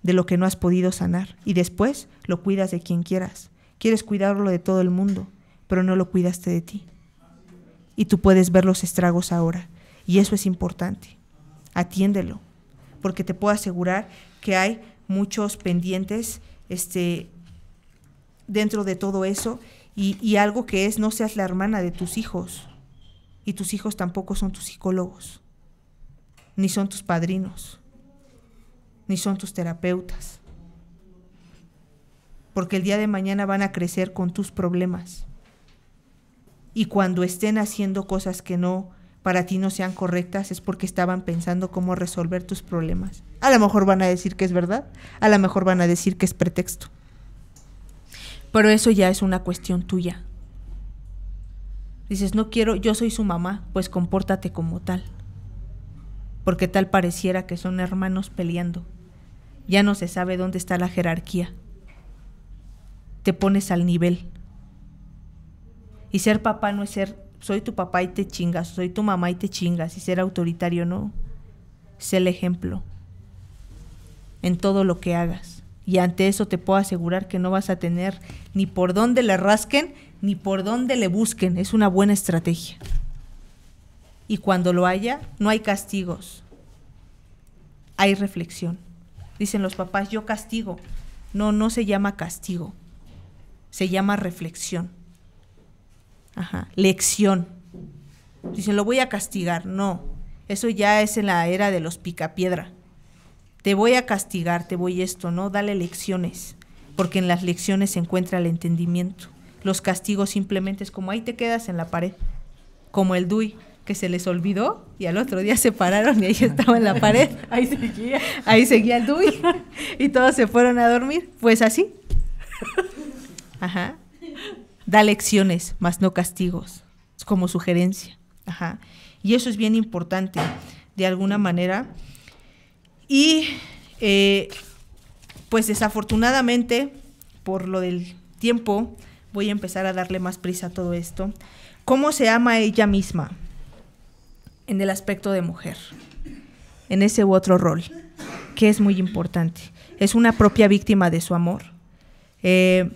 de lo que no has podido sanar, y después lo cuidas de quien quieras. Quieres cuidarlo de todo el mundo, pero no lo cuidaste de ti. Y tú puedes ver los estragos ahora, y eso es importante. Atiéndelo, porque te puedo asegurar que hay muchos pendientes este, dentro de todo eso y, algo que es no seas la hermana de tus hijos y tus hijos tampoco son tus psicólogos, ni son tus padrinos, ni son tus terapeutas, porque el día de mañana van a crecer con tus problemas y cuando estén haciendo cosas que no para ti no sean correctas es porque estaban pensando cómo resolver tus problemas. A lo mejor van a decir que es verdad, a lo mejor van a decir que es pretexto. Pero eso ya es una cuestión tuya. Dices, no quiero, yo soy su mamá, pues compórtate como tal. Porque tal pareciera que son hermanos peleando. Ya no se sabe dónde está la jerarquía. Te pones al nivel. Y ser papá no es ser, soy tu papá y te chingas, soy tu mamá y te chingas, y ser autoritario no. Es el ejemplo en todo lo que hagas. Y ante eso te puedo asegurar que no vas a tener ni por dónde le rasquen, ni por dónde le busquen. Es una buena estrategia. Y cuando lo haya, no hay castigos. Hay reflexión. Dicen los papás, yo castigo. No, no se llama castigo. Se llama reflexión. Ajá, lección. Dicen, lo voy a castigar. No, eso ya es en la era de los picapiedra te voy a castigar, te voy esto, ¿no? Dale lecciones, porque en las lecciones se encuentra el entendimiento. Los castigos simplemente es como ahí te quedas en la pared, como el DUI que se les olvidó y al otro día se pararon y ahí estaba en la pared. <laughs> ahí seguía. Ahí seguía el DUI y todos se fueron a dormir. Pues así. Ajá. Da lecciones, más no castigos, Es como sugerencia. Ajá. Y eso es bien importante. De alguna manera, y eh, pues desafortunadamente, por lo del tiempo, voy a empezar a darle más prisa a todo esto. ¿Cómo se ama ella misma en el aspecto de mujer? En ese u otro rol, que es muy importante. Es una propia víctima de su amor. Eh,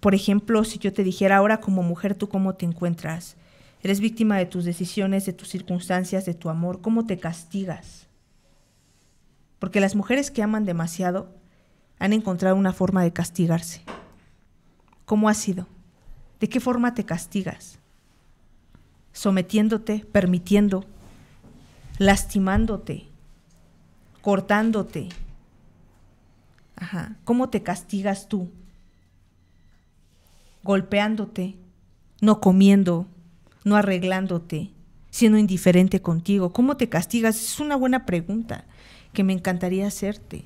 por ejemplo, si yo te dijera ahora como mujer, ¿tú cómo te encuentras? Eres víctima de tus decisiones, de tus circunstancias, de tu amor. ¿Cómo te castigas? porque las mujeres que aman demasiado han encontrado una forma de castigarse. ¿Cómo ha sido? ¿De qué forma te castigas? Sometiéndote, permitiendo, lastimándote, cortándote. ¿Cómo te castigas tú? Golpeándote, no comiendo, no arreglándote, siendo indiferente contigo. ¿Cómo te castigas? Es una buena pregunta que me encantaría hacerte.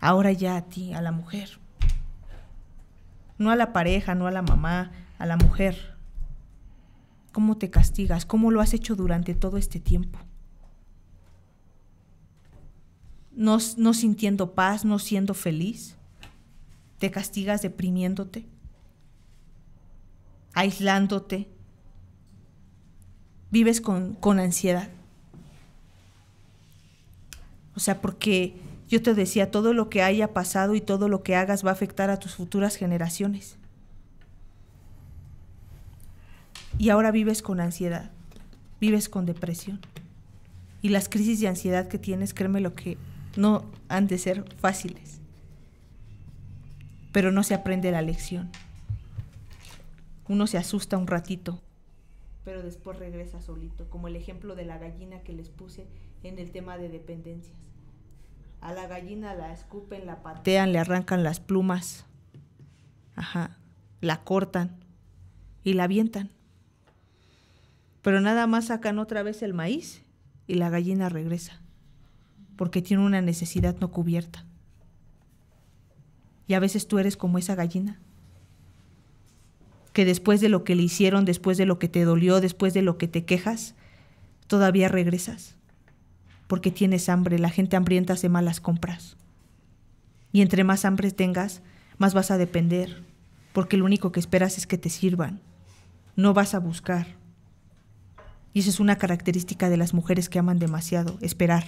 Ahora ya a ti, a la mujer. No a la pareja, no a la mamá, a la mujer. ¿Cómo te castigas? ¿Cómo lo has hecho durante todo este tiempo? No, no sintiendo paz, no siendo feliz. Te castigas deprimiéndote, aislándote. Vives con ansiedad. O sea, porque yo te decía, todo lo que haya pasado y todo lo que hagas va a afectar a tus futuras generaciones. Y ahora vives con ansiedad, vives con depresión. Y las crisis de ansiedad que tienes, créeme lo que no han de ser fáciles. Pero no se aprende la lección. Uno se asusta un ratito, pero después regresa solito, como el ejemplo de la gallina que les puse en el tema de dependencias. A la gallina la escupen, la patean, le arrancan las plumas, la cortan y la avientan. Pero nada más sacan otra vez el maíz y la gallina regresa, porque tiene una necesidad no cubierta. Y a veces tú eres como esa gallina que después de lo que le hicieron, después de lo que te dolió, después de lo que te quejas, todavía regresas? Porque tienes hambre, la gente hambrienta hace malas compras. Y entre más hambre tengas, más vas a depender, porque lo único que esperas es que te sirvan, no vas a buscar. Y esa es una característica de las mujeres que aman demasiado, esperar.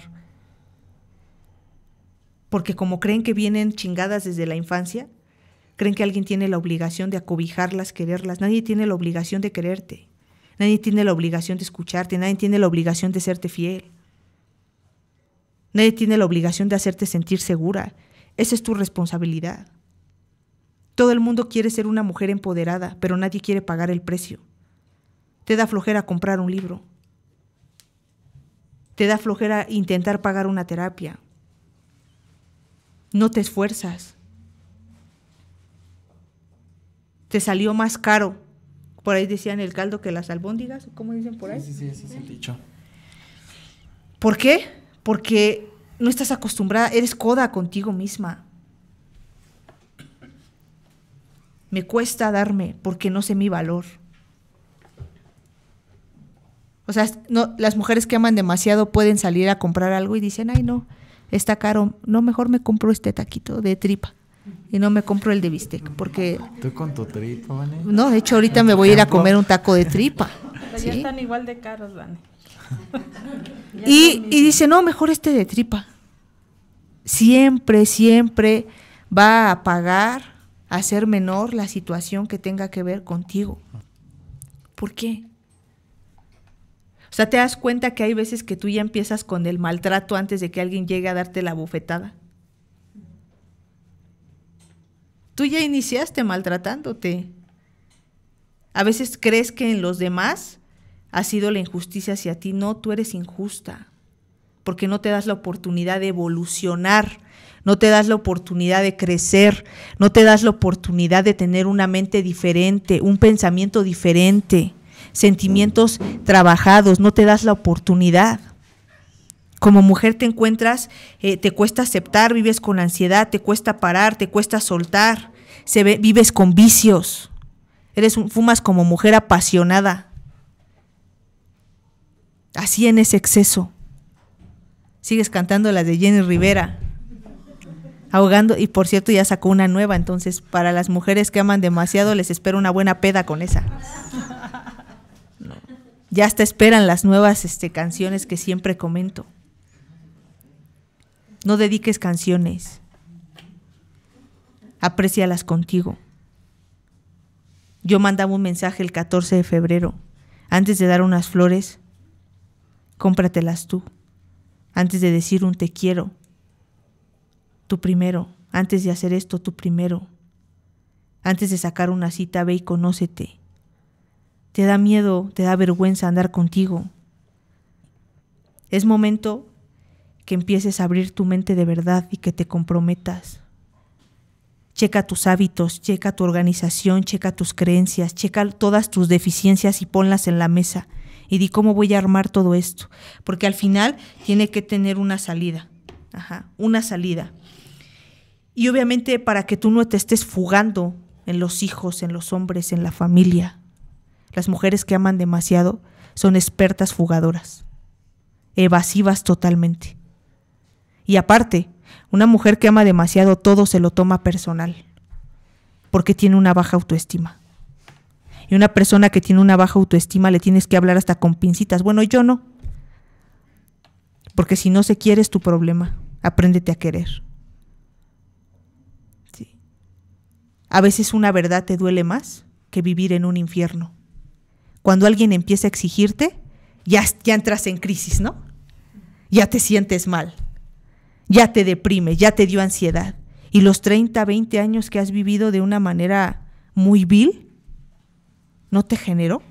Porque como creen que vienen chingadas desde la infancia, creen que alguien tiene la obligación de acobijarlas, quererlas. Nadie tiene la obligación de quererte. Nadie tiene la obligación de escucharte. Nadie tiene la obligación de serte fiel. Nadie tiene la obligación de hacerte sentir segura. Esa es tu responsabilidad. Todo el mundo quiere ser una mujer empoderada, pero nadie quiere pagar el precio. Te da flojera comprar un libro. Te da flojera intentar pagar una terapia. No te esfuerzas. te salió más caro. Por ahí decían el caldo que las albóndigas, ¿cómo dicen por ahí? Sí, sí, sí, es dicho. ¿Por qué? Porque no estás acostumbrada, eres coda contigo misma. Me cuesta darme porque no sé mi valor. O sea, no, las mujeres que aman demasiado pueden salir a comprar algo y dicen, ay no, está caro, no, mejor me compro este taquito de tripa y no me compro el de bistec porque con tu tripa no de hecho ahorita me voy a ir a comer un taco de tripa ya están igual de caros <laughs> y, y dice no mejor este de tripa siempre siempre va a pagar a ser menor la situación que tenga que ver contigo ¿por qué? O sea, te das cuenta que hay veces que tú ya empiezas con el maltrato antes de que alguien llegue a darte la bofetada Tú ya iniciaste maltratándote. A veces crees que en los demás ha sido la injusticia hacia ti. No, tú eres injusta, porque no te das la oportunidad de evolucionar, no te das la oportunidad de crecer, no te das la oportunidad de tener una mente diferente, un pensamiento diferente, sentimientos trabajados, no te das la oportunidad. Como mujer te encuentras, eh, te cuesta aceptar, vives con ansiedad, te cuesta parar, te cuesta soltar, se vives con vicios, eres un, fumas como mujer apasionada, así en ese exceso. Sigues cantando la de Jenny Rivera, ahogando, y por cierto ya sacó una nueva, entonces para las mujeres que aman demasiado les espero una buena peda con esa ya hasta esperan las nuevas este, canciones que siempre comento. No dediques canciones. Aprecialas contigo. Yo mandaba un mensaje el 14 de febrero. Antes de dar unas flores, cómpratelas tú. Antes de decir un te quiero, tú primero. Antes de hacer esto, tú primero. Antes de sacar una cita, ve y conócete. Te da miedo, te da vergüenza andar contigo. Es momento que empieces a abrir tu mente de verdad y que te comprometas. Checa tus hábitos, checa tu organización, checa tus creencias, checa todas tus deficiencias y ponlas en la mesa. Y di cómo voy a armar todo esto. Porque al final tiene que tener una salida. Ajá, una salida. Y obviamente para que tú no te estés fugando en los hijos, en los hombres, en la familia. Las mujeres que aman demasiado son expertas fugadoras, evasivas totalmente. Y aparte, una mujer que ama demasiado todo se lo toma personal, porque tiene una baja autoestima. Y una persona que tiene una baja autoestima le tienes que hablar hasta con pincitas. Bueno, yo no. Porque si no se quiere es tu problema. Apréndete a querer. Sí. A veces una verdad te duele más que vivir en un infierno. Cuando alguien empieza a exigirte, ya, ya entras en crisis, ¿no? Ya te sientes mal ya te deprime, ya te dio ansiedad. Y los 30, 20 años que has vivido de una manera muy vil, ¿no te generó?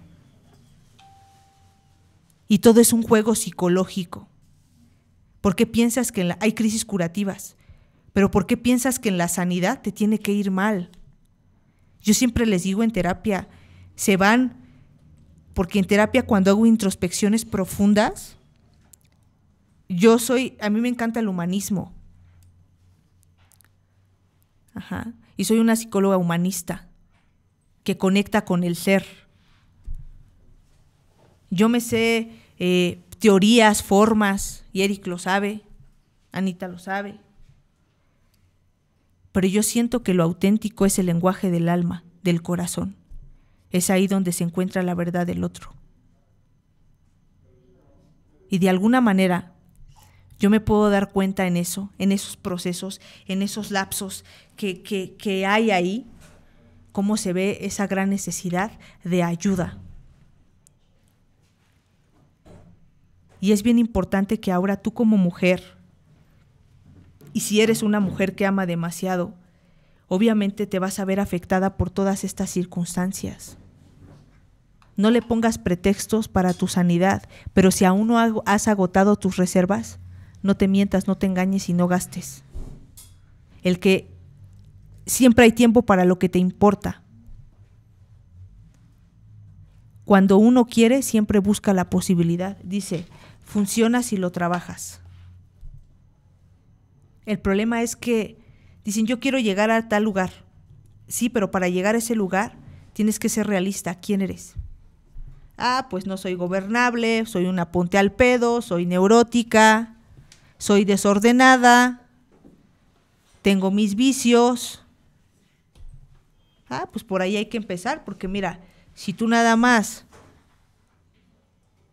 Y todo es un juego psicológico. ¿Por qué piensas que hay crisis curativas? Pero ¿por qué piensas que en la sanidad te tiene que ir mal? Yo siempre les digo en terapia, se van, porque en terapia cuando hago introspecciones profundas, yo soy, a mí me encanta el humanismo. Ajá. Y soy una psicóloga humanista que conecta con el ser. Yo me sé eh, teorías, formas, y Eric lo sabe, Anita lo sabe. Pero yo siento que lo auténtico es el lenguaje del alma, del corazón. Es ahí donde se encuentra la verdad del otro. Y de alguna manera, yo me puedo dar cuenta en eso, en esos procesos, en esos lapsos que, que, que hay ahí, cómo se ve esa gran necesidad de ayuda. Y es bien importante que ahora tú como mujer, y si eres una mujer que ama demasiado, obviamente te vas a ver afectada por todas estas circunstancias. No le pongas pretextos para tu sanidad, pero si aún no has agotado tus reservas, no te mientas, no te engañes y no gastes. El que siempre hay tiempo para lo que te importa. Cuando uno quiere, siempre busca la posibilidad. Dice, funciona si lo trabajas. El problema es que dicen, yo quiero llegar a tal lugar. Sí, pero para llegar a ese lugar tienes que ser realista. ¿Quién eres? Ah, pues no soy gobernable, soy una ponte al pedo, soy neurótica, soy desordenada, tengo mis vicios. Ah, pues por ahí hay que empezar, porque mira, si tú nada más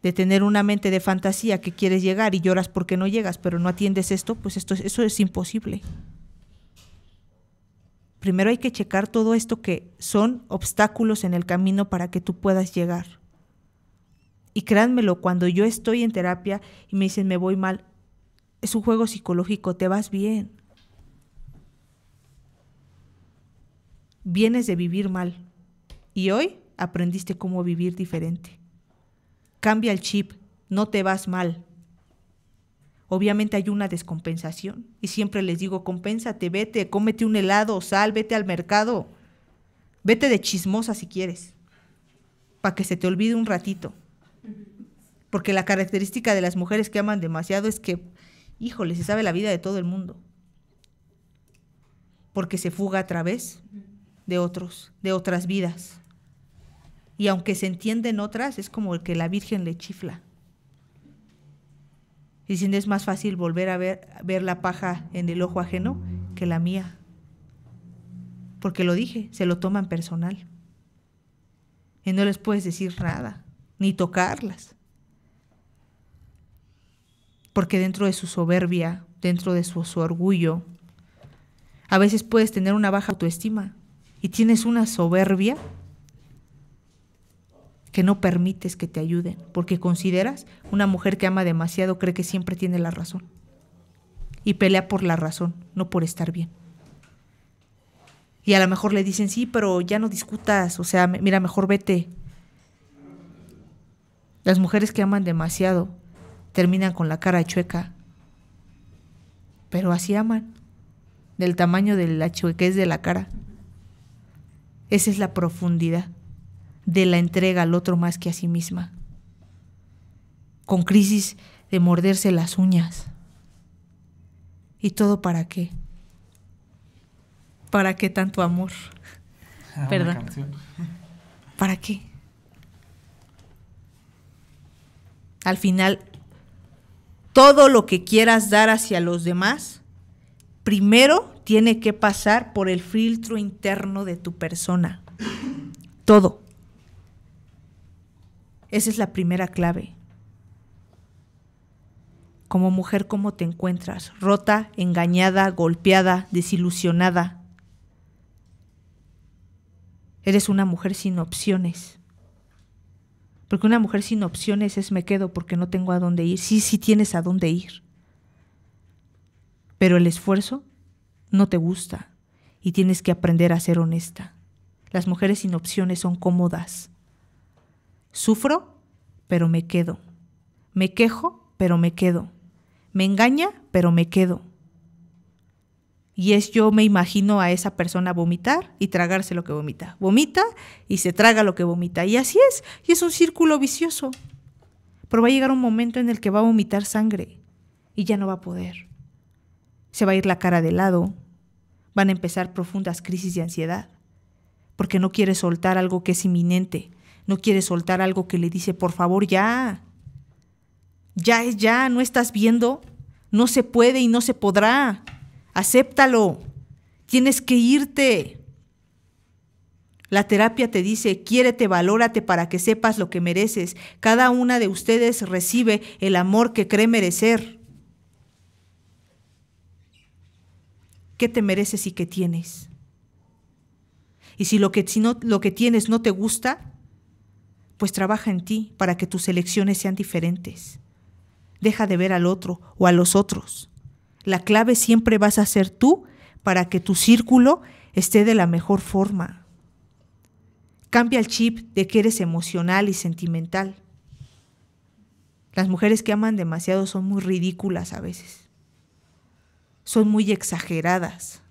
de tener una mente de fantasía que quieres llegar y lloras porque no llegas, pero no atiendes esto, pues esto, eso es imposible. Primero hay que checar todo esto que son obstáculos en el camino para que tú puedas llegar. Y créanmelo, cuando yo estoy en terapia y me dicen me voy mal, es un juego psicológico, te vas bien. Vienes de vivir mal y hoy aprendiste cómo vivir diferente. Cambia el chip, no te vas mal. Obviamente hay una descompensación y siempre les digo, compénsate, vete, cómete un helado, sal, vete al mercado, vete de chismosa si quieres, para que se te olvide un ratito. Porque la característica de las mujeres que aman demasiado es que híjole, se sabe la vida de todo el mundo. Porque se fuga a través de otros, de otras vidas. Y aunque se entienden otras, es como el que la Virgen le chifla. no es más fácil volver a ver, a ver la paja en el ojo ajeno que la mía. Porque lo dije, se lo toman personal. Y no les puedes decir nada, ni tocarlas porque dentro de su soberbia, dentro de su, orgullo, a veces puedes tener una baja autoestima y tienes una soberbia que no permites que te ayuden, porque consideras una mujer que ama demasiado cree que siempre tiene la razón y pelea por la razón, no por estar bien. Y a lo mejor le dicen, sí, pero ya no discutas, o sea, mira, mejor vete. Las mujeres que aman demasiado terminan con la cara chueca. Pero así aman, del tamaño de la chuequez de la cara. Esa es la profundidad de la entrega al otro más que a sí misma. Con crisis de morderse las uñas. ¿Y todo para qué? ¿Para qué tanto amor? Ah, Perdón. ¿Para qué? Al final todo lo que quieras dar hacia los demás, primero tiene que pasar por el filtro interno de tu persona. Todo. Esa es la primera clave. Como mujer, ¿cómo te encuentras? Rota, engañada, golpeada, desilusionada. Eres una mujer sin opciones. Porque una mujer sin opciones es me quedo porque no tengo a dónde ir. Sí, sí tienes a dónde ir. Pero el esfuerzo no te gusta y tienes que aprender a ser honesta. Las mujeres sin opciones son cómodas. Sufro, pero me quedo. Me quejo, pero me quedo. Me engaña, pero me quedo. Y es yo me imagino a esa persona vomitar y tragarse lo que vomita. Vomita y se traga lo que vomita. Y así es. Y es un círculo vicioso. Pero va a llegar un momento en el que va a vomitar sangre y ya no va a poder. Se va a ir la cara de lado. Van a empezar profundas crisis de ansiedad. Porque no quiere soltar algo que es inminente. No quiere soltar algo que le dice, por favor, ya. Ya es ya, no estás viendo. No se puede y no se podrá acéptalo, tienes que irte. La terapia te dice, quiérete, valórate para que sepas lo que mereces. Cada una de ustedes recibe el amor que cree merecer. ¿Qué te mereces y qué tienes? Y si lo que, si no, lo que tienes no te gusta, pues trabaja en ti para que tus elecciones sean diferentes. Deja de ver al otro o a los otros. La clave siempre vas a ser tú para que tu círculo esté de la mejor forma. Cambia el chip de que eres emocional y sentimental. Las mujeres que aman demasiado son muy ridículas a veces. Son muy exageradas.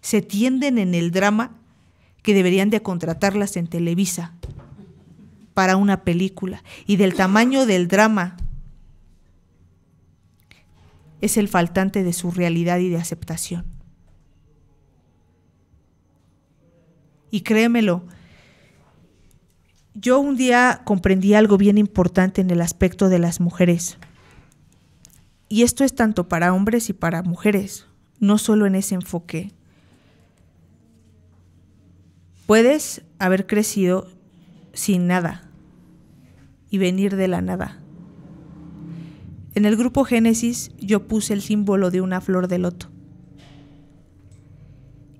Se tienden en el drama que deberían de contratarlas en Televisa para una película. Y del tamaño del drama es el faltante de su realidad y de aceptación. Y créemelo, yo un día comprendí algo bien importante en el aspecto de las mujeres. Y esto es tanto para hombres y para mujeres, no solo en ese enfoque. Puedes haber crecido sin nada y venir de la nada. En el grupo Génesis yo puse el símbolo de una flor de loto.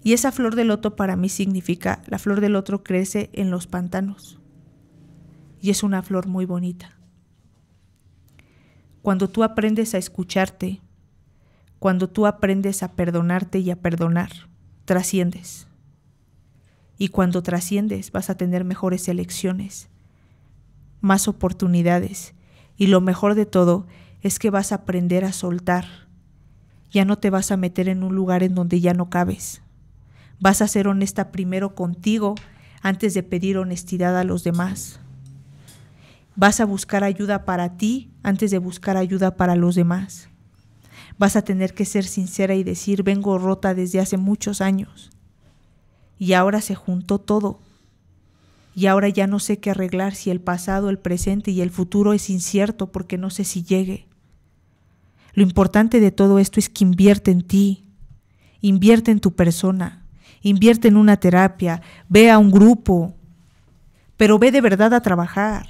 Y esa flor de loto para mí significa la flor del otro crece en los pantanos. Y es una flor muy bonita. Cuando tú aprendes a escucharte, cuando tú aprendes a perdonarte y a perdonar, trasciendes. Y cuando trasciendes vas a tener mejores elecciones, más oportunidades y lo mejor de todo es que vas a aprender a soltar. Ya no te vas a meter en un lugar en donde ya no cabes. Vas a ser honesta primero contigo antes de pedir honestidad a los demás. Vas a buscar ayuda para ti antes de buscar ayuda para los demás. Vas a tener que ser sincera y decir, vengo rota desde hace muchos años. Y ahora se juntó todo y ahora ya no sé qué arreglar si el pasado, el presente y el futuro es incierto porque no sé si llegue. Lo importante de todo esto es que invierte en ti, invierte en tu persona, invierte en una terapia, ve a un grupo, pero ve de verdad a trabajar.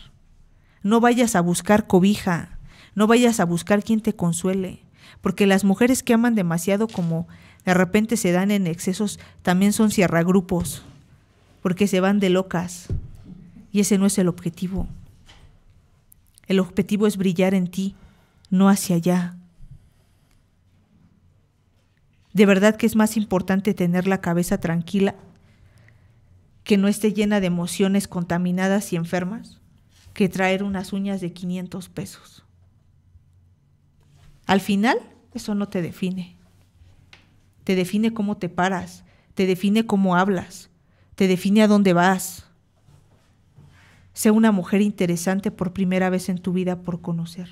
No vayas a buscar cobija, no vayas a buscar quien te consuele, porque las mujeres que aman demasiado como de repente se dan en excesos también son cierragrupos porque se van de locas. Y ese no es el objetivo. El objetivo es brillar en ti, no hacia allá. De verdad que es más importante tener la cabeza tranquila, que no esté llena de emociones contaminadas y enfermas, que traer unas uñas de 500 pesos. Al final, eso no te define. Te define cómo te paras, te define cómo hablas, te define a dónde vas. Sé una mujer interesante por primera vez en tu vida por conocer.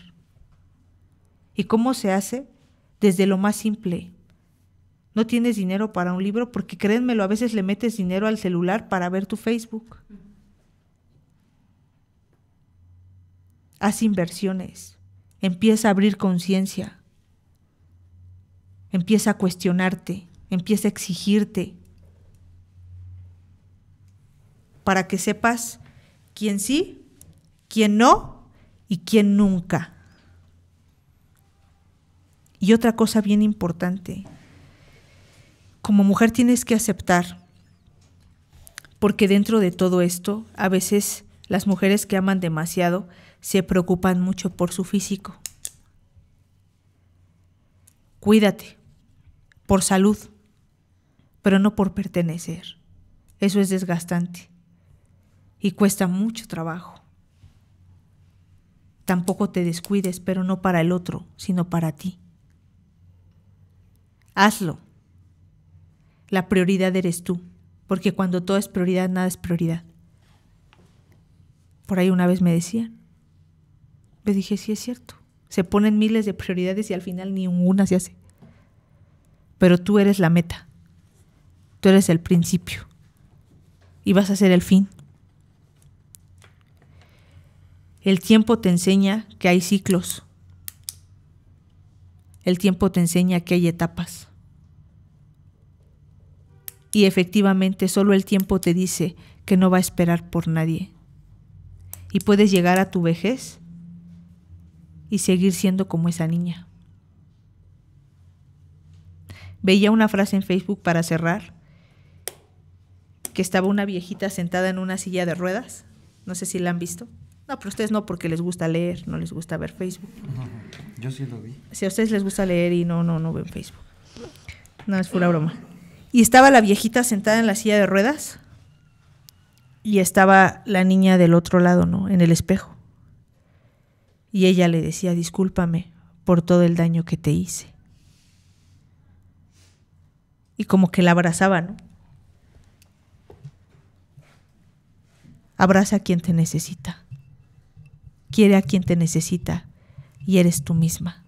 ¿Y cómo se hace? Desde lo más simple. No tienes dinero para un libro porque créenmelo, a veces le metes dinero al celular para ver tu Facebook. Haz inversiones. Empieza a abrir conciencia. Empieza a cuestionarte. Empieza a exigirte para que sepas quién sí, quién no y quién nunca. Y otra cosa bien importante, como mujer tienes que aceptar, porque dentro de todo esto, a veces las mujeres que aman demasiado se preocupan mucho por su físico. Cuídate, por salud, pero no por pertenecer. Eso es desgastante y cuesta mucho trabajo. Tampoco te descuides, pero no para el otro, sino para ti. Hazlo. La prioridad eres tú, porque cuando todo es prioridad, nada es prioridad. Por ahí una vez me decían, le dije, sí es cierto, se ponen miles de prioridades y al final ninguna se hace. Pero tú eres la meta, tú eres el principio y vas a ser el fin. El tiempo te enseña que hay ciclos. El tiempo te enseña que hay etapas. Y efectivamente solo el tiempo te dice que no va a esperar por nadie. Y puedes llegar a tu vejez y seguir siendo como esa niña. Veía una frase en Facebook para cerrar, que estaba una viejita sentada en una silla de ruedas, no sé si la han visto, no, pero ustedes no, porque les gusta leer, no les gusta ver Facebook. yo sí lo vi. Si a ustedes les gusta leer y no, no, no ven Facebook. No, es pura broma. Y estaba la viejita sentada en la silla de ruedas y estaba la niña del otro lado, ¿no? En el espejo. Y ella le decía, discúlpame por todo el daño que te hice. Y como que la abrazaba, ¿no? Abraza a quien te necesita quiere a quien te necesita y eres tú misma.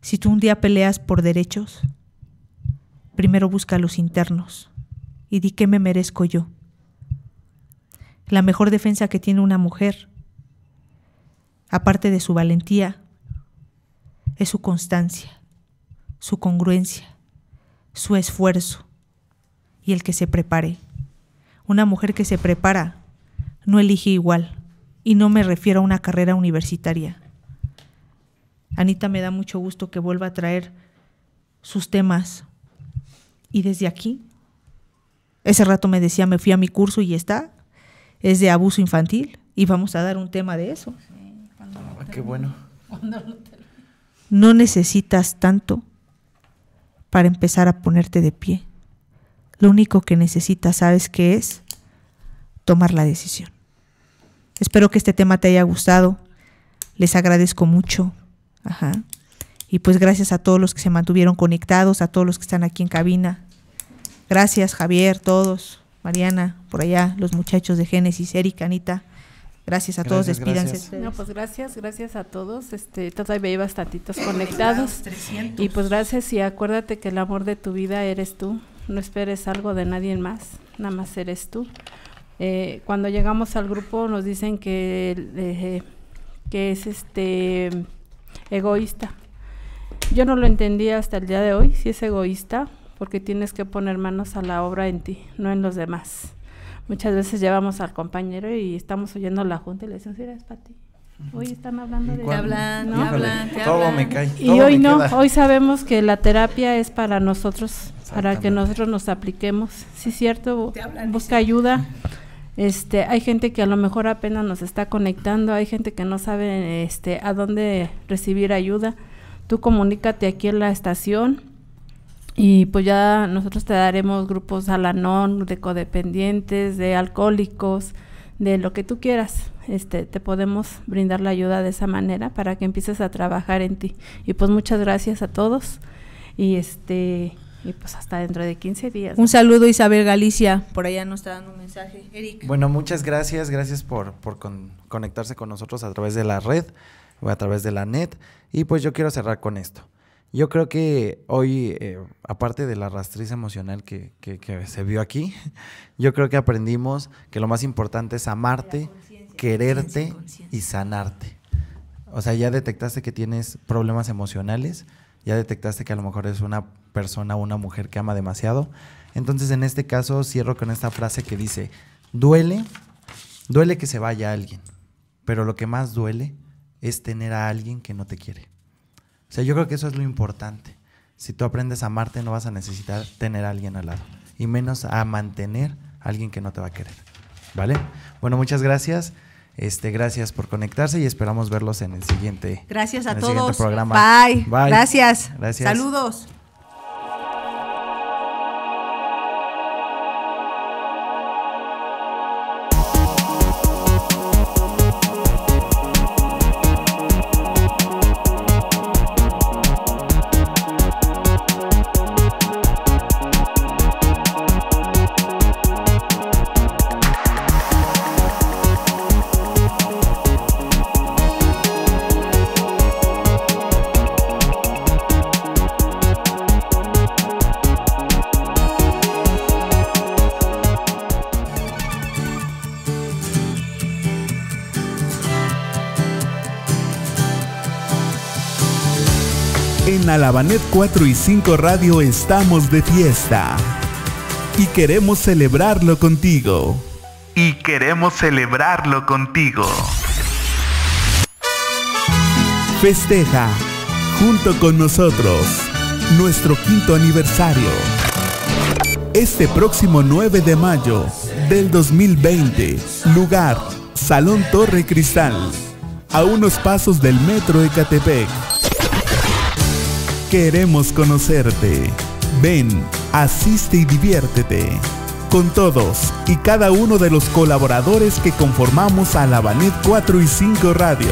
Si tú un día peleas por derechos, primero busca los internos y di qué me merezco yo. La mejor defensa que tiene una mujer, aparte de su valentía, es su constancia, su congruencia, su esfuerzo y el que se prepare. Una mujer que se prepara no elige igual y no me refiero a una carrera universitaria. Anita me da mucho gusto que vuelva a traer sus temas. Y desde aquí, ese rato me decía, me fui a mi curso y está, es de abuso infantil y vamos a dar un tema de eso. Ah, qué bueno. No necesitas tanto para empezar a ponerte de pie. Lo único que necesitas, ¿sabes qué es? Tomar la decisión. Espero que este tema te haya gustado. Les agradezco mucho. Ajá. Y pues gracias a todos los que se mantuvieron conectados, a todos los que están aquí en cabina. Gracias, Javier, todos, Mariana, por allá, los muchachos de Génesis, Erika, Anita. Gracias a todos, despídanse. pues gracias, gracias a todos. Este, todavía hay bastantitos conectados. Y pues gracias y acuérdate que el amor de tu vida eres tú. No esperes algo de nadie más, nada más eres tú. Eh, cuando llegamos al grupo nos dicen que, eh, que es este egoísta. Yo no lo entendía hasta el día de hoy, si es egoísta, porque tienes que poner manos a la obra en ti, no en los demás. Muchas veces llevamos al compañero y estamos oyendo la junta y le decimos, es para ti. Hoy están hablando de... hablan, y hoy no, hoy sabemos que la terapia es para nosotros, para que nosotros nos apliquemos. Sí, cierto, busca ayuda. Este, hay gente que a lo mejor apenas nos está conectando, hay gente que no sabe este, a dónde recibir ayuda. Tú comunícate aquí en la estación y pues ya nosotros te daremos grupos anon de codependientes, de alcohólicos, de lo que tú quieras. Este, te podemos brindar la ayuda de esa manera para que empieces a trabajar en ti. Y pues muchas gracias a todos. Y este y pues hasta dentro de 15 días. Un saludo Isabel Galicia, por allá nos está dando un mensaje. Eric. Bueno, muchas gracias, gracias por, conectarse con nosotros a través de la red o a través de la net. Y pues yo quiero cerrar con esto. Yo creo que hoy, eh, aparte de la rastriz emocional que, se vio aquí, <laughs> yo creo que aprendimos que lo más importante es amarte, quererte y sanarte. O sea, ya detectaste que tienes problemas emocionales, ya detectaste que a lo mejor es una persona una mujer que ama demasiado. Entonces en este caso cierro con esta frase que dice, duele, duele que se vaya alguien, pero lo que más duele es tener a alguien que no te quiere. O sea, yo creo que eso es lo importante. Si tú aprendes a amarte no vas a necesitar tener a alguien al lado, y menos a mantener a alguien que no te va a querer. ¿Vale? Bueno, muchas gracias. Este, gracias por conectarse y esperamos verlos en el siguiente. Gracias a todos. Bye. Bye. Gracias. Gracias. Saludos. Alabanet la 4 y 5 Radio estamos de fiesta. Y queremos celebrarlo contigo. Y queremos celebrarlo contigo. Festeja, junto con nosotros, nuestro quinto aniversario. Este próximo 9 de mayo del 2020, lugar, Salón Torre Cristal, a unos pasos del Metro Ecatepec. Queremos conocerte. Ven, asiste y diviértete. Con todos y cada uno de los colaboradores que conformamos a la Banet 4 y 5 Radio.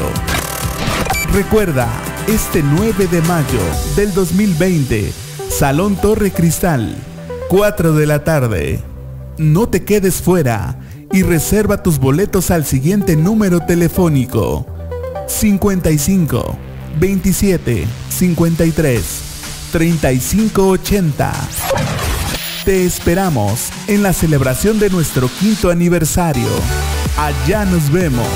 Recuerda, este 9 de mayo del 2020, Salón Torre Cristal, 4 de la tarde. No te quedes fuera y reserva tus boletos al siguiente número telefónico. 55 27 53 35 80. Te esperamos en la celebración de nuestro quinto aniversario. Allá nos vemos.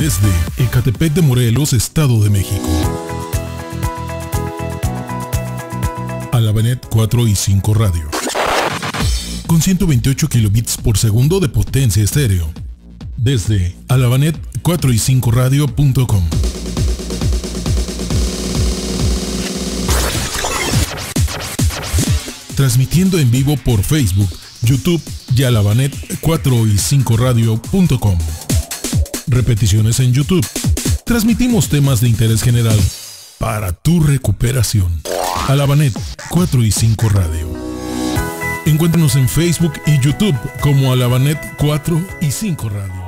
Desde Ecatepec de Morelos, Estado de México. a la benet 4 y 5 Radio. Con 128 kilobits por segundo de potencia estéreo desde alabanet 4 y 5 radio.com. Transmitiendo en vivo por Facebook, YouTube y alabanet 4 y 5 radio.com. Repeticiones en YouTube. Transmitimos temas de interés general para tu recuperación. Alabanet 4 y 5 Radio. Encuéntranos en Facebook y YouTube como Alabanet 4 y 5 Radio.